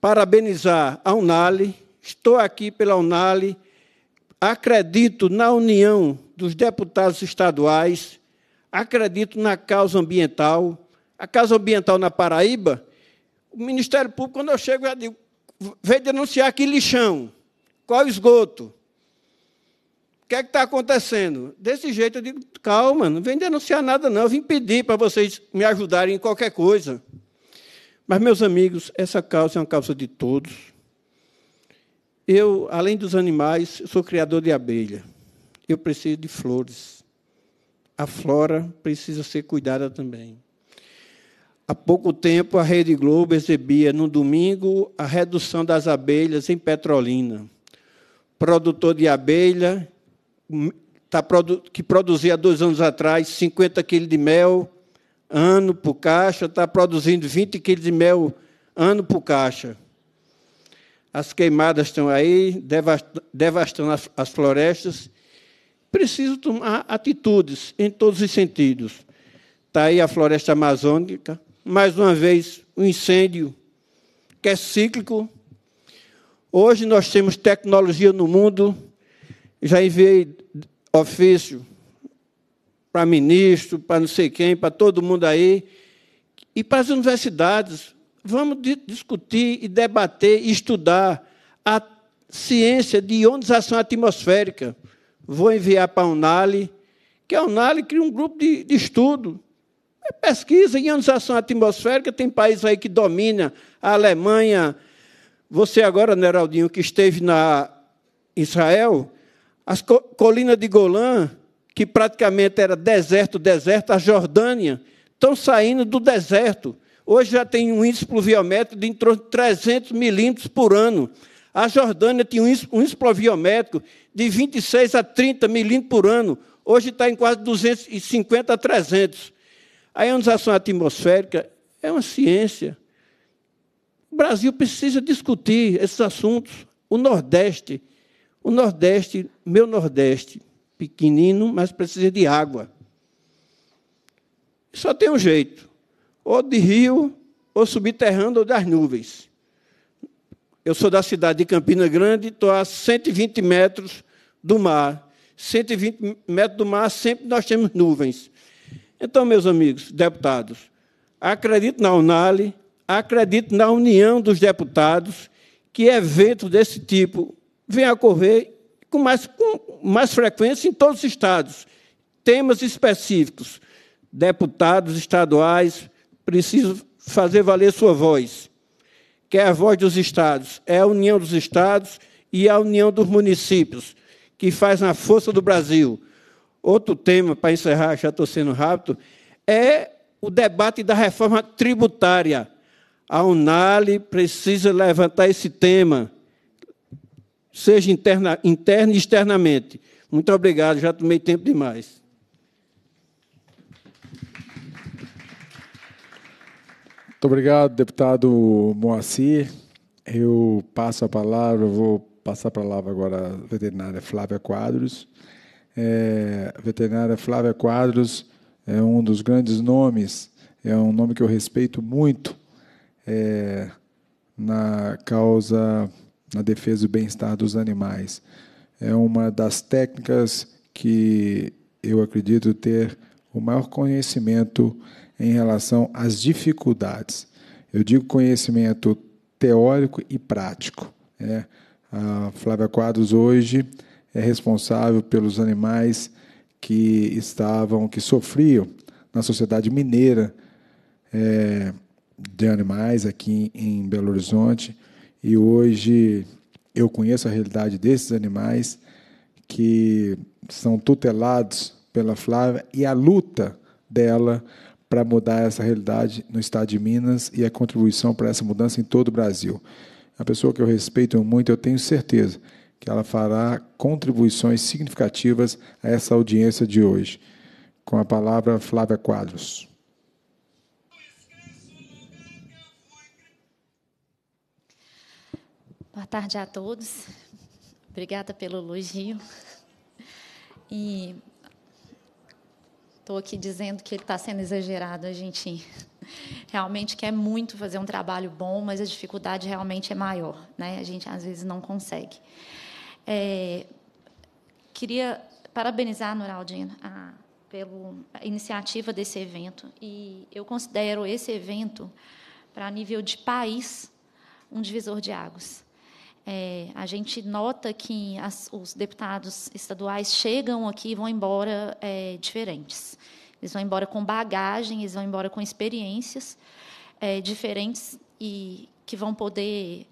Parabenizar a Unale, estou aqui pela Unale, acredito na união dos deputados estaduais, acredito na causa ambiental. A causa ambiental na Paraíba, o Ministério Público, quando eu chego, já digo, vem denunciar que lixão, qual esgoto? O que é que está acontecendo? Desse jeito eu digo, calma, não vem denunciar nada, não. Eu vim pedir para vocês me ajudarem em qualquer coisa. Mas, meus amigos, essa causa é uma causa de todos. Eu, além dos animais, sou criador de abelha. Eu preciso de flores. A flora precisa ser cuidada também. Há pouco tempo, a Rede Globo exibia, no domingo, a redução das abelhas em Petrolina. Produtor de abelha hum, tá que produzia dois anos atrás 50 quilos de mel ano por caixa, está produzindo 20 quilos de mel ano por caixa as queimadas estão aí, devastando as, florestas. Preciso tomar atitudes em todos os sentidos. Está aí a floresta amazônica, mais uma vez, um incêndio que é cíclico. Hoje nós temos tecnologia no mundo. Já enviei ofício para ministro, para não sei quem, para todo mundo aí, e para as universidades. Vamos discutir e debater e estudar a ciência de ionização atmosférica. Vou enviar para a Unali, que a Unali cria um grupo de, de estudo. É pesquisa em ionização atmosférica, tem país aí que domina, a Alemanha. Você agora, Neraldinho, que esteve na Israel, as co colinas de Golã, que praticamente era deserto, deserto, a Jordânia, estão saindo do deserto Hoje já tem um índice pluviométrico de em torno de 300 milímetros por ano. A Jordânia tinha um índice, um índice pluviométrico de 26 a 30 milímetros por ano. Hoje está em quase 250 a 300. A ionização atmosférica é uma ciência. O Brasil precisa discutir esses assuntos. O Nordeste, o Nordeste, meu Nordeste, pequenino, mas precisa de água. Só tem um jeito ou de rio, ou subterrâneo, ou das nuvens. Eu sou da cidade de Campina Grande, estou a 120 metros do mar. 120 metros do mar, sempre nós temos nuvens. Então, meus amigos deputados, acredito na Unale, acredito na união dos deputados, que eventos desse tipo venham a ocorrer com mais, com mais frequência em todos os estados. Temas específicos, deputados estaduais, preciso fazer valer sua voz, que é a voz dos estados, é a união dos estados e a união dos municípios, que faz na força do Brasil. Outro tema, para encerrar, já estou sendo rápido, é o debate da reforma tributária. A UNALE precisa levantar esse tema, seja interna, interna e externamente. Muito obrigado, já tomei tempo demais. Muito obrigado, deputado Moacir. Eu passo a palavra, vou passar a palavra agora à veterinária Flávia Quadros. É, a veterinária Flávia Quadros é um dos grandes nomes, é um nome que eu respeito muito é, na causa, na defesa do bem-estar dos animais. É uma das técnicas que eu acredito ter o maior conhecimento em relação às dificuldades. Eu digo conhecimento teórico e prático. Né? A Flávia Quadros hoje é responsável pelos animais que estavam, que sofriam na sociedade mineira é, de animais aqui em Belo Horizonte. E hoje eu conheço a realidade desses animais que são tutelados pela Flávia e a luta dela para mudar essa realidade no estado de Minas e a contribuição para essa mudança em todo o Brasil. É uma pessoa que eu respeito muito, eu tenho certeza que ela fará contribuições significativas a essa audiência de hoje. Com a palavra, Flávia Quadros. Boa tarde a todos. Obrigada pelo elogio. E estou aqui dizendo que está sendo exagerado. A gente realmente quer muito fazer um trabalho bom, mas a dificuldade realmente é maior. Né? A gente, às vezes, não consegue. É, queria parabenizar a Noraldina a, pela iniciativa desse evento. E eu considero esse evento, para nível de país, um divisor de águas. É, a gente nota que as, os deputados estaduais chegam aqui e vão embora é, diferentes. Eles vão embora com bagagem, eles vão embora com experiências é, diferentes e que vão poder,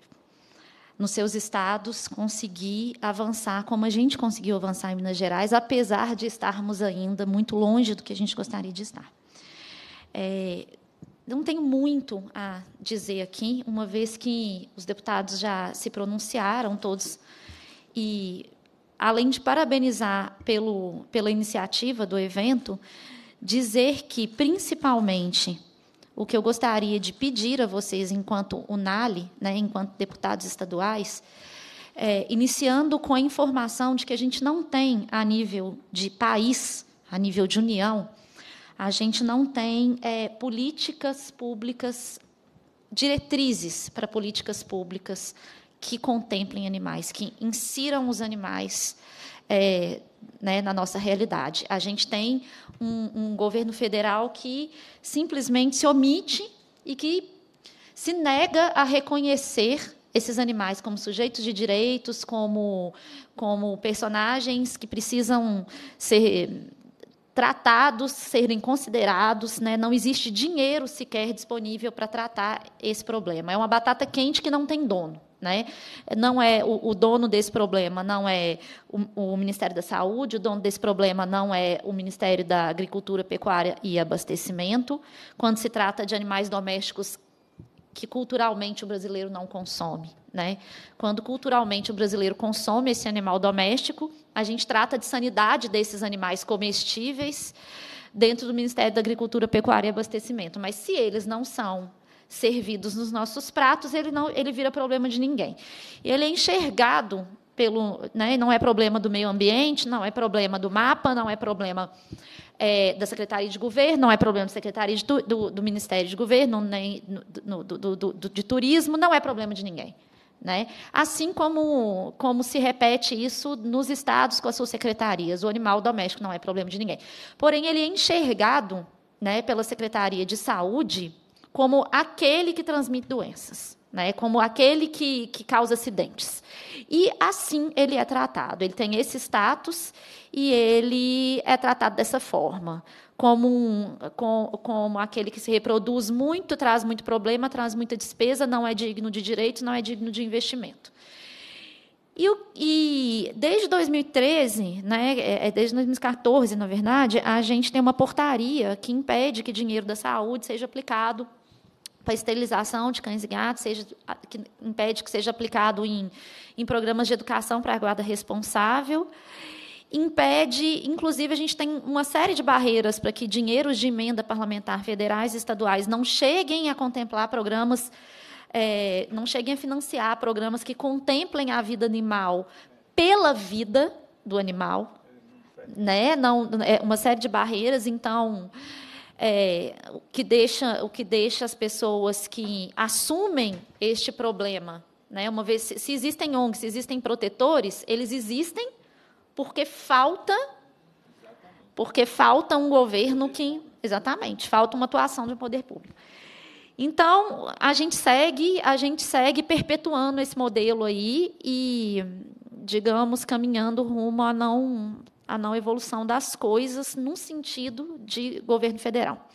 nos seus estados, conseguir avançar como a gente conseguiu avançar em Minas Gerais, apesar de estarmos ainda muito longe do que a gente gostaria de estar. É, não tenho muito a dizer aqui, uma vez que os deputados já se pronunciaram todos. E, além de parabenizar pelo, pela iniciativa do evento, dizer que, principalmente, o que eu gostaria de pedir a vocês, enquanto UNALI, né, enquanto deputados estaduais, é, iniciando com a informação de que a gente não tem, a nível de país, a nível de União, a gente não tem é, políticas públicas, diretrizes para políticas públicas que contemplem animais, que insiram os animais é, né, na nossa realidade. A gente tem um, um governo federal que simplesmente se omite e que se nega a reconhecer esses animais como sujeitos de direitos, como, como personagens que precisam ser tratados serem considerados, né? não existe dinheiro sequer disponível para tratar esse problema. É uma batata quente que não tem dono. Né? Não é o, o, dono desse problema não é o, o, Ministério da Saúde, o dono desse problema não é o Ministério da Agricultura, Pecuária e Abastecimento. Quando se trata de animais domésticos que culturalmente o brasileiro não consome. Né? Quando culturalmente o brasileiro consome esse animal doméstico, a gente trata de sanidade desses animais comestíveis dentro do Ministério da Agricultura, Pecuária e Abastecimento. Mas se eles não são servidos nos nossos pratos, ele não ele vira problema de ninguém. Ele é enxergado pelo, né, não é problema do meio ambiente, não é problema do mapa, não é problema é, da Secretaria de Governo, não é problema da Secretaria de, do, do, Ministério de Governo, nem no, do, do, de Turismo, não é problema de ninguém. Né? Assim como, como se repete isso nos estados com as suas secretarias. O animal doméstico não é problema de ninguém. Porém, ele é enxergado né, pela Secretaria de Saúde como aquele que transmite doenças, né, como aquele que, que causa acidentes. E assim ele é tratado. Ele tem esse status e ele é tratado dessa forma, como, um, como aquele que se reproduz muito, traz muito problema, traz muita despesa, não é digno de direito, não é digno de investimento. E, e, desde 2013, né, é, é, desde 2014, na verdade, a gente tem uma portaria que impede que dinheiro da saúde seja aplicado para esterilização de cães e gatos, seja, que impede que seja aplicado em, em programas de educação para a guarda responsável impede, inclusive, a gente tem uma série de barreiras para que dinheiros de emenda parlamentar federais e estaduais não cheguem a contemplar programas, é, não cheguem a financiar programas que contemplem a vida animal pela vida do animal, né? Não, é uma série de barreiras, então. É, o, que deixa, o que deixa as pessoas que assumem este problema. Né? Uma vez, se existem ONGs, se existem protetores, eles existem porque falta porque falta um governo que exatamente, falta uma atuação do poder público. Então, a gente segue, a gente segue perpetuando esse modelo aí e digamos caminhando rumo a não a não evolução das coisas num sentido de governo federal.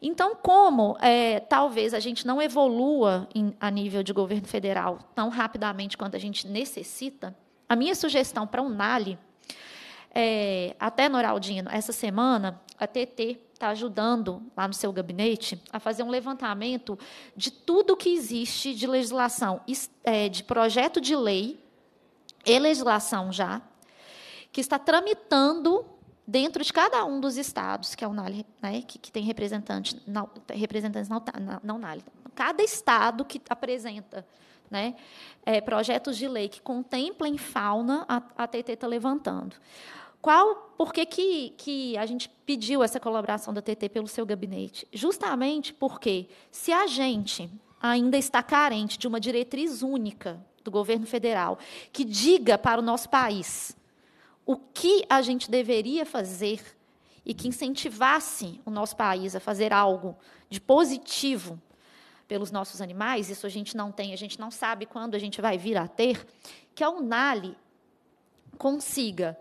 Então, como é, talvez a gente não evolua em, a nível de governo federal tão rapidamente quanto a gente necessita, a minha sugestão para o NALI, é, até Noraldino, essa semana, a TT está ajudando lá no seu gabinete a fazer um levantamento de tudo que existe de legislação, é, de projeto de lei e legislação já, que está tramitando dentro de cada um dos estados, que é o NALI, né, que, que, tem representante, não, representantes não, não NALI. Cada estado que apresenta né? É, projetos de lei que contemplem fauna, a, a TT está levantando. Qual, por que, que, que a gente pediu essa colaboração da TT pelo seu gabinete? Justamente porque, se a gente ainda está carente de uma diretriz única do governo federal que diga para o nosso país o que a gente deveria fazer e que incentivasse o nosso país a fazer algo de positivo pelos nossos animais, isso a gente não tem, a gente não sabe quando a gente vai vir a ter, que a UNALI consiga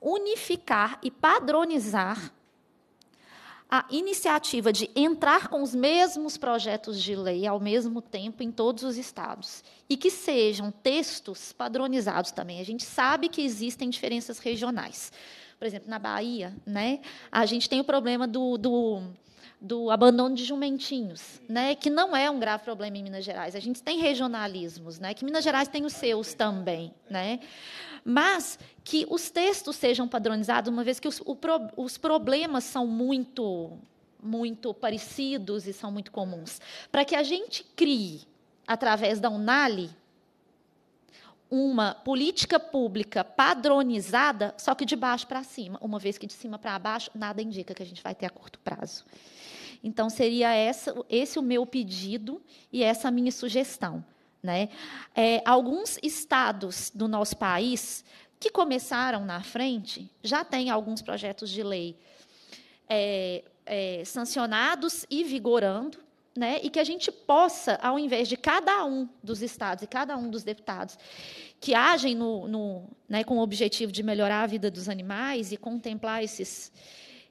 unificar e padronizar a iniciativa de entrar com os mesmos projetos de lei ao mesmo tempo em todos os estados e que sejam textos padronizados também. A gente sabe que existem diferenças regionais. Por exemplo, na Bahia, né, a gente tem o problema do, do do abandono de jumentinhos, né, que não é um grave problema em Minas Gerais. A gente tem regionalismos, né, que Minas Gerais tem os seus também, né, mas que os textos sejam padronizados, uma vez que os, o, os problemas são muito, muito parecidos e são muito comuns, para que a gente crie através da Unali uma política pública padronizada, só que de baixo para cima, uma vez que de cima para baixo nada indica que a gente vai ter a curto prazo. Então, seria essa, esse o meu pedido e essa a minha sugestão. Né? É, alguns estados do nosso país que começaram na frente já têm alguns projetos de lei é, é, sancionados e vigorando, né? e que a gente possa, ao invés de cada um dos estados e cada um dos deputados que agem no, no, né, com o objetivo de melhorar a vida dos animais e contemplar esses,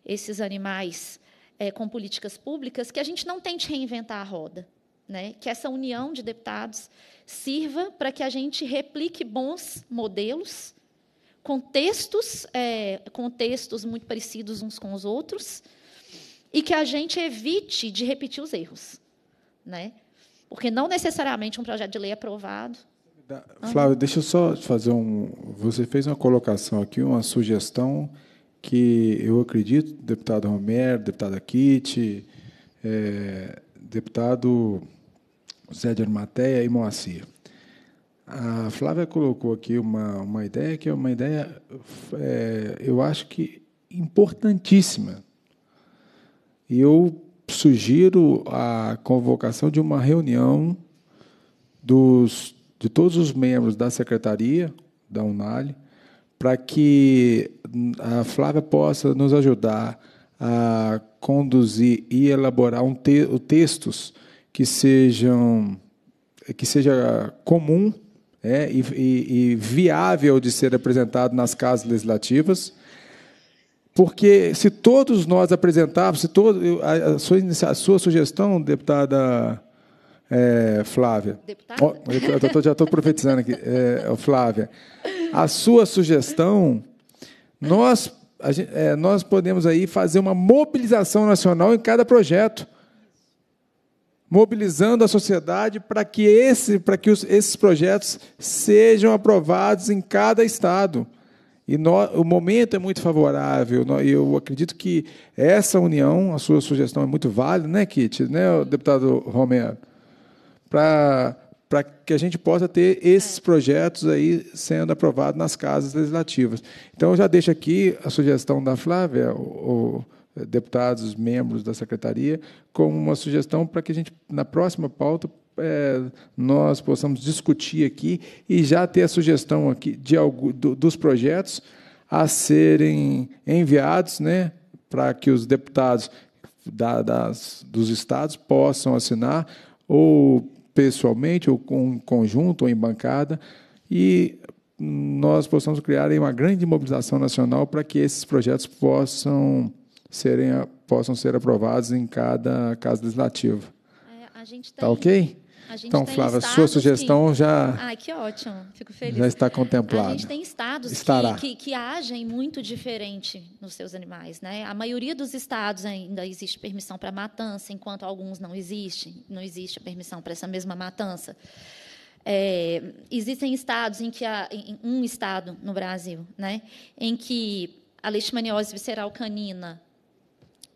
esses animais é, com políticas públicas, que a gente não tente reinventar a roda. Né? Que essa união de deputados sirva para que a gente replique bons modelos, contextos, é, contextos muito parecidos uns com os outros, e que a gente evite de repetir os erros. Né? Porque não necessariamente um projeto de lei aprovado. Flávio, deixa eu só fazer um. Você fez uma colocação aqui, uma sugestão que eu acredito, deputado Romero, deputada Kit, é, deputado Zé de Armateia e Moacir. A Flávia colocou aqui uma, uma ideia que é uma ideia, é, eu acho que importantíssima. E eu sugiro a convocação de uma reunião dos, de todos os membros da secretaria da Unali para que a Flávia possa nos ajudar a conduzir e elaborar um te textos que sejam que seja comum é, e, e, e viável de ser apresentado nas casas legislativas, porque se todos nós apresentarmos, se todo, a, a, sua, a sua sugestão, deputada é, Flávia. Deputada? Oh, eu tô, já estou profetizando aqui, é, Flávia. A sua sugestão, nós, gente, é, nós podemos aí fazer uma mobilização nacional em cada projeto, mobilizando a sociedade para que, esse, para que os, esses projetos sejam aprovados em cada estado. E o momento é muito favorável. Eu acredito que essa união, a sua sugestão é muito válida, né, Kit, né, deputado Romero? para que a gente possa ter esses é. projetos aí sendo aprovados nas casas legislativas. Então, eu já deixo aqui a sugestão da Flávia, o, o eh, deputados, membros da secretaria, como uma sugestão para que a gente, na próxima pauta, é, nós possamos discutir aqui e já ter a sugestão aqui de algo, do, dos projetos a serem enviados, né, para que os deputados da, das, dos estados possam assinar ou pessoalmente ou com conjunto ou em bancada e nós possamos criar uma grande mobilização nacional para que esses projetos possam serem possam ser aprovados em cada casa legislativa. É, a gente tá, tá ok? então, Flávia, sua sugestão que... já. Ai, que ótimo, fico feliz. Já está contemplada. A gente tem estados Estará. Que, que, que agem muito diferente nos seus animais. Né? A maioria dos estados ainda existe permissão para matança, enquanto alguns não existem. Não existe a permissão para essa mesma matança. É, existem estados em que há, em, um estado no Brasil, né, em que a leishmaniose visceral canina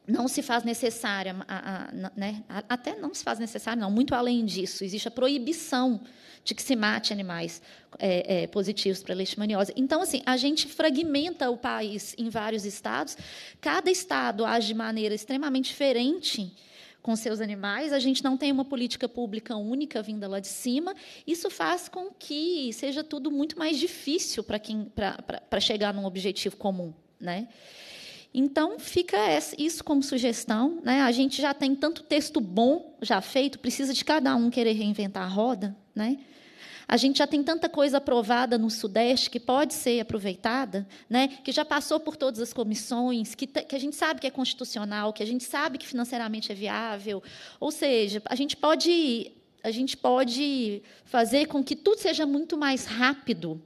não se faz necessária, a, a, né? até não se faz necessário, não, muito além disso, existe a proibição de que se mate animais é, é, positivos para leishmaniose. Então, assim, a gente fragmenta o país em vários estados, cada estado age de maneira extremamente diferente com seus animais, a gente não tem uma política pública única vinda lá de cima. Isso faz com que seja tudo muito mais difícil para chegar num objetivo comum. Né? Então, fica isso como sugestão. Né? A gente já tem tanto texto bom já feito, precisa de cada um querer reinventar a roda. Né? A gente já tem tanta coisa aprovada no Sudeste que pode ser aproveitada, né? que já passou por todas as comissões, que, que a gente sabe que é constitucional, que a gente sabe que financeiramente é viável. Ou seja, a gente pode, a gente pode fazer com que tudo seja muito mais rápido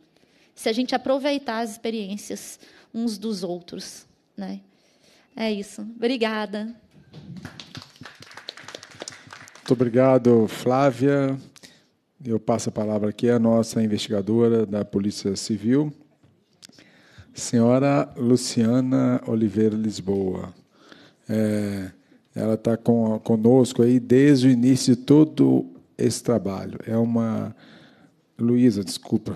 se a gente aproveitar as experiências uns dos outros. Né? É isso. Obrigada. Muito obrigado, Flávia. Eu passo a palavra aqui à nossa investigadora da Polícia Civil, senhora Luciana Oliveira Lisboa. É, ela está conosco aí desde o início de todo esse trabalho. É uma. Luísa, desculpa.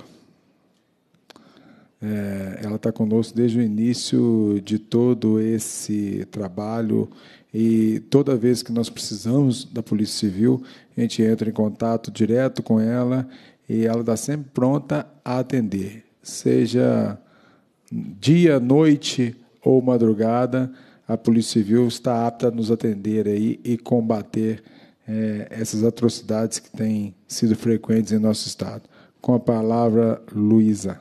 É, ela está conosco desde o início de todo esse trabalho e toda vez que nós precisamos da Polícia Civil, a gente entra em contato direto com ela e ela está sempre pronta a atender, seja dia, noite ou madrugada, a Polícia Civil está apta a nos atender aí e combater é, essas atrocidades que têm sido frequentes em nosso estado. Com a palavra, Luísa.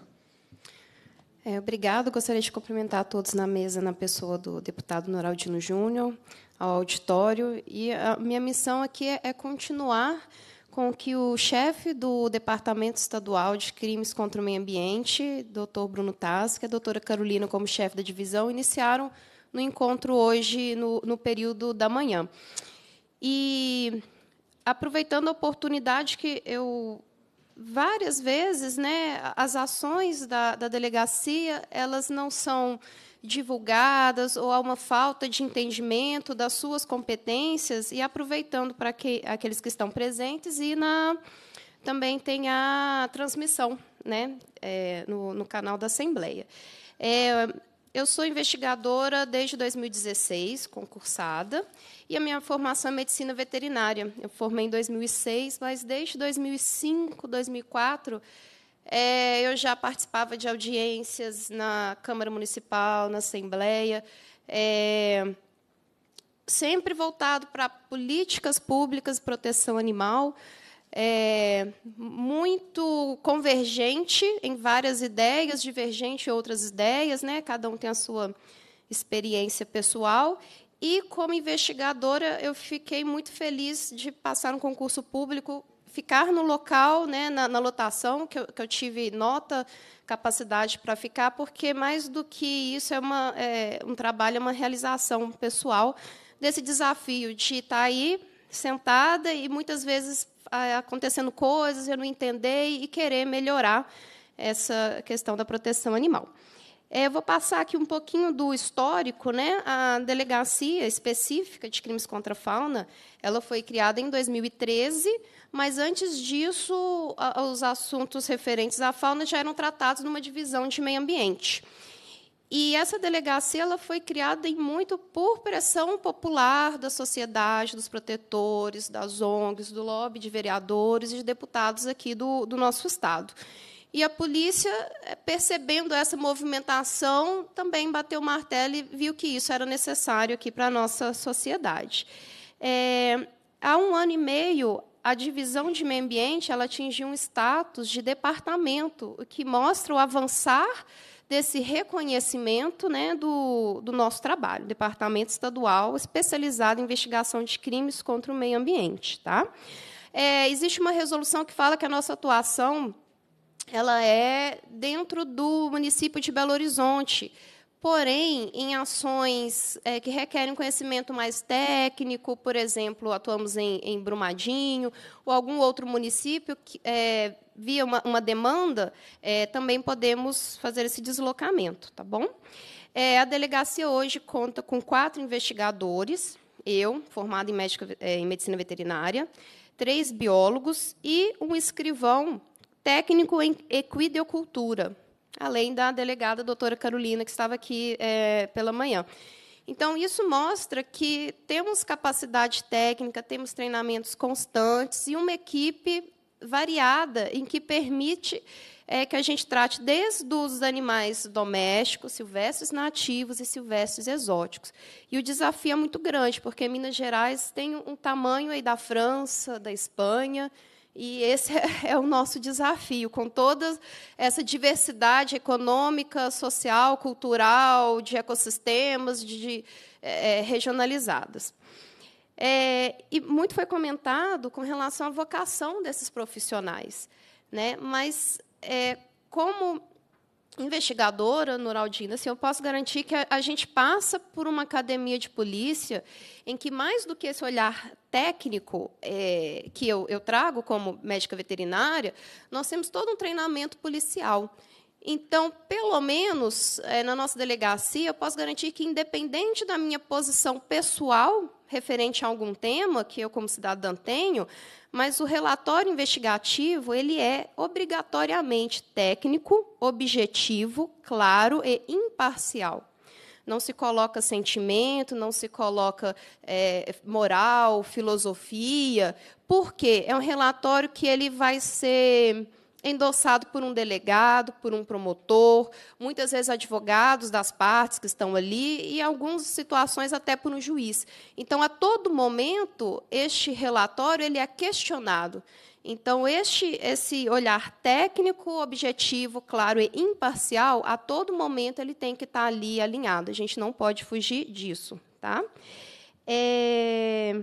É, obrigado. Gostaria de cumprimentar a todos na mesa, na pessoa do deputado Noraldino Júnior, ao auditório. E a minha missão aqui é, é continuar com o que o chefe do Departamento Estadual de Crimes contra o Meio Ambiente, doutor Bruno Tasca, a doutora Carolina, como chefe da divisão, iniciaram no encontro hoje, no, no período da manhã. E, aproveitando a oportunidade que eu várias vezes, né, as ações da, da delegacia elas não são divulgadas ou há uma falta de entendimento das suas competências e aproveitando para que, aqueles que estão presentes e na também tem a transmissão né, é, no, no canal da Assembleia. É, eu sou investigadora desde 2016, concursada, e a minha formação é medicina veterinária. Eu formei em 2006, mas desde 2005, 2004, é, eu já participava de audiências na Câmara Municipal, na Assembleia, é, sempre voltado para políticas públicas, proteção animal é, muito convergente em várias ideias, divergente em outras ideias, né? cada um tem a sua experiência pessoal. E, como investigadora, eu fiquei muito feliz de passar um concurso público, ficar no local, né, na, na lotação, que eu, que eu, tive nota, capacidade para ficar, porque, mais do que isso, é, uma, é um trabalho, é uma realização pessoal desse desafio de estar aí sentada e muitas vezes acontecendo coisas, eu não entender e querer melhorar essa questão da proteção animal. É, vou passar aqui um pouquinho do histórico, né? A delegacia específica de crimes contra a fauna, ela foi criada em 2013, mas antes disso, a, os assuntos referentes à fauna já eram tratados numa divisão de meio ambiente. E essa delegacia ela foi criada em muito por pressão popular da sociedade, dos protetores, das ONGs, do lobby de vereadores e de deputados aqui do, do nosso Estado. E a polícia, eh, percebendo essa movimentação, também bateu o martelo e viu que isso era necessário aqui para a nossa sociedade. É, há um ano e meio, a divisão de meio ambiente ela atingiu um status de departamento, o que mostra o avançar desse reconhecimento né, do, do nosso trabalho, Departamento Estadual especializado em investigação de crimes contra o meio ambiente. Tá? É, existe uma resolução que fala que a nossa atuação ela é dentro do município de Belo Horizonte, Porém, em ações é, que requerem conhecimento mais técnico, por exemplo, atuamos em, em Brumadinho ou algum outro município que é, via uma, uma demanda, é, também podemos fazer esse deslocamento, tá bom? a delegacia hoje conta com quatro investigadores, eu, formada em, médica, em medicina veterinária, três biólogos e um escrivão técnico em equideocultura além da delegada doutora Carolina, que estava aqui é, pela manhã. Então, isso mostra que temos capacidade técnica, temos treinamentos constantes e uma equipe variada em que permite é, que a gente trate desde os animais domésticos, silvestres nativos e silvestres exóticos. E o desafio é muito grande, porque Minas Gerais tem um tamanho aí da França, da Espanha, e esse é o nosso desafio, com toda essa diversidade econômica, social, cultural, de ecossistemas, de, de é, regionalizadas. É, e muito foi comentado com relação à vocação desses profissionais, né? Mas é, como investigadora, Noraldina, assim, eu posso garantir que a, a, gente passa por uma academia de polícia em que, mais do que esse olhar técnico é, que eu, eu trago como médica veterinária, nós temos todo um treinamento policial. Então, pelo menos é, na nossa delegacia, eu posso garantir que, independente da minha posição pessoal referente a algum tema que eu como cidadã tenho, mas o relatório investigativo ele é obrigatoriamente técnico, objetivo, claro e imparcial não se coloca sentimento, não se coloca é, moral, filosofia, porque é um relatório que ele vai ser endossado por um delegado, por um promotor, muitas vezes advogados das partes que estão ali e algumas situações até por um juiz. Então, a todo momento, este relatório ele é questionado. Então, este, esse olhar técnico, objetivo, claro e imparcial, a todo momento ele tem que estar ali alinhado. A gente não pode fugir disso. Tá? É...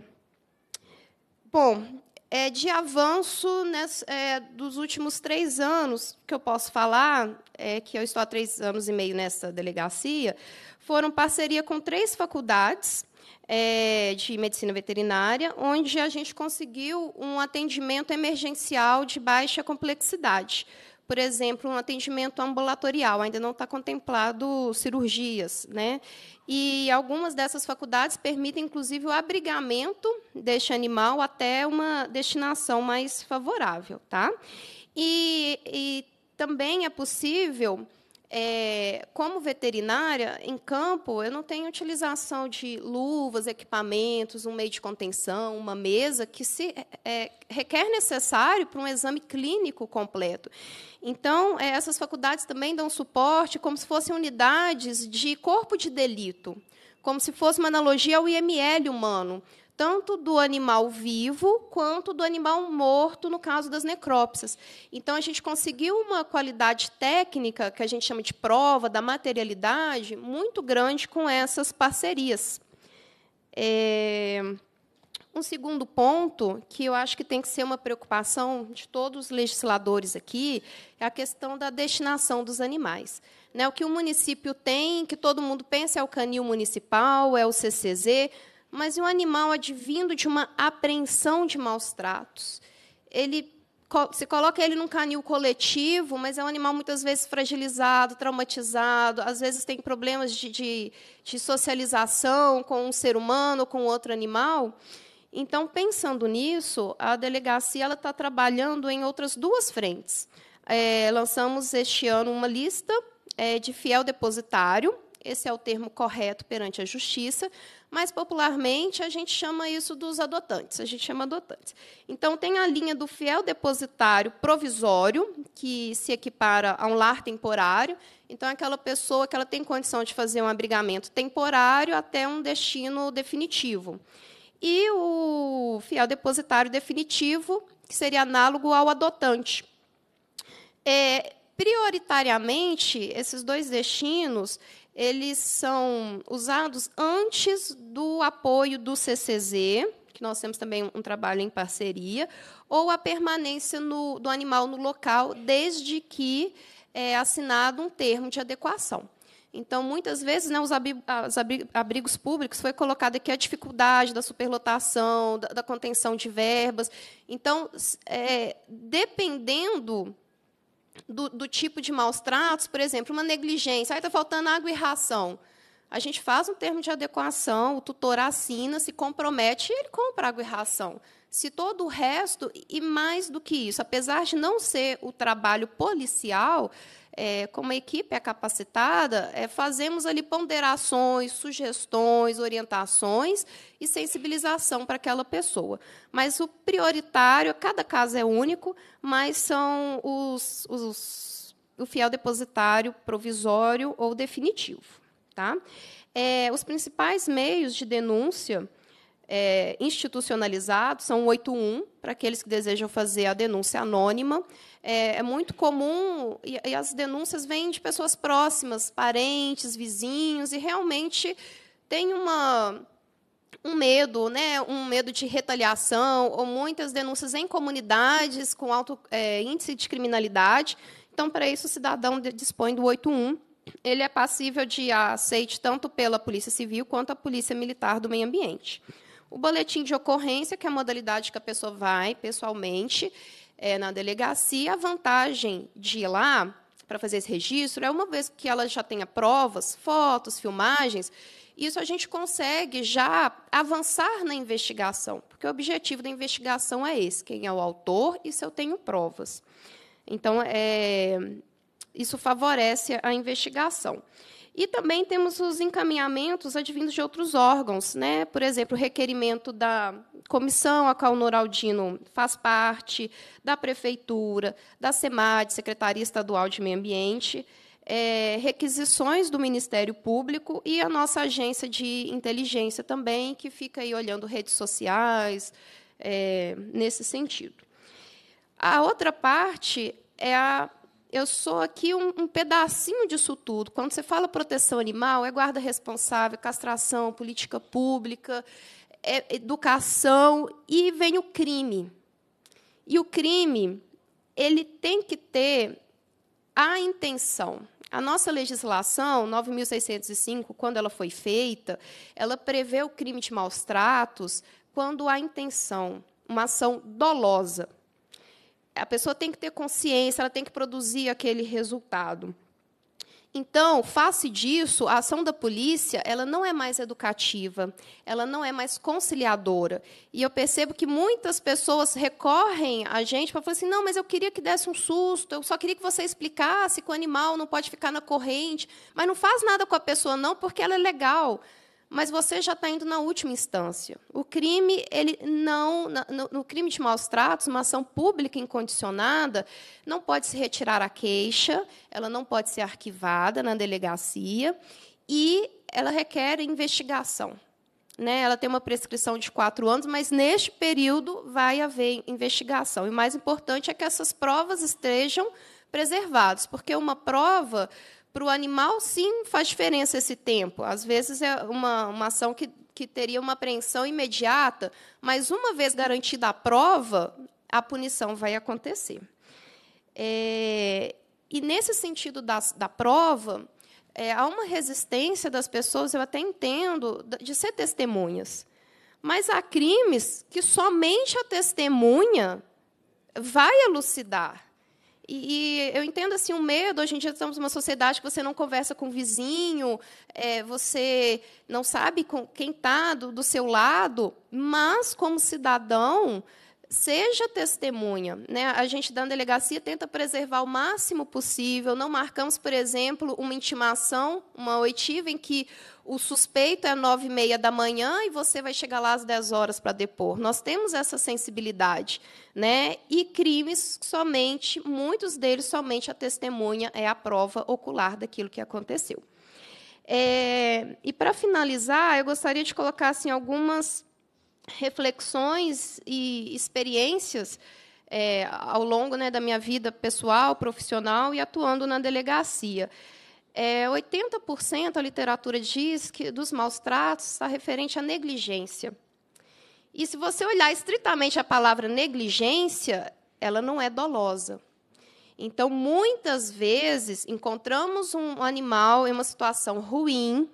Bom, é, de avanço nessa, é, dos últimos três anos que eu posso falar, é, que eu estou há três anos e meio nessa delegacia, foram parceria com três faculdades é, de medicina veterinária, onde a gente conseguiu um atendimento emergencial de baixa complexidade por exemplo, um atendimento ambulatorial, ainda não está contemplado cirurgias. Né? E algumas dessas faculdades permitem, inclusive, o abrigamento deste animal até uma destinação mais favorável. Tá? E, e também é possível é, como veterinária, em campo, eu não tenho utilização de luvas, equipamentos, um meio de contenção, uma mesa, que se é, é, requer necessário para um exame clínico completo. Então, é, essas faculdades também dão suporte como se fossem unidades de corpo de delito, como se fosse uma analogia ao IML humano tanto do animal vivo quanto do animal morto, no caso das necrópsias. Então, a gente conseguiu uma qualidade técnica, que a gente chama de prova, da materialidade, muito grande com essas parcerias. É... Um segundo ponto que eu acho que tem que ser uma preocupação de todos os legisladores aqui é a questão da destinação dos animais. Né, o que o município tem, que todo mundo pensa é o canil municipal, é o CCZ, mas um animal advindo de uma apreensão de maus tratos. Ele se coloca ele num canil coletivo, mas é um animal muitas vezes fragilizado, traumatizado, às vezes tem problemas de, de, de socialização com um ser humano, com outro animal. Então, pensando nisso, a delegacia ela está trabalhando em outras duas frentes. É, lançamos este ano uma lista é, de fiel depositário, esse é o termo correto perante a justiça, mas popularmente a gente chama isso dos adotantes, a gente chama adotantes. Então, tem a linha do fiel depositário provisório, que se equipara a um lar temporário. Então, aquela pessoa que ela tem condição de fazer um abrigamento temporário até um destino definitivo. E o fiel depositário definitivo, que seria análogo ao adotante. É, prioritariamente, esses dois destinos eles são usados antes do apoio do CCZ, que nós temos também um trabalho em parceria, ou a permanência no, do animal no local, desde que é assinado um termo de adequação. Então, muitas vezes, né, os abrigos públicos foi colocada aqui a dificuldade da superlotação, da, da contenção de verbas. Então, é, dependendo do, do tipo de maus tratos, por exemplo, uma negligência, aí está faltando água e ração. A gente faz um termo de adequação, o tutor assina, se compromete e ele compra água e ração. Se todo o resto, e mais do que isso, apesar de não ser o trabalho policial, é, como a equipe é capacitada, é, fazemos ali ponderações, sugestões, orientações e sensibilização para aquela pessoa. Mas o prioritário, cada caso é único, mas são os, os o fiel depositário provisório ou definitivo. Tá? É, os principais meios de denúncia é, institucionalizado, são 81, para aqueles que desejam fazer a denúncia anônima. É, é muito comum, e, e, as denúncias vêm de pessoas próximas, parentes, vizinhos, e realmente tem uma, um medo, né, um medo de retaliação, ou muitas denúncias em comunidades com alto é, índice de criminalidade. Então, para isso, o cidadão dispõe do 81. Ele é passível de aceite tanto pela Polícia Civil quanto a Polícia Militar do Meio Ambiente o boletim de ocorrência, que é a modalidade que a pessoa vai pessoalmente é, na delegacia. A vantagem de ir lá para fazer esse registro é, uma vez que ela já tenha provas, fotos, filmagens, isso a gente consegue já avançar na investigação, porque o objetivo da investigação é esse: quem é o autor e se eu tenho provas. Então, é, isso favorece a investigação. E também temos os encaminhamentos advindos de outros órgãos, né? por exemplo, o requerimento da comissão a qual o Noraldino faz parte, da Prefeitura, da SEMAD, Secretaria Estadual de Meio Ambiente, é, requisições do Ministério Público e a nossa agência de inteligência também, que fica aí olhando redes sociais, é, nesse sentido. A outra parte é a eu sou aqui um, um, pedacinho disso tudo. Quando você fala proteção animal, é guarda responsável, castração, política pública, é educação e vem o crime. E o crime, ele tem que ter a intenção. A nossa legislação, 9.605, quando ela foi feita, ela prevê o crime de maus tratos quando há intenção, uma ação dolosa a pessoa tem que ter consciência, ela tem que produzir aquele resultado. Então, face disso, a ação da polícia, ela não é mais educativa, ela não é mais conciliadora. E eu percebo que muitas pessoas recorrem a gente para falar assim: "Não, mas eu queria que desse um susto, eu só queria que você explicasse que o animal não pode ficar na corrente, mas não faz nada com a pessoa não, porque ela é legal" mas você já está indo na última instância. O crime, ele não, no, crime de maus tratos, uma ação pública incondicionada não pode se retirar a queixa, ela não pode ser arquivada na delegacia e ela requer investigação. Né? Ela tem uma prescrição de quatro anos, mas neste período vai haver investigação. E o mais importante é que essas provas estejam preservadas, porque uma prova para o animal, sim, faz diferença esse tempo. Às vezes é uma, uma ação que, que teria uma apreensão imediata, mas uma vez garantida a prova, a punição vai acontecer. É, e nesse sentido da, da prova, é, há uma resistência das pessoas, eu até entendo, de ser testemunhas. Mas há crimes que somente a testemunha vai elucidar. E, e, eu entendo assim o medo. Hoje em dia estamos numa sociedade que você não conversa com o vizinho, é, você não sabe com quem está do, do seu lado. Mas como cidadão, seja testemunha. Né? A gente, da delegacia, tenta preservar o máximo possível. Não marcamos, por exemplo, uma intimação, uma oitiva, em que o suspeito é nove e meia da manhã e você vai chegar lá às 10 horas para depor. Nós temos essa sensibilidade. Né? E crimes, somente, muitos deles, somente a testemunha é a prova ocular daquilo que aconteceu. É, e, para finalizar, eu gostaria de colocar assim, algumas reflexões e experiências é, ao longo né, da minha vida pessoal, profissional e atuando na delegacia. É, 80% a literatura diz que dos maus tratos está referente à negligência. E se você olhar estritamente a palavra negligência, ela não é dolosa. Então, muitas vezes, encontramos um animal em uma situação ruim,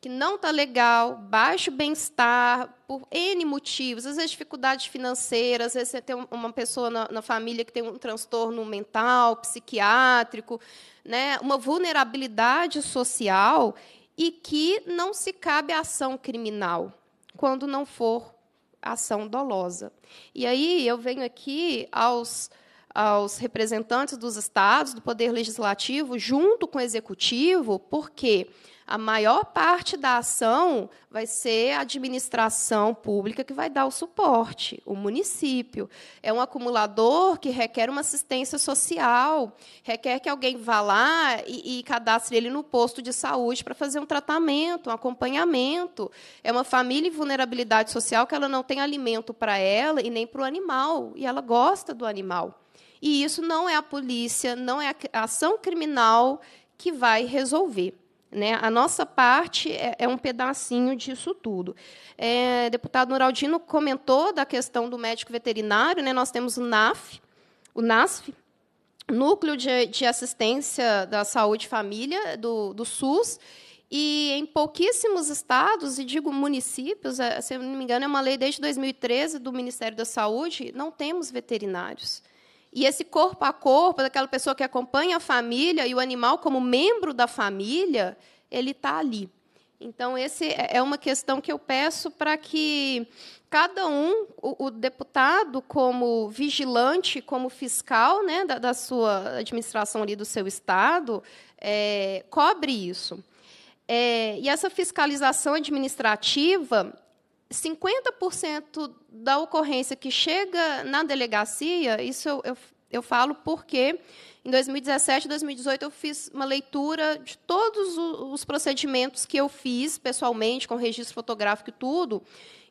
que não está legal, baixo bem-estar, por N motivos, às vezes dificuldades financeiras, às vezes você tem uma pessoa na, na família que tem um transtorno mental, psiquiátrico, né, uma vulnerabilidade social e que não se cabe a ação criminal quando não for ação dolosa. E aí eu venho aqui aos aos representantes dos estados, do poder legislativo, junto com o executivo, porque quê? a maior parte da ação vai ser a administração pública que vai dar o suporte, o município. É um acumulador que requer uma assistência social, requer que alguém vá lá e, e cadastre ele no posto de saúde para fazer um tratamento, um acompanhamento. É uma família em vulnerabilidade social que ela não tem alimento para ela e nem para o animal, e ela gosta do animal. E isso não é a polícia, não é a ação criminal que vai resolver. Né? A nossa parte é, é um pedacinho disso tudo. É, deputado Noraldino comentou da questão do médico veterinário. Né? Nós temos o NAF, o NASF, Núcleo de, de Assistência da Saúde e Família do, do SUS, e em pouquíssimos estados, e digo municípios, é, se não me engano, é uma lei desde 2013 do Ministério da Saúde, não temos veterinários. E esse corpo a corpo, daquela pessoa que acompanha a família e o animal como membro da família, ele está ali. Então, essa é, é uma questão que eu peço para que cada um, o, o, deputado, como vigilante, como fiscal né, da, da sua administração ali do seu Estado, é, cobre isso. É, e essa fiscalização administrativa 50% da ocorrência que chega na delegacia, isso eu, eu, eu falo porque em 2017 e 2018 eu fiz uma leitura de todos os procedimentos que eu fiz pessoalmente, com registro fotográfico e tudo,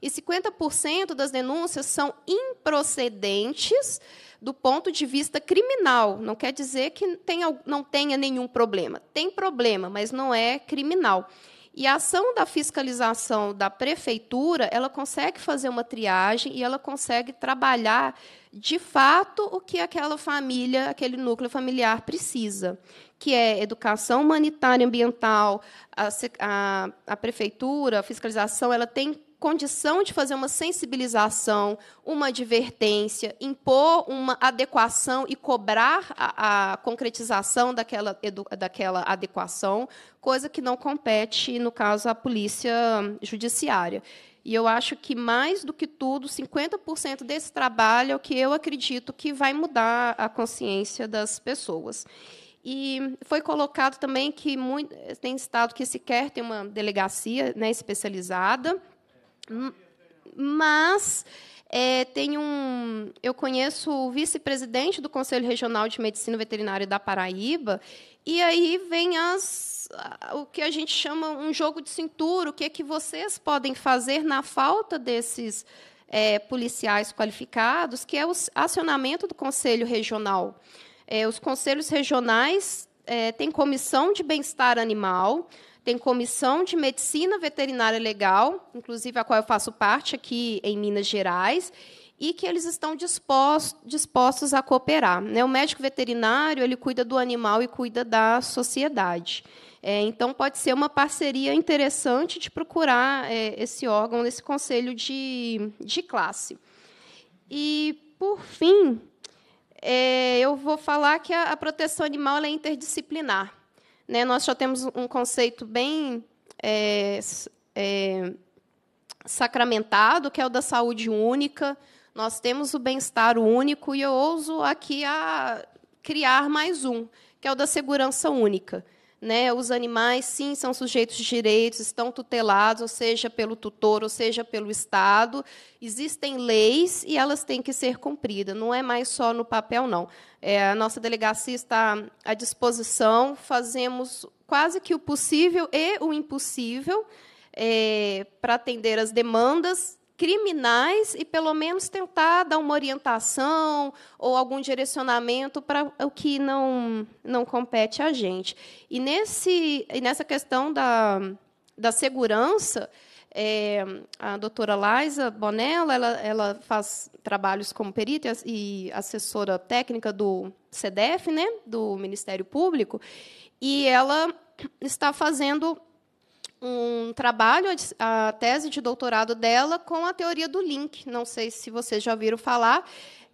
e 50% das denúncias são improcedentes do ponto de vista criminal. Não quer dizer que tenha, não tenha nenhum problema. Tem problema, mas não é criminal. E a ação da fiscalização da prefeitura, ela consegue fazer uma triagem e ela consegue trabalhar de fato o que aquela família, aquele núcleo familiar precisa, que é educação humanitária ambiental. A, a, a prefeitura, a fiscalização, ela tem condição de fazer uma sensibilização, uma advertência, impor uma adequação e cobrar a, a concretização daquela, daquela adequação, coisa que não compete, no caso, à polícia judiciária. E eu acho que, mais do que tudo, 50% desse trabalho é o que eu acredito que vai mudar a consciência das pessoas. E foi colocado também que muito, tem estado que sequer tem uma delegacia né, especializada. Mas é, tem um, eu conheço o vice-presidente do Conselho Regional de Medicina Veterinária da Paraíba, e aí vem as, o que a gente chama um jogo de cintura, o que é que vocês podem fazer na falta desses é, policiais qualificados, que é o acionamento do Conselho Regional. É, os conselhos regionais é, têm comissão de bem-estar animal, tem comissão de medicina veterinária legal, inclusive a qual eu faço parte aqui em Minas Gerais, e que eles estão dispostos, dispostos a cooperar. Né? O médico veterinário ele cuida do animal e cuida da sociedade. É, então, pode ser uma parceria interessante de procurar é, esse órgão, esse conselho de, de classe. E, por fim, é, eu vou falar que a, proteção animal é interdisciplinar né, nós já temos um conceito bem é, é, sacramentado, que é o da saúde única. Nós temos o bem-estar único e eu ouso aqui a criar mais um, que é o da segurança única. Né, os animais, sim, são sujeitos de direitos, estão tutelados, ou seja, pelo tutor, ou seja, pelo Estado. Existem leis e elas têm que ser cumpridas, não é mais só no papel, não. É, a nossa delegacia está à disposição, fazemos quase que o possível e o impossível é, para atender as demandas criminais e pelo menos tentar dar uma orientação ou algum direcionamento para o que não não compete a gente. E nesse e nessa questão da, da segurança, é, a doutora Laisa Bonella, ela, ela faz trabalhos como perita e assessora técnica do CDF, né, do Ministério Público, e ela está fazendo um trabalho, a tese de doutorado dela, com a teoria do link. Não sei se vocês já ouviram falar.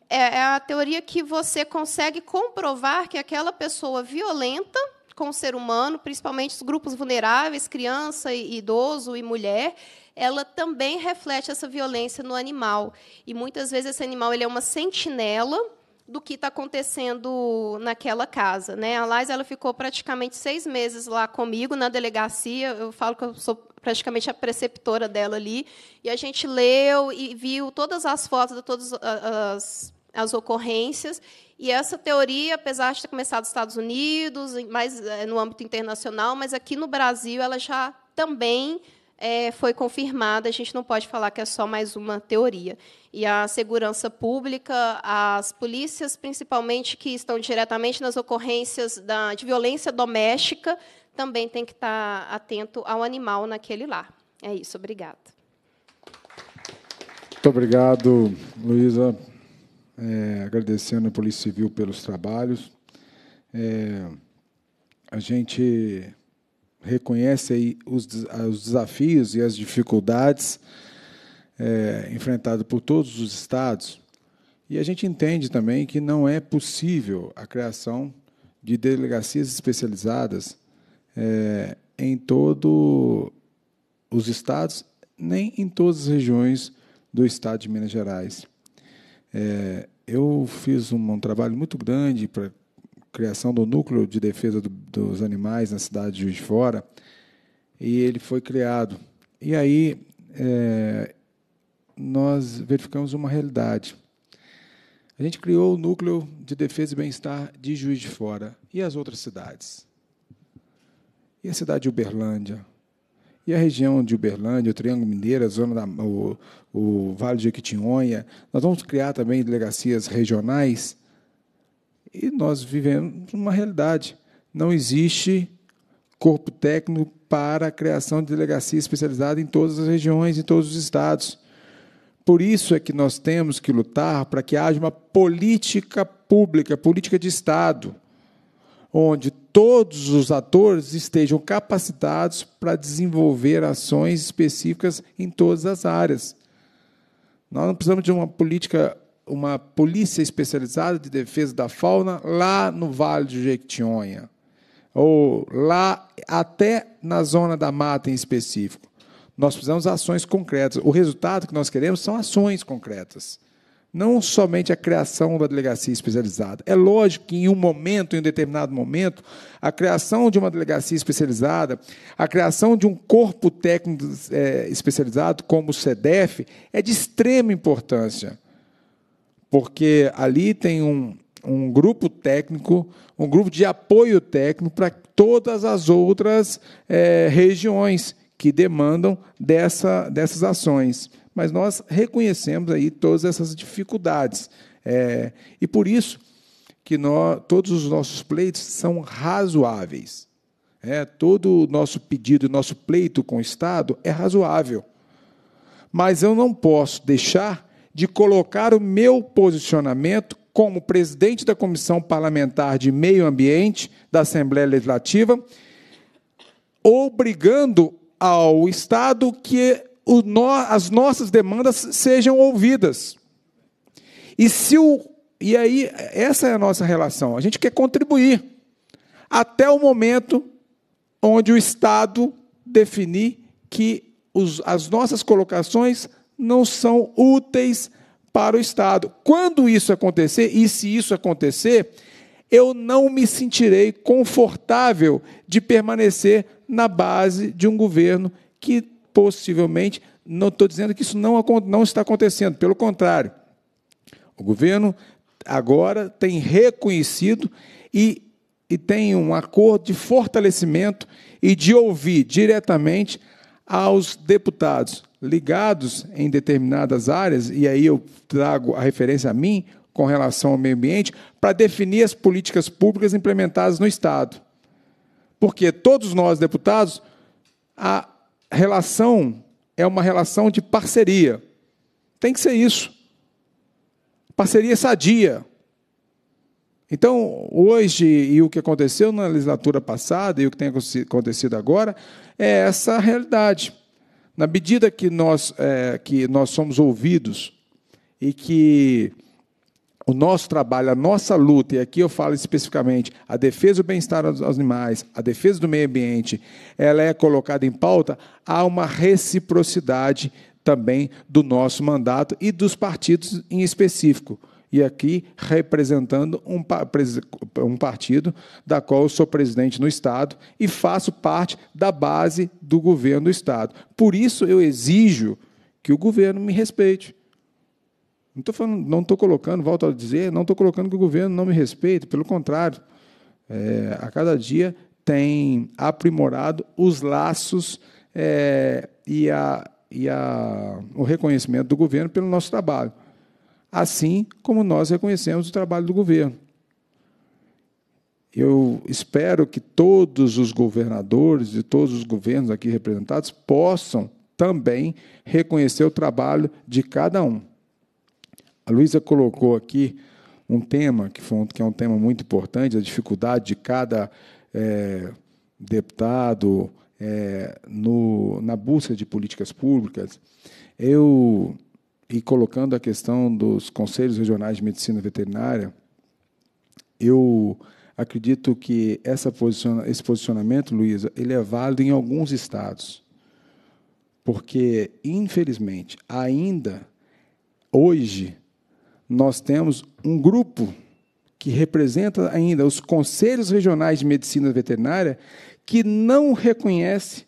É, é a teoria que você consegue comprovar que aquela pessoa violenta com o ser humano, principalmente os grupos vulneráveis, criança, idoso e mulher, ela também reflete essa violência no animal. E muitas vezes esse animal ele é uma sentinela do que está acontecendo naquela casa. Né? A Lais ela ficou praticamente seis meses lá comigo na delegacia. Eu falo que eu sou praticamente a preceptora dela ali. E a gente leu e viu todas as fotos de todas ah, as, as ocorrências. E essa teoria, apesar de ter começado nos Estados Unidos, mais eh, no âmbito internacional, mas aqui no Brasil ela já também é, foi confirmada, a gente não pode falar que é só mais uma teoria. E a segurança pública, as polícias, principalmente que estão diretamente nas ocorrências da, de violência doméstica, também tem que estar atento ao animal naquele lar. É isso, obrigada. Muito obrigado, Luísa. É, agradecendo a Polícia Civil pelos trabalhos. É, a gente reconhece aí os, os desafios e as dificuldades é, enfrentadas por todos os estados. E a gente entende também que não é possível a criação de delegacias especializadas é, em todos os estados, nem em todas as regiões do estado de Minas Gerais. É, eu fiz um, um trabalho muito grande para criação do núcleo de defesa do, dos animais na cidade de Juiz de Fora, e ele foi criado. E aí é, nós verificamos uma realidade. A gente criou o núcleo de defesa e bem-estar de Juiz de Fora e as outras cidades. E a cidade de Uberlândia, e a região de Uberlândia, o Triângulo Mineiro, a zona da, o, o Vale de Equitinhonha. Nós vamos criar também delegacias regionais e nós vivemos uma realidade. Não existe corpo técnico para a criação de delegacia especializada em todas as regiões, em todos os estados. Por isso é que nós temos que lutar para que haja uma política pública, política de Estado, onde todos os atores estejam capacitados para desenvolver ações específicas em todas as áreas. Nós não precisamos de uma política uma polícia especializada de defesa da fauna lá no Vale do Jequitinhonha, ou lá até na zona da mata em específico. Nós precisamos de ações concretas. O resultado que nós queremos são ações concretas. Não somente a criação da delegacia especializada. É lógico que em um momento, em um determinado momento, a criação de uma delegacia especializada, a criação de um corpo técnico é, especializado, como o SEDEF, é de extrema importância porque ali tem um, um grupo técnico, um grupo de apoio técnico para todas as outras é, regiões que demandam dessa, dessas ações. Mas nós reconhecemos aí todas essas dificuldades. É, e por isso que nós, todos os nossos pleitos são razoáveis. É, todo o nosso pedido nosso pleito com o Estado é razoável. Mas eu não posso deixar de colocar o meu posicionamento como presidente da Comissão Parlamentar de Meio Ambiente da Assembleia Legislativa, obrigando ao Estado que no, as nossas demandas sejam ouvidas. E se o e aí essa é a nossa relação. A gente quer contribuir até o momento onde o Estado definir que os, as nossas colocações não são úteis para o Estado. Quando isso acontecer, e se isso acontecer, eu não me sentirei confortável de permanecer na base de um governo que possivelmente, não estou dizendo que isso não, não está acontecendo, pelo contrário. O governo agora tem reconhecido e, e tem um acordo de fortalecimento e de ouvir diretamente aos deputados, ligados em determinadas áreas, e aí eu trago a referência a mim com relação ao meio ambiente, para definir as políticas públicas implementadas no Estado. Porque todos nós, deputados, a relação é uma relação de parceria. Tem que ser isso. Parceria sadia. Então, hoje e o que aconteceu na legislatura passada e o que tem acontecido agora é essa realidade. Na medida que nós, é, que nós somos ouvidos e que o nosso trabalho, a nossa luta, e aqui eu falo especificamente a defesa do bem-estar dos animais, a defesa do meio ambiente, ela é colocada em pauta, há uma reciprocidade também do nosso mandato e dos partidos em específico e aqui representando um, um, partido da qual eu sou presidente no Estado e faço parte da base do governo do Estado. Por isso eu exijo que o governo me respeite. Não estou falando, não estou colocando, volto a dizer, não estou colocando que o governo não me respeite, pelo contrário. É, a cada dia tem aprimorado os laços é, e, a, e a, o reconhecimento do governo pelo nosso trabalho assim como nós reconhecemos o trabalho do governo. Eu espero que todos os governadores e todos os governos aqui representados possam também reconhecer o trabalho de cada um. A Luísa colocou aqui um tema que, foi, que, é um tema muito importante, a dificuldade de cada é, deputado é, no, na busca de políticas públicas. Eu e colocando a questão dos conselhos regionais de medicina veterinária, eu acredito que posiciona, esse posicionamento, Luísa, ele é válido em alguns estados. Porque, infelizmente, ainda hoje, nós temos um grupo que representa ainda os conselhos regionais de medicina veterinária que não reconhece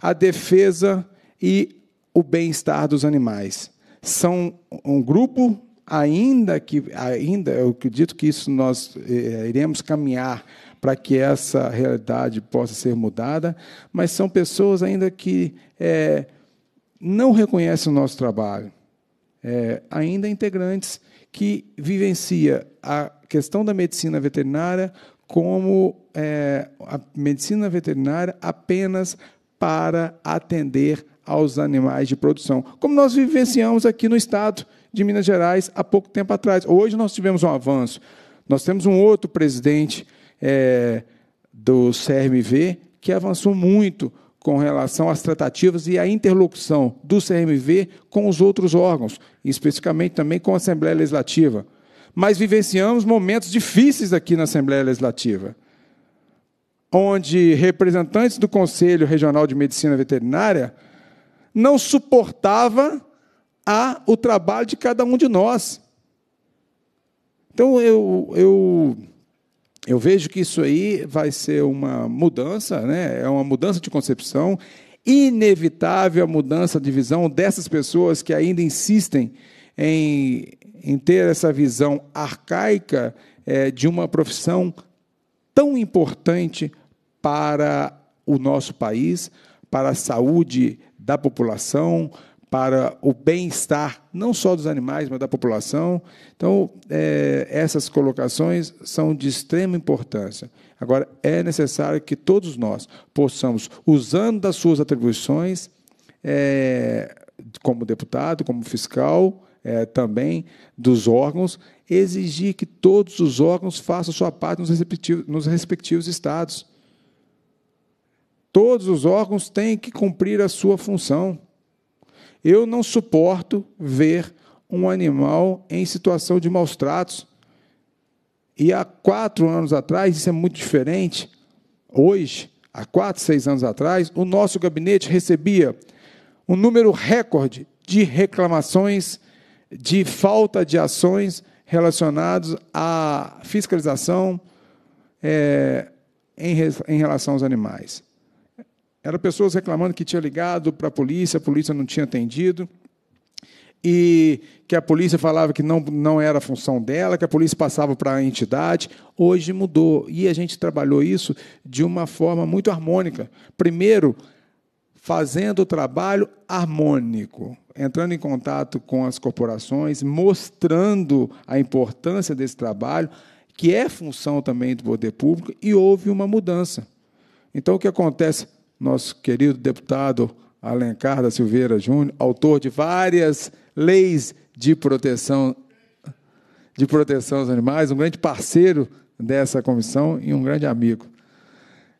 a defesa e o bem-estar dos animais são um grupo ainda que ainda eu acredito que isso nós eh, iremos caminhar para que essa realidade possa ser mudada, mas são pessoas ainda que eh, não reconhecem o nosso trabalho, eh, ainda integrantes que vivencia a questão da medicina veterinária como a medicina veterinária apenas para atender aos animais de produção, como nós vivenciamos aqui no estado de Minas Gerais há pouco tempo atrás. Hoje nós tivemos um avanço. Nós temos um outro presidente é, do CRMV que avançou muito com relação às tratativas e à interlocução do CRMV com os outros órgãos, especificamente também com a Assembleia Legislativa. Mas vivenciamos momentos difíceis aqui na Assembleia Legislativa, onde representantes do Conselho Regional de Medicina Veterinária não suportava a, o trabalho de cada um de nós. Então eu, eu, eu vejo que isso aí vai ser uma mudança, né? é uma mudança de concepção, inevitável a mudança de visão dessas pessoas que ainda insistem em, em ter essa visão arcaica é, de uma profissão tão importante para o nosso país, para a saúde da população, para o bem-estar não só dos animais, mas da população. Então, é, essas colocações são de extrema importância. Agora, é necessário que todos nós possamos, usando das suas atribuições, é, como deputado, como fiscal, é, também dos órgãos, exigir que todos os órgãos façam sua parte nos respectivos, nos respectivos estados. Todos os órgãos têm que cumprir a sua função. Eu não suporto ver um animal em situação de maus tratos. E há quatro anos atrás, isso é muito diferente. Hoje, há quatro, seis anos atrás, o nosso gabinete recebia um número recorde de reclamações de falta de ações relacionadas à fiscalização é, em, em relação aos animais. Eram pessoas reclamando que tinha ligado para a polícia, a polícia não tinha atendido, e que a polícia falava que não, não era função dela, que a polícia passava para a entidade. Hoje mudou. E a gente trabalhou isso de uma forma muito harmônica. Primeiro, fazendo o trabalho harmônico, entrando em contato com as corporações, mostrando a importância desse trabalho, que é função também do poder público, e houve uma mudança. Então, o que acontece? nosso querido deputado Alencar da Silveira Júnior, autor de várias leis de proteção de proteção aos animais, um grande parceiro dessa comissão e um grande amigo.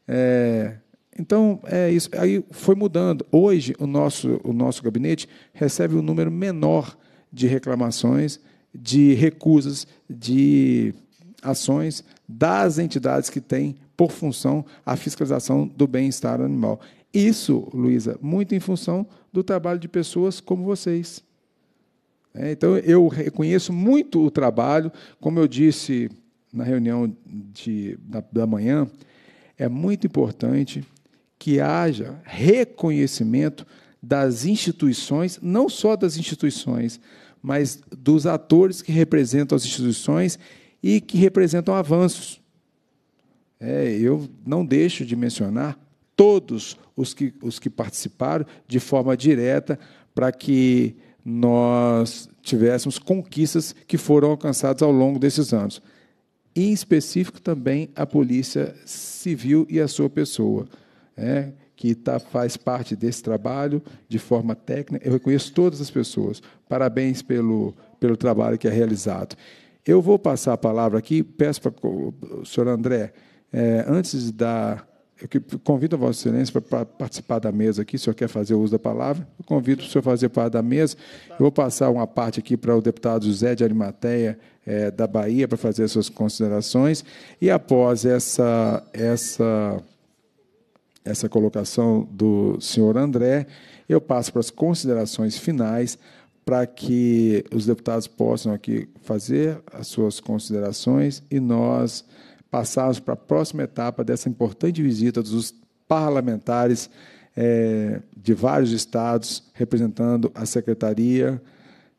É, então, é isso. Aí foi mudando. Hoje, o nosso, o nosso gabinete recebe um número menor de reclamações, de recusas, de ações das entidades que têm por função a fiscalização do bem-estar animal. Isso, Luísa, muito em função do trabalho de pessoas como vocês. É, então, eu reconheço muito o trabalho, como eu disse na reunião de, da, da manhã, é muito importante que haja reconhecimento das instituições, não só das instituições, mas dos atores que representam as instituições e que representam avanços é, eu não deixo de mencionar todos os que, os que participaram de forma direta para que nós tivéssemos conquistas que foram alcançadas ao longo desses anos. em específico, também a Polícia Civil e a sua pessoa, é, que tá, faz parte desse trabalho de forma técnica. Eu reconheço todas as pessoas. Parabéns pelo, pelo trabalho que é realizado. Eu vou passar a palavra aqui, peço para o senhor André é, antes da. Eu convido a Vossa Excelência para participar da mesa aqui, se o senhor quer fazer uso da palavra. Eu convido o senhor a fazer parte da mesa. Eu vou passar uma parte aqui para o deputado José de Arimateia, é, da Bahia, para fazer as suas considerações. E após essa, essa, essa colocação do senhor André, eu passo para as considerações finais para que os deputados possam aqui fazer as suas considerações e nós passarmos para a próxima etapa dessa importante visita dos parlamentares é, de vários estados, representando a Secretaria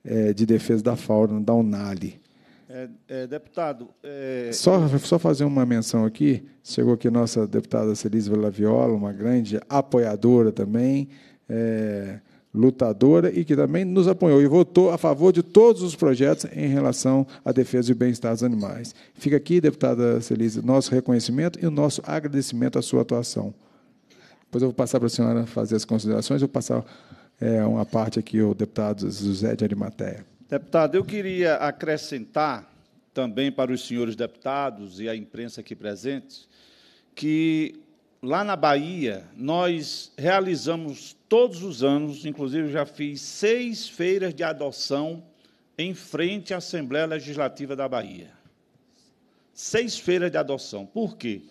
é, de Defesa da Fauna, da UNALI. É, é deputado. É, só, só fazer uma menção aqui: chegou aqui nossa deputada Celise Laviola, uma grande apoiadora também. É, lutadora e que também nos apoiou e votou a favor de todos os projetos em relação à defesa e bem-estar dos animais. Fica aqui, deputada Celise, nosso reconhecimento e o nosso agradecimento à sua atuação. Depois eu vou passar para a senhora fazer as considerações, eu vou passar é, uma parte aqui ao deputado José de Arimateia. Deputado, eu queria acrescentar também para os senhores deputados e a imprensa aqui presentes que lá na Bahia, nós realizamos todos os anos, inclusive já fiz seis feiras de adoção em frente à Assembleia Legislativa da Bahia. Seis feiras de adoção. Por quê?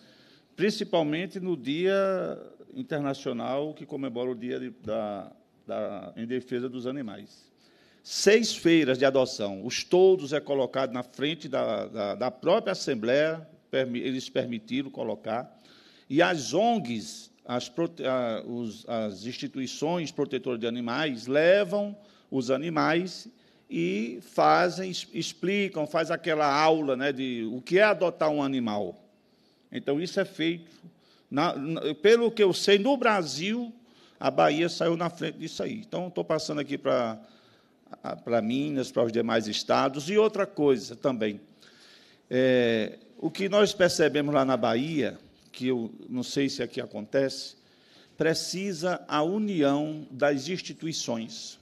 Principalmente no Dia Internacional que comemora o Dia de, da, da, em Defesa dos Animais. Seis feiras de adoção. Os todos é colocado na frente da, da, da própria Assembleia, eles permitiram colocar e as ONGs, as, as instituições protetoras de animais, levam os animais e fazem, explicam, faz aquela aula né, de o que é adotar um animal. Então, isso é feito. Na, na, pelo que eu sei, no Brasil, a Bahia saiu na frente disso aí. Então, estou passando aqui para para Minas, para os demais estados. E outra coisa também, é, o que nós percebemos lá na Bahia que eu não sei se aqui acontece, precisa a união das instituições.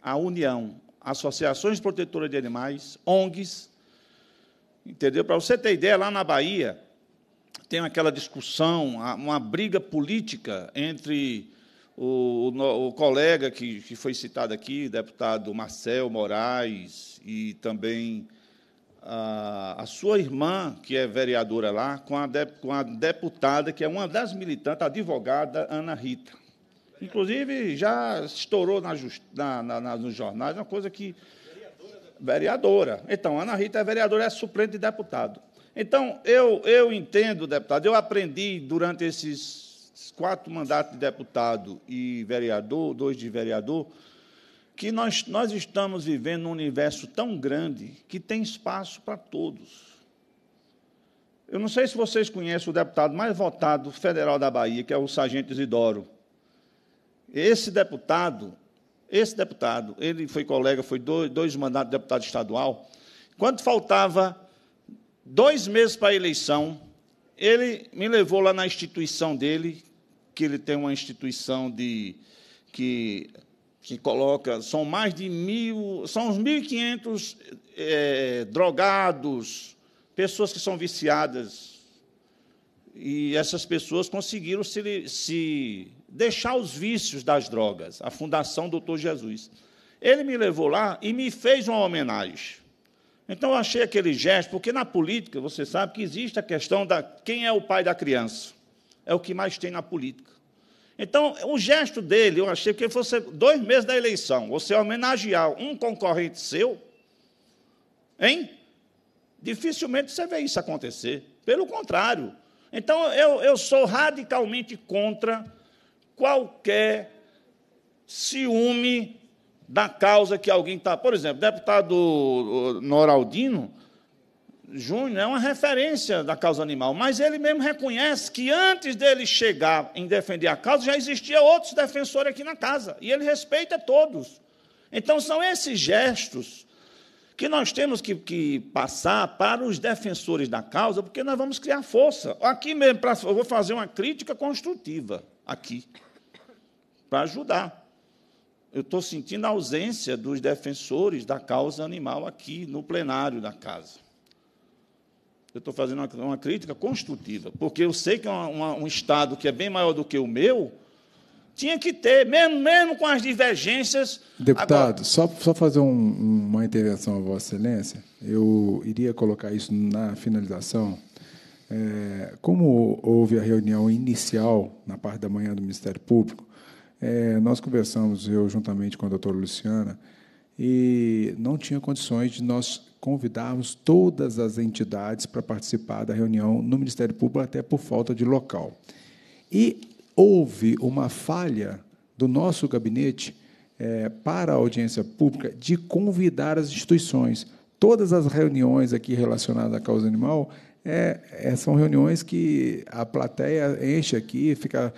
A união, associações protetoras de animais, ONGs, entendeu? Para você ter ideia, lá na Bahia tem aquela discussão, uma briga política entre o, o, o colega que, que foi citado aqui, deputado Marcel Moraes, e também a, a, sua irmã, que é vereadora lá, com a, de, com a deputada, que é uma das militantes, a advogada Ana Rita. Inclusive, já estourou na just, na, na, nos jornais, uma coisa que. Vereadora. Então, Ana Rita é vereadora, é suplente de deputado. Então, eu, eu entendo, deputado, eu aprendi durante esses quatro mandatos de deputado e vereador, dois de vereador, que nós, nós estamos vivendo um universo tão grande que tem espaço para todos. Eu não sei se vocês conhecem o deputado mais votado federal da Bahia, que é o Sargento Isidoro. Esse deputado, esse deputado, ele foi colega, foi dois, dois mandatos de deputado estadual. Quando faltava dois meses para a eleição, ele me levou lá na instituição dele, que ele tem uma instituição de que que coloca, são mais de mil, são uns 1.500 é, drogados, pessoas que são viciadas. E essas pessoas conseguiram se, se deixar os vícios das drogas, a Fundação Doutor Jesus. Ele me levou lá e me fez uma homenagem. Então eu achei aquele gesto, porque na política você sabe que existe a questão da quem é o pai da criança. É o que mais tem na política. Então, o gesto dele, eu achei que fosse dois meses da eleição, você homenagear um concorrente seu, hein? Dificilmente você vê isso acontecer. Pelo contrário. Então, eu, eu sou radicalmente contra qualquer ciúme da causa que alguém está. Por exemplo, deputado eh, Noraldino Júnior é uma referência da causa animal, mas ele mesmo reconhece que antes dele chegar em defender a causa, já existia outros defensores aqui na casa, e ele respeita todos. Então, são esses gestos que nós temos que, que passar para os defensores da causa, porque nós vamos criar força. Aqui mesmo, pra, eu vou fazer uma crítica construtiva aqui, para ajudar. Eu estou sentindo a ausência dos defensores da causa animal aqui no plenário da casa eu estou fazendo uma, uma, crítica construtiva, porque eu sei que uma, uma, um Estado que é bem maior do que o meu tinha que ter, mesmo, mesmo com as divergências. Deputado, agora... só, só fazer um, uma intervenção a Vossa Excelência. Eu iria colocar isso na finalização. É, como houve a reunião inicial na parte da manhã do Ministério Público, é, nós conversamos, eu juntamente com a doutora Luciana, e não tinha condições de nós convidarmos todas as entidades para participar da reunião no Ministério Público, até por falta de local. E houve uma falha do nosso gabinete é, para a audiência pública de convidar as instituições. Todas as reuniões aqui relacionadas à causa animal é, é, são reuniões que a plateia enche aqui, fica,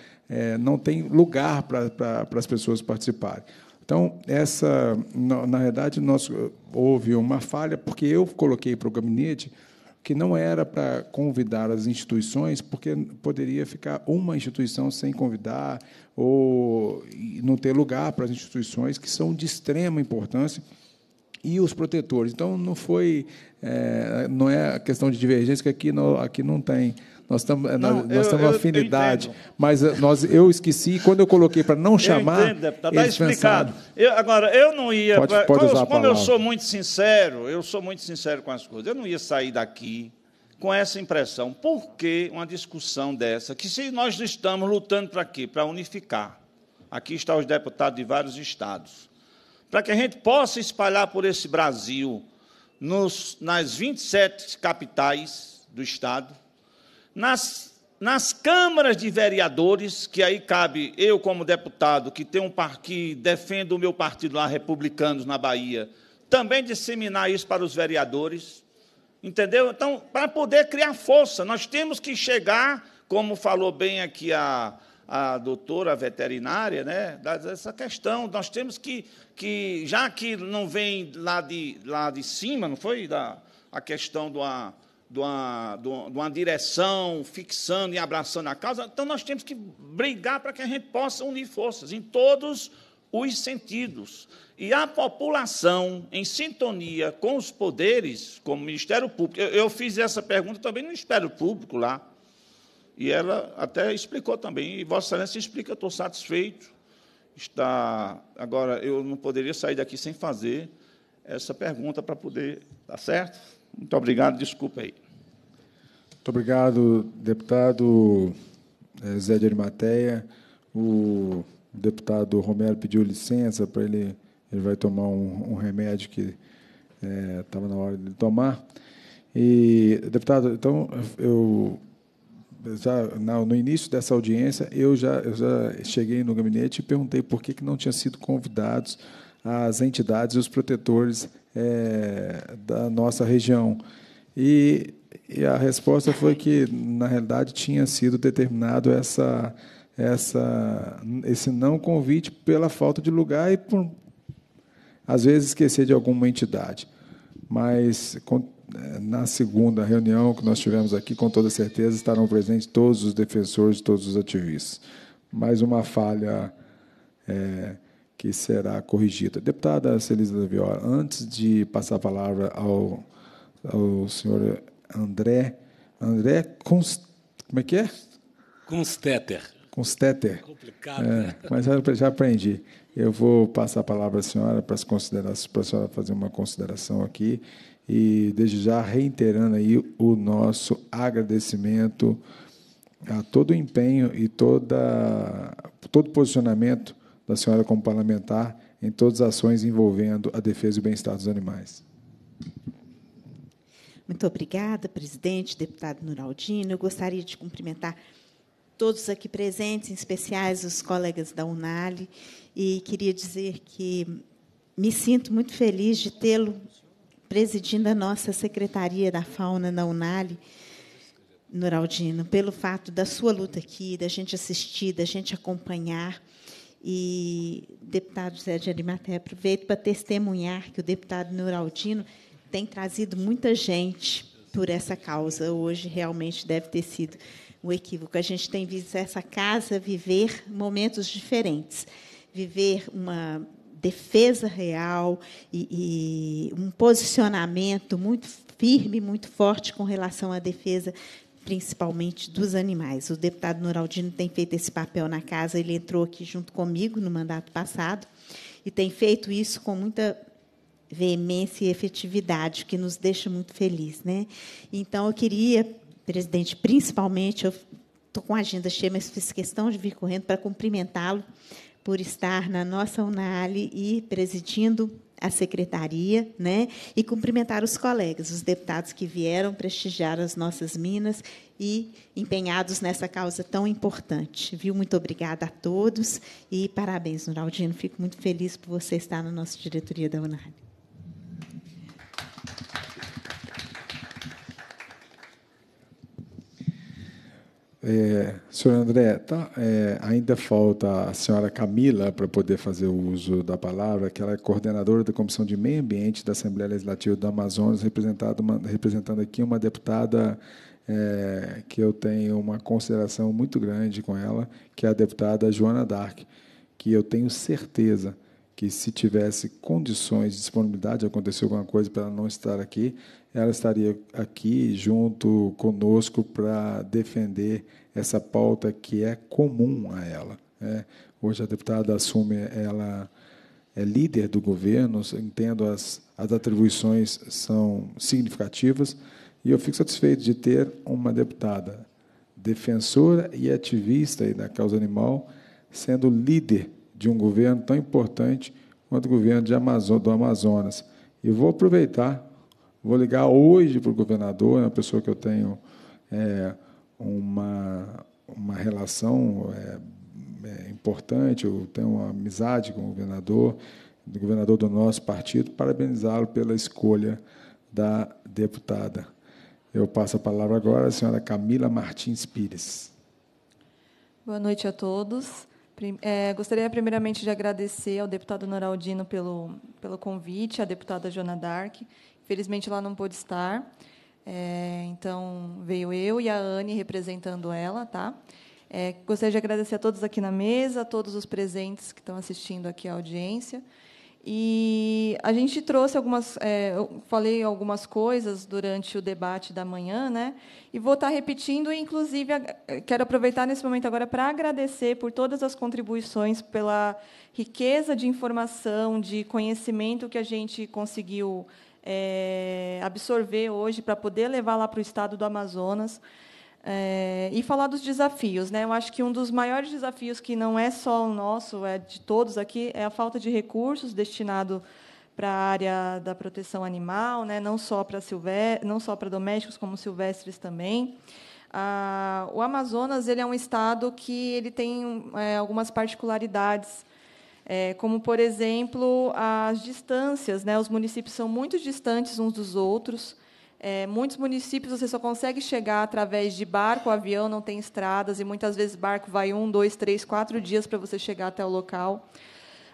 não tem lugar para as pessoas participarem. Então, essa, na, na verdade, nós, eh, houve uma falha, porque eu coloquei para o gabinete que não era para convidar as instituições, porque poderia ficar uma instituição sem convidar ou não ter lugar para as instituições que são de extrema importância e os protetores. Então, não foi, é, não é a questão de divergência que aqui não, aqui não tem nós temos é, nós, afinidade. Eu mas eh, nós, eu esqueci, quando eu coloquei para não chamar. deputado, está explicado. Eu, agora, eu não ia. Pode, pode como, como eu sou muito sincero, eu sou muito sincero com as coisas, eu não ia sair daqui com essa impressão. Por que uma discussão dessa? Que se nós estamos lutando para quê? Para unificar. Aqui estão os deputados de vários estados. Para que a gente possa espalhar por esse Brasil, nos, nas 27 capitais do estado, nas, nas câmaras de vereadores, que aí cabe eu, como deputado, que tenho um par, que defendo o meu partido lá, Republicanos, na Bahia, também disseminar isso para os vereadores. Entendeu? Então, para poder criar força, nós temos que chegar, como falou bem aqui a, a doutora veterinária, né, dessa questão. Nós temos que, que já que não vem lá de, lá de cima, não foi? Da, a questão do, a, de uma, de uma, direção fixando e abraçando a causa, então nós temos que brigar para que a gente possa unir forças em todos os sentidos. E a população, em sintonia com os poderes, como o Ministério Público, eu, eu fiz essa pergunta também no Ministério Público lá, e ela até explicou também, e Vossa Excelência explica, estou satisfeito, está... Agora, eu não poderia sair daqui sem fazer essa pergunta para poder... Está certo? Muito obrigado, desculpa aí. Muito obrigado, deputado eh, Zé de Arimateia. O deputado Romero pediu licença para ele, ele vai tomar um, um remédio que estava eh, é, na hora de tomar. E, deputado, então, eu já, no início dessa audiência, eu já, eu já cheguei no gabinete e perguntei por que, que não tinham sido convidados as entidades e os protetores é, da nossa região. E, e, a resposta foi que, na realidade, tinha sido determinado essa, essa, esse não convite pela falta de lugar e, por, às vezes, esquecer de alguma entidade. Mas, com, é, na segunda reunião que nós tivemos aqui, com toda certeza, estarão presentes todos os defensores, todos os ativistas. Mais uma falha. É, que será corrigida. Deputada Celisa Viola, antes de passar a palavra ao, ao senhor André, André Const, como é que é? Constetter. Constetter. Complicado, é, né? Mas já aprendi. Eu vou passar a palavra à senhora para, as considerações, para a senhora fazer uma consideração aqui e desde já reiterando aí o nosso agradecimento a todo o empenho e toda, todo o posicionamento da senhora como parlamentar em todas as ações envolvendo a defesa e o bem-estar dos animais. Muito obrigada, presidente, deputado Nuraldino. Eu gostaria de cumprimentar todos aqui presentes, em especiais os colegas da Unali, e queria dizer que me sinto muito feliz de tê-lo presidindo a nossa Secretaria da Fauna na Unali. Nuraldino, pelo fato da sua luta aqui, da gente assistir, da gente acompanhar. E deputado José de Arimaté, aproveito para testemunhar que o deputado Neuraldino tem trazido muita gente por essa causa. Hoje realmente deve ter sido um equívoco. A gente tem visto essa casa viver momentos diferentes, viver uma defesa real e, e um posicionamento muito firme, muito forte com relação à defesa principalmente dos animais. O deputado Noraldino tem feito esse papel na casa, ele entrou aqui junto comigo no mandato passado e tem feito isso com muita veemência e efetividade, o que nos deixa muito feliz, né? Então eu queria, presidente, principalmente eu estou com a agenda cheia, mas fiz questão de vir correndo para cumprimentá-lo por estar na nossa Unali e presidindo a secretaria, né, e cumprimentar os colegas, os deputados que vieram prestigiar as nossas minas e empenhados nessa causa tão importante. Viu? Muito obrigada a todos e parabéns, Noraldino. Fico muito feliz por você estar na nossa diretoria da Unarbe. É, senhor André, tá, é, ainda falta a senhora Camila para poder fazer o uso da palavra, que ela é coordenadora da Comissão de Meio Ambiente da Assembleia Legislativa do Amazonas, uma, representando aqui uma deputada é, que eu tenho uma consideração muito grande com ela, que é a deputada Joana Dark, que eu tenho certeza que se tivesse condições, disponibilidade, aconteceu alguma coisa para ela não estar aqui, ela estaria aqui junto conosco para defender essa pauta que é comum a ela. Né? Hoje a deputada assume, ela é líder do governo, entendo as, as atribuições são significativas, e eu fico satisfeito de ter uma deputada defensora e ativista da causa animal, sendo líder de um governo tão importante quanto o governo de do Amazonas. E vou aproveitar Vou ligar hoje para o governador, é uma pessoa que eu tenho é, uma, uma relação é, é, importante, eu tenho uma amizade com o governador, do governador do nosso partido, parabenizá-lo pela escolha da deputada. Eu passo a palavra agora à senhora Camila Martins Pires. Boa noite a todos. É, gostaria primeiramente de agradecer ao deputado Noraldino pelo, pelo convite, à deputada Jona Dark Felizmente, ela não pôde estar. É, então, veio eu e a Anne representando ela. Tá? É, gostaria de agradecer a todos aqui na mesa, a todos os presentes que estão assistindo aqui à audiência. E a gente trouxe algumas, é, eu falei algumas coisas durante o debate da manhã, né? E vou estar repetindo, e inclusive quero aproveitar nesse momento agora para agradecer por todas as contribuições, pela riqueza de informação, de conhecimento que a gente conseguiu é, absorver hoje para poder levar lá para o estado do Amazonas. É, e falar dos desafios. Né? Eu acho que um dos maiores desafios, que não é só o nosso, é de todos aqui, é a falta de recursos destinado para a área da proteção animal, né? não só para não só para domésticos, como silvestres também. Ah, o Amazonas ele é um estado que ele tem é, algumas particularidades é, como, por exemplo, as distâncias. Né? Os municípios são muito distantes uns dos outros. É, muitos municípios você só consegue chegar através de barco, avião, não tem estradas, e muitas vezes barco vai um, dois, três, quatro dias para você chegar até o local.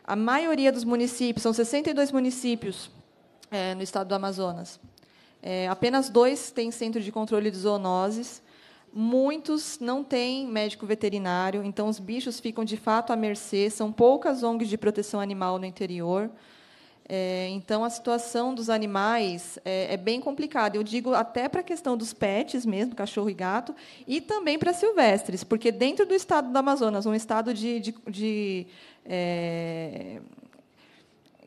A maioria dos municípios, são 62 municípios é, no estado do Amazonas. É, apenas dois têm centro de controle de zoonoses. Muitos não têm médico veterinário, então os bichos ficam de fato à mercê. São poucas ONGs de proteção animal no interior. É, então a situação dos animais é, é bem complicada. Eu digo até para a questão dos pets mesmo, cachorro e gato, e também para silvestres, porque dentro do estado do Amazonas, um estado de, de, de é,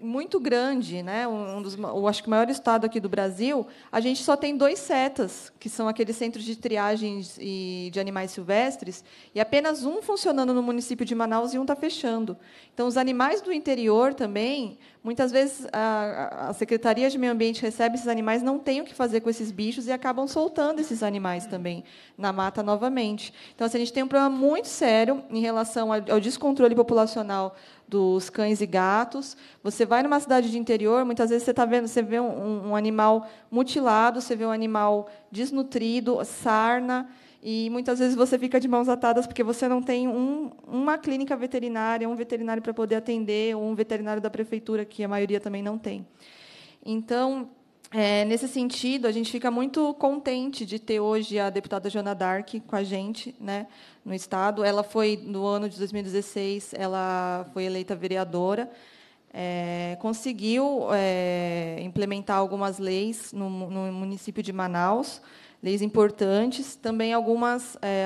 muito grande, né? um dos, eu acho que o maior estado aqui do Brasil, a gente só tem dois setas que são aqueles centros de triagem e de animais silvestres, e apenas um funcionando no município de Manaus e um está fechando. Então, os animais do interior também, muitas vezes a, a Secretaria de Meio Ambiente recebe esses animais, não tem o que fazer com esses bichos e acabam soltando esses animais também na mata novamente. Então, assim, a gente tem um problema muito sério em relação ao descontrole populacional dos cães e gatos. Você vai numa cidade de interior, muitas vezes você tá vendo, você vê um, um animal mutilado, você vê um animal desnutrido, sarna, e muitas vezes você fica de mãos atadas porque você não tem um, uma clínica veterinária, um veterinário para poder atender, ou um veterinário da prefeitura, que a maioria também não tem. Então, é, nesse sentido, a gente fica muito contente de ter hoje a deputada Joana Dark com a gente, né, no estado. Ela foi no ano de 2016, ela foi eleita vereadora, é, conseguiu é, implementar algumas leis no, no, município de Manaus, leis importantes, também algumas é,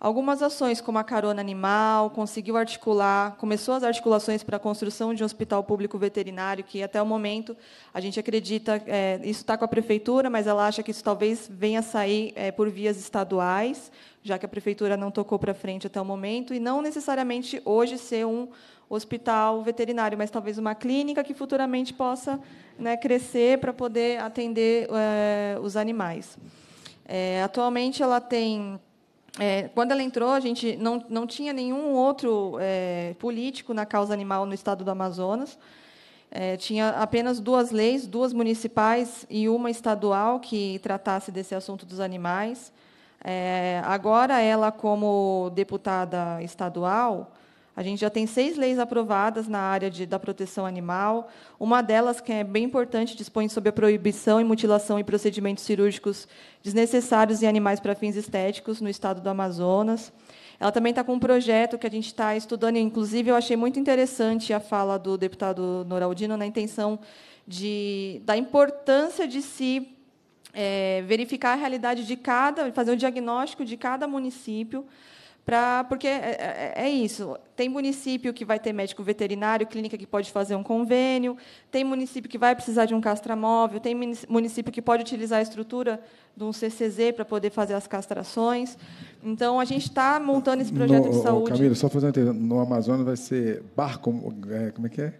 algumas ações, como a carona animal, conseguiu articular, começou as articulações para a construção de um hospital público veterinário, que até o momento a gente acredita, é, isso está com a prefeitura, mas ela acha que isso talvez venha a sair é, por vias estaduais, já que a prefeitura não tocou para frente até o momento, e não necessariamente hoje ser um hospital veterinário, mas talvez uma clínica que futuramente possa né, crescer para poder atender é, os animais. É, atualmente ela tem é, quando ela entrou, a gente não, não tinha nenhum outro é, político na causa animal no estado do Amazonas. É, tinha apenas duas leis, duas municipais e uma estadual que tratasse desse assunto dos animais. É, agora, ela, como deputada estadual, a gente já tem seis leis aprovadas na área de, da proteção animal. Uma delas, que é bem importante, dispõe sobre a proibição e mutilação e procedimentos cirúrgicos desnecessários em animais para fins estéticos no estado do Amazonas. Ela também está com um projeto que a gente está estudando, inclusive eu achei muito interessante a fala do deputado Noraldino na intenção de, da importância de se é, verificar a realidade de cada, fazer o um diagnóstico de cada município Pra, porque é, é, é, isso. Tem município que vai ter médico veterinário, clínica que pode fazer um convênio, tem município que vai precisar de um castramóvel, tem município que pode utilizar a estrutura de um CCZ para poder fazer as castrações. Então, a gente está montando esse projeto no, de saúde. Camila só fazer uma No Amazonas vai ser barco... É, como é que é?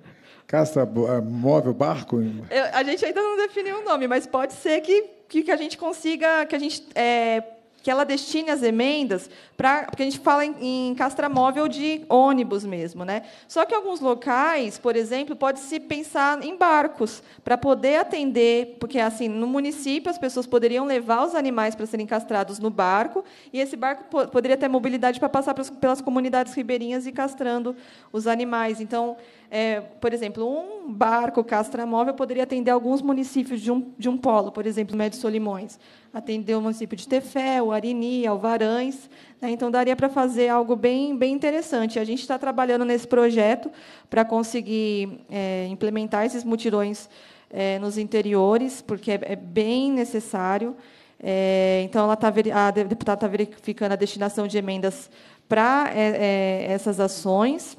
Castra, é, móvel, barco? Eu, a gente ainda não definiu o nome, mas pode ser que, que, a gente consiga... que a gente é, que ela destine as emendas para. Porque a gente fala em, em castramóvel de ônibus mesmo. Né? Só que alguns locais, por exemplo, pode-se pensar em barcos para poder atender, porque assim, no município as pessoas poderiam levar os animais para serem castrados no barco, e esse barco po poderia ter mobilidade para passar pelas comunidades ribeirinhas e castrando os animais. Então, é, por exemplo, um barco castramóvel poderia atender alguns municípios de um, de um polo, por exemplo, Médio Solimões atendeu o município de Tefé, o Arini, Alvarães. Né? Então, daria para fazer algo bem, bem interessante. A gente está trabalhando nesse projeto para conseguir é, implementar esses mutirões é, nos interiores, porque é, é bem necessário. É, então, ela tá, a deputada está verificando a destinação de emendas para é, é, essas ações,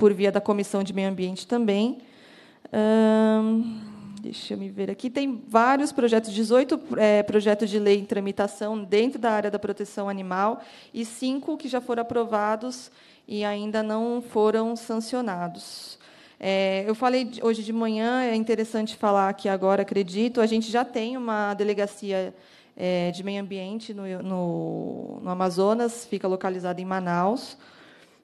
por via da Comissão de Meio Ambiente também. Hum... Deixa eu me ver aqui. Tem vários projetos, 18 é, projetos de lei em tramitação dentro da área da proteção animal e cinco que já foram aprovados e ainda não foram sancionados. É, eu falei hoje de manhã, é interessante falar que agora, acredito, a gente já tem uma delegacia é, de meio ambiente no, no, no, Amazonas, fica localizada em Manaus.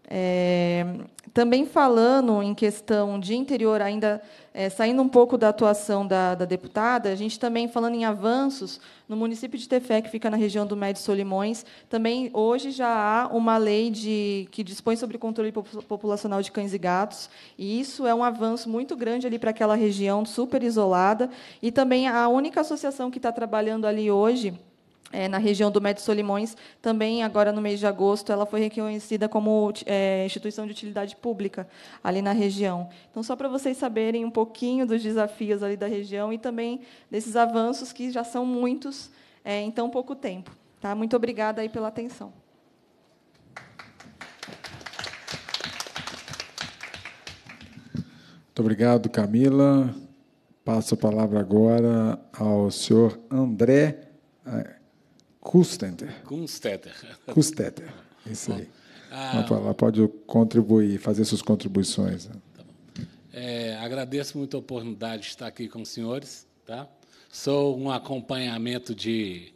É, também falando em questão de interior, ainda é, saindo um pouco da atuação da, da, deputada, a gente também, falando em avanços, no município de Tefé, que fica na região do Médio Solimões, também hoje já há uma lei de, que dispõe sobre controle populacional de cães e gatos, e isso é um avanço muito grande ali para aquela região super isolada, e também a única associação que está trabalhando ali hoje é, na região do Médio Solimões, também agora no mês de agosto, ela foi reconhecida como é, instituição de utilidade pública ali na região. Então, só para vocês saberem um pouquinho dos desafios ali da região e também desses avanços que já são muitos é, em tão pouco tempo. Tá? Muito obrigada aí pela atenção. Muito obrigado, Camila. Passo a palavra agora ao senhor André. É, Kustetter. Kustetter. Kustetter. Isso aí. Ah, ela pode contribuir, fazer suas contribuições. Né? Tá é, agradeço muito a oportunidade de estar aqui com os senhores. Tá? Sou um acompanhamento de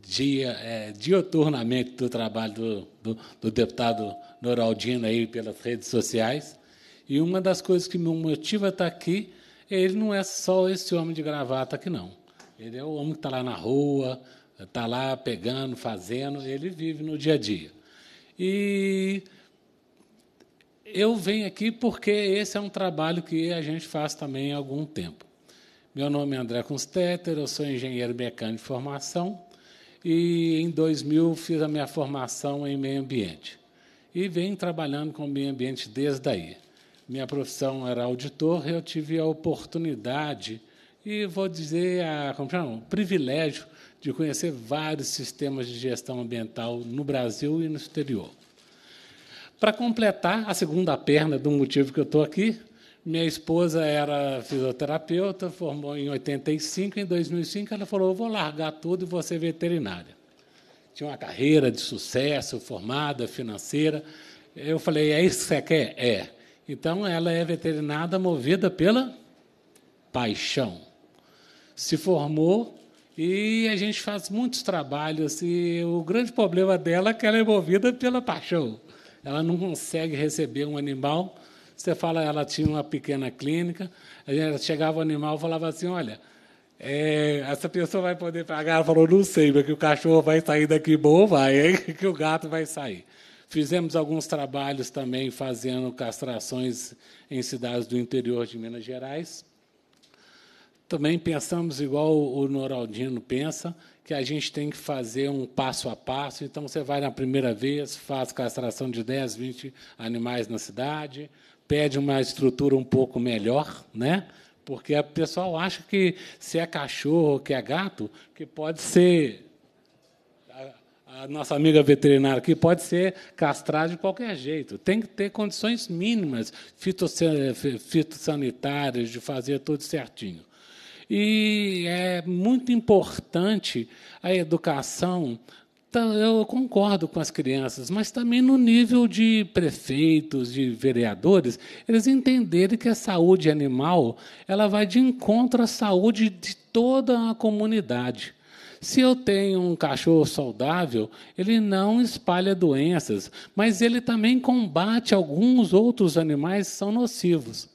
dia, é, dioturnamente do trabalho do, do, do deputado Noraldino aí pelas redes sociais. E uma das coisas que me motiva a estar aqui, ele não é só esse homem de gravata aqui, não. Ele é o homem que está lá na rua, está lá pegando, fazendo, ele vive no dia a dia. E eu venho aqui porque esse é um trabalho que a gente faz também há algum tempo. Meu nome é André Constetter, eu sou engenheiro mecânico de formação e em 2000 fiz a minha formação em meio ambiente. E venho trabalhando com meio ambiente desde aí. Minha profissão era auditor, eu tive a oportunidade e vou dizer a como chama, o privilégio de conhecer vários sistemas de gestão ambiental no Brasil e no exterior. Para completar a segunda perna do motivo que eu estou aqui, minha esposa era fisioterapeuta, formou em 85, em 2005 ela falou: "Eu vou largar tudo e vou ser veterinária". Tinha uma carreira de sucesso, formada, financeira. Eu falei: "É isso que você quer?". É. Então ela é veterinária movida pela paixão se formou e a gente faz muitos trabalhos e o grande problema dela é que ela é movida pela paixão. Ela não consegue receber um animal. Você fala, ela tinha uma pequena clínica, ela chegava o animal e falava assim, olha, é, essa pessoa vai poder pagar? Ela falou, não sei, mas que o cachorro vai sair daqui bom, vai, que o gato vai sair. Fizemos alguns trabalhos também fazendo castrações em cidades do interior de Minas Gerais também pensamos igual o Noraldino pensa, que a gente tem que fazer um passo a passo. Então, você vai na primeira vez, faz castração de 10, 20 animais na cidade, pede uma estrutura um pouco melhor, né? porque o pessoal acha que se é cachorro, que é gato, que pode ser. A, nossa amiga veterinária aqui pode ser castrada de qualquer jeito. Tem que ter condições mínimas fitossanitárias, de fazer tudo certinho. E é muito importante a educação tá, eu concordo com as crianças, mas também no nível de prefeitos, de vereadores, eles entenderem que a saúde animal ela vai de encontro à saúde de toda a comunidade. Se eu tenho um cachorro saudável, ele não espalha doenças, mas ele também combate alguns outros animais que são nocivos.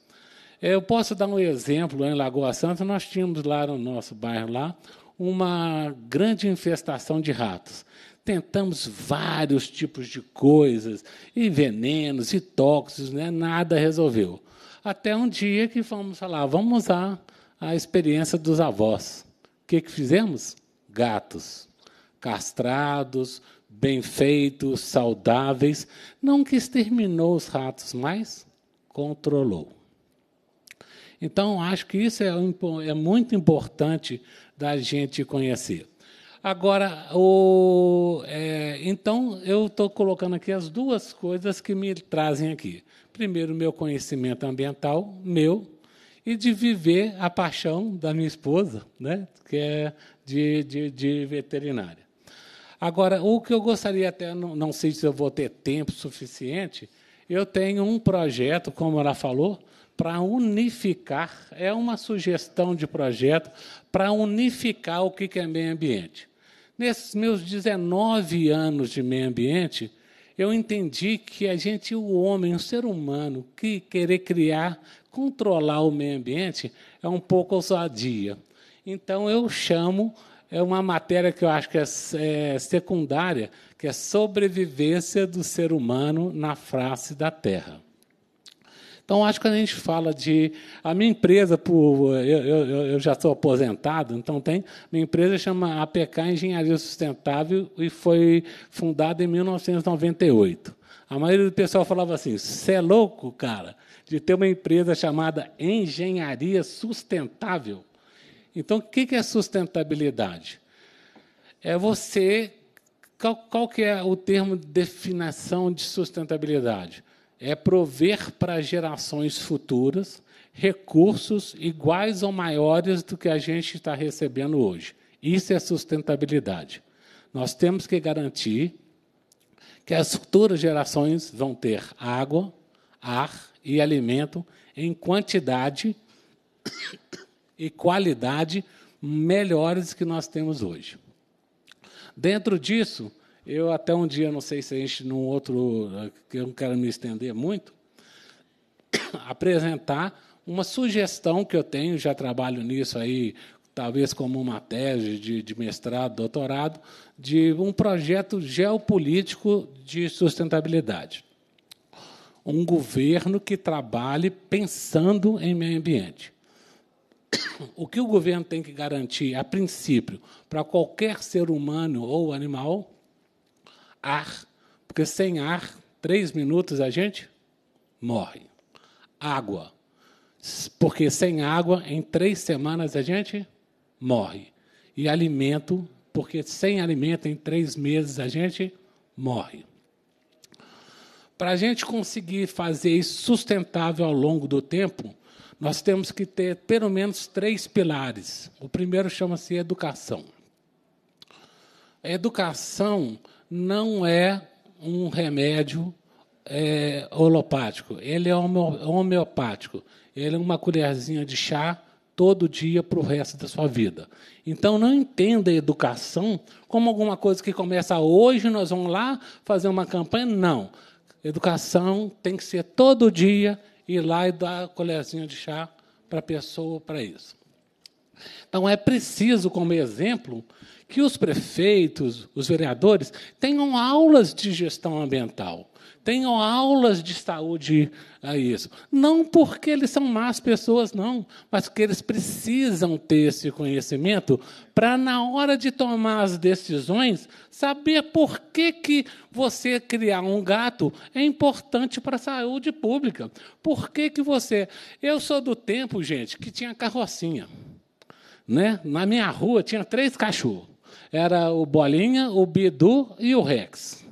Eu posso dar um exemplo, em Lagoa Santa, nós tínhamos lá no nosso bairro lá uma grande infestação de ratos. Tentamos vários tipos de coisas, e venenos, e tóxicos, né? nada resolveu. Até um dia que fomos falar, vamos usar a experiência dos avós. O que, que fizemos? Gatos, castrados, bem feitos, saudáveis. Não que exterminou os ratos, mas controlou. Então, acho que isso é, é muito importante da gente conhecer. Agora, o, é, então, eu estou colocando aqui as duas coisas que me trazem aqui. Primeiro, meu conhecimento ambiental, meu, e de viver a paixão da minha esposa, né, que é de, de, de veterinária. Agora, o que eu gostaria até, não, não sei se eu vou ter tempo suficiente, eu tenho um projeto, como ela falou, para unificar, é uma sugestão de projeto para unificar o que é meio ambiente. Nesses meus 19 anos de meio ambiente, eu entendi que a gente, o homem, o ser humano, que querer criar, controlar o meio ambiente é um pouco ousadia. Então eu chamo é uma matéria que eu acho que é, é secundária, que é sobrevivência do ser humano na face da Terra. Então, acho que quando a gente fala de. A minha empresa, por, eu, eu, eu já sou aposentado, então tem. Minha empresa chama APK Engenharia Sustentável e foi fundada em 1998. A maioria do pessoal falava assim: você é louco, cara, de ter uma empresa chamada Engenharia Sustentável. Então, o que é sustentabilidade? É você. Qual, qual que é o termo de definição de sustentabilidade? é prover para gerações futuras recursos iguais ou maiores do que a gente está recebendo hoje. Isso é sustentabilidade. Nós temos que garantir que as futuras gerações vão ter água, ar e alimento em quantidade e qualidade melhores que nós temos hoje. Dentro disso, eu até um dia, não sei se a gente num outro, que eu não quero me estender muito, apresentar uma sugestão que eu tenho, já trabalho nisso aí, talvez como uma tese de, de mestrado, doutorado, de um projeto geopolítico de sustentabilidade. Um governo que trabalhe pensando em meio ambiente. O que o governo tem que garantir, a princípio, para qualquer ser humano ou animal, ar, porque sem ar, três minutos a gente morre. Água, porque sem água, em três semanas a gente morre. E alimento, porque sem alimento, em três meses a gente morre. Para a gente conseguir fazer isso sustentável ao longo do tempo, nós temos que ter pelo menos três pilares. O primeiro chama-se educação. A educação não é um remédio é, holopático, ele é homeopático. Ele é uma colherzinha de chá todo dia para o resto da sua vida. Então, não entenda a educação como alguma coisa que começa hoje, nós vamos lá fazer uma campanha. Não. Educação tem que ser todo dia ir lá e dar a colherzinha de chá para a pessoa para isso. Então, é preciso, como exemplo, que os prefeitos, os vereadores, tenham aulas de gestão ambiental, tenham aulas de saúde a isso. Não porque eles são más pessoas, não, mas porque eles precisam ter esse conhecimento para, na hora de tomar as decisões, saber por que, que você criar um gato é importante para a saúde pública. Por que, que você. Eu sou do tempo, gente, que tinha carrocinha. Né? Na minha rua tinha três cachorros era o Bolinha, o Bidu e o Rex.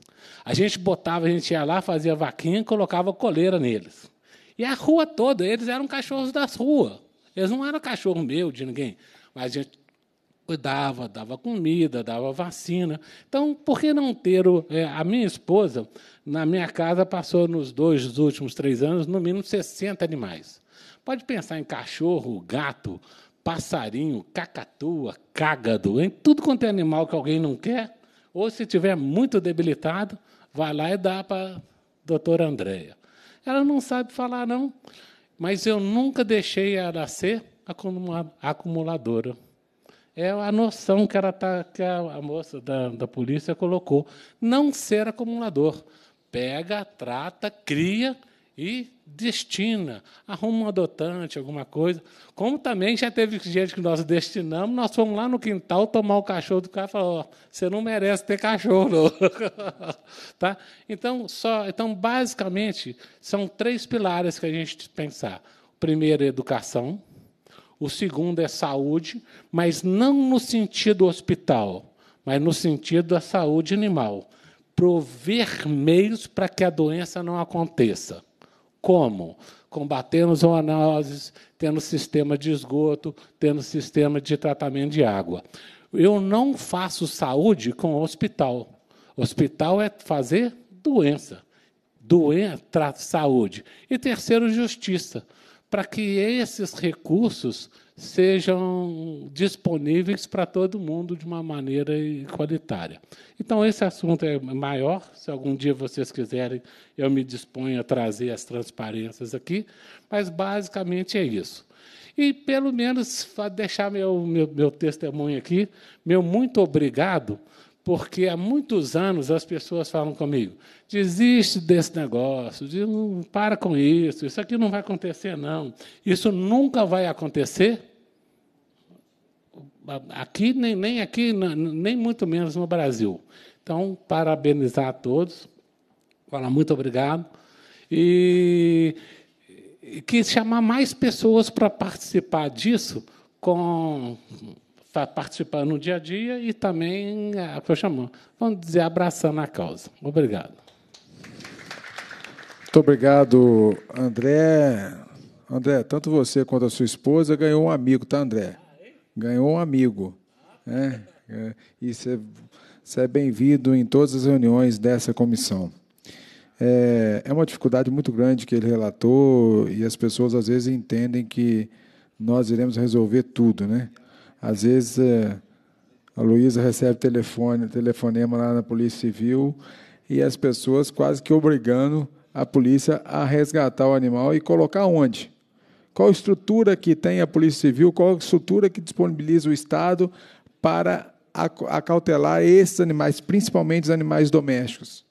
A gente botava, a gente ia lá, fazia vaquinha, colocava coleira neles. E a rua toda, eles eram cachorros das ruas. Eles não eram cachorro meu, de ninguém. Mas a gente cuidava, dava comida, dava vacina. Então, por que não ter o, é, a minha esposa, na minha casa, passou nos dois nos últimos três anos, no mínimo 60 animais. Pode pensar em cachorro, gato, passarinho, cacatua, cágado, em tudo quanto é animal que alguém não quer, ou se tiver muito debilitado, vai lá e dá para a doutora Andréia. Ela não sabe falar, não, mas eu nunca deixei ela ser acumuladora. É a noção que, ela tá, que a moça da, da polícia colocou. Não ser acumulador. Pega, trata, cria e destina, arruma um adotante, alguma coisa. Como também já teve gente que nós destinamos, nós fomos lá no quintal tomar o cachorro do cara e falar, oh, você não merece ter cachorro. tá? Então, só, então, basicamente, são três pilares que a gente pensar. O primeiro é educação, o segundo é saúde, mas não no sentido hospital, mas no sentido da saúde animal. Prover meios para que a doença não aconteça. Como? Combatendo zoonoses, tendo sistema de esgoto, tendo sistema de tratamento de água. Eu não faço saúde com hospital. Hospital é fazer doença, doença, saúde. E terceiro, justiça, para que esses recursos sejam disponíveis para todo mundo de uma maneira igualitária. Então, esse assunto é maior. Se algum dia vocês quiserem, eu me disponho a trazer as transparências aqui, mas basicamente é isso. E, pelo menos, deixar meu, meu, meu testemunho aqui, meu muito obrigado porque há muitos anos as pessoas falam comigo: desiste desse negócio, não para com isso, isso aqui não vai acontecer, não. Isso nunca vai acontecer aqui, nem, nem aqui, nem muito menos no Brasil. Então, parabenizar a todos, falar muito obrigado e, e que chamar mais pessoas para participar disso com está participando no dia a dia e também, é, ah, que vamos dizer, abraçando a causa. Obrigado. Muito obrigado, André. André, tanto você quanto a sua esposa ganhou um amigo, tá, André? Ganhou um amigo. Né? É, e você, você é bem-vindo em todas as reuniões dessa comissão. É, é uma dificuldade muito grande que ele relatou e as pessoas às vezes entendem que nós iremos resolver tudo, né? Às vezes é, a Luísa recebe telefone, telefonema lá na Polícia Civil e as pessoas quase que obrigando a polícia a resgatar o animal e colocar onde? Qual estrutura que tem a Polícia Civil, qual estrutura que disponibiliza o Estado para acautelar esses animais, principalmente os animais domésticos?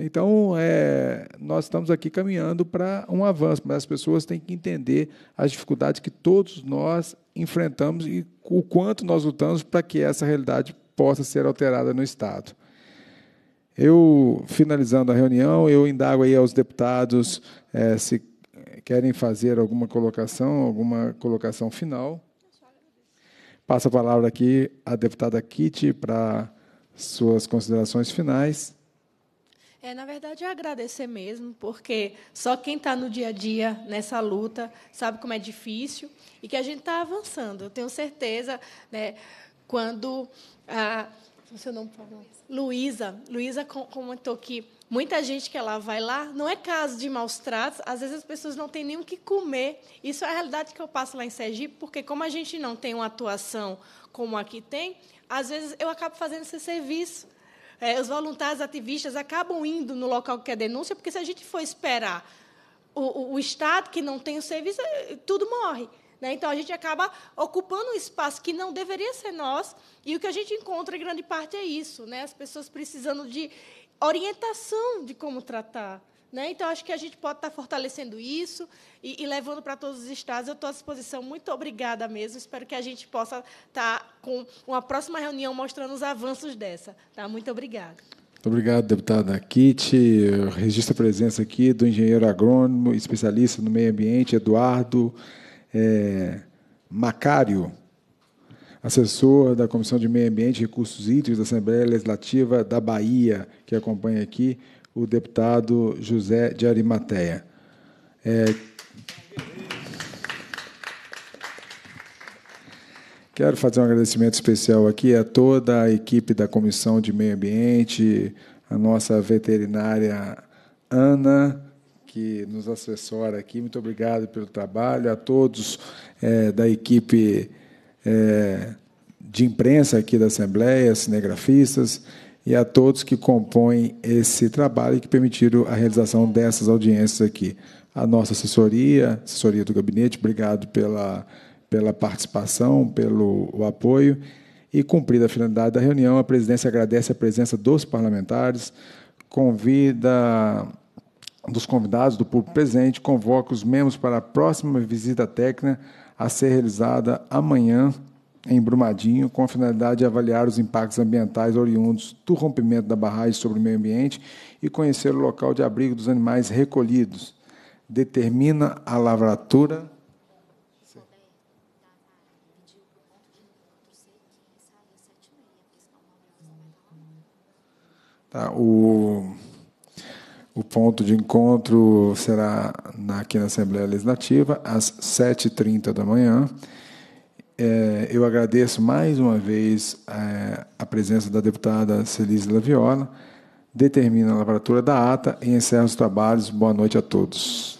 Então, é, nós estamos aqui caminhando para um avanço, mas as pessoas têm que entender as dificuldades que todos nós enfrentamos e o quanto nós lutamos para que essa realidade possa ser alterada no Estado. Eu, finalizando a reunião, eu indago aí aos deputados é, se querem fazer alguma colocação, alguma colocação final. Passo a palavra aqui à deputada Kitty para suas considerações finais. É, na verdade, é agradecer mesmo, porque só quem está no dia a dia nessa luta sabe como é difícil e que a gente está avançando. Eu tenho certeza, né, quando a é seu nome, por Luísa. Luísa comentou que muita gente que ela vai lá, não é caso de maus tratos, às vezes as pessoas não têm nem o que comer. Isso é a realidade que eu passo lá em Sergipe, porque como a gente não tem uma atuação como aqui tem, às vezes eu acabo fazendo esse serviço é, os voluntários ativistas acabam indo no local que é denúncia, porque se a gente for esperar o, o Estado que não tem o serviço, é, tudo morre. Né? Então, a gente acaba ocupando um espaço que não deveria ser nosso, e o que a gente encontra, em grande parte, é isso: né? as pessoas precisando de orientação de como tratar. Né? Então, acho que a gente pode estar fortalecendo isso e, e levando para todos os estados. Eu estou à disposição. Muito obrigada mesmo. Espero que a gente possa estar tá com uma próxima reunião mostrando os avanços dessa. Tá? Muito obrigada. obrigado, deputada Kit. Registro a presença aqui do engenheiro agrônomo, especialista no meio ambiente, Eduardo é, Macário, assessor da Comissão de Meio Ambiente e Recursos Hídricos da Assembleia Legislativa da Bahia, que acompanha aqui o deputado José de Arimateia. É... Quero fazer um agradecimento especial aqui a toda a equipe da Comissão de Meio Ambiente, a nossa veterinária Ana, que nos assessora aqui. Muito obrigado pelo trabalho, a todos é, da equipe é, de imprensa aqui da Assembleia, cinegrafistas e a todos que compõem esse trabalho e que permitiram a realização dessas audiências aqui. A nossa assessoria, assessoria do gabinete, obrigado pela, pela participação, pelo apoio. E cumprida a finalidade da reunião, a presidência agradece a presença dos parlamentares, convida dos convidados, do público presente, convoca os membros para a próxima visita técnica a ser realizada amanhã, em Brumadinho, com a finalidade de avaliar os impactos ambientais oriundos do rompimento da barragem sobre o meio ambiente e conhecer o local de abrigo dos animais recolhidos. Determina a lavratura. Tá, o, o ponto de encontro será na, aqui na Assembleia Legislativa, às 7h30 da manhã é, eu agradeço mais uma vez é, a presença da deputada Celise Laviola, determina a lavratura da ata e encerro os trabalhos. Boa noite a todos.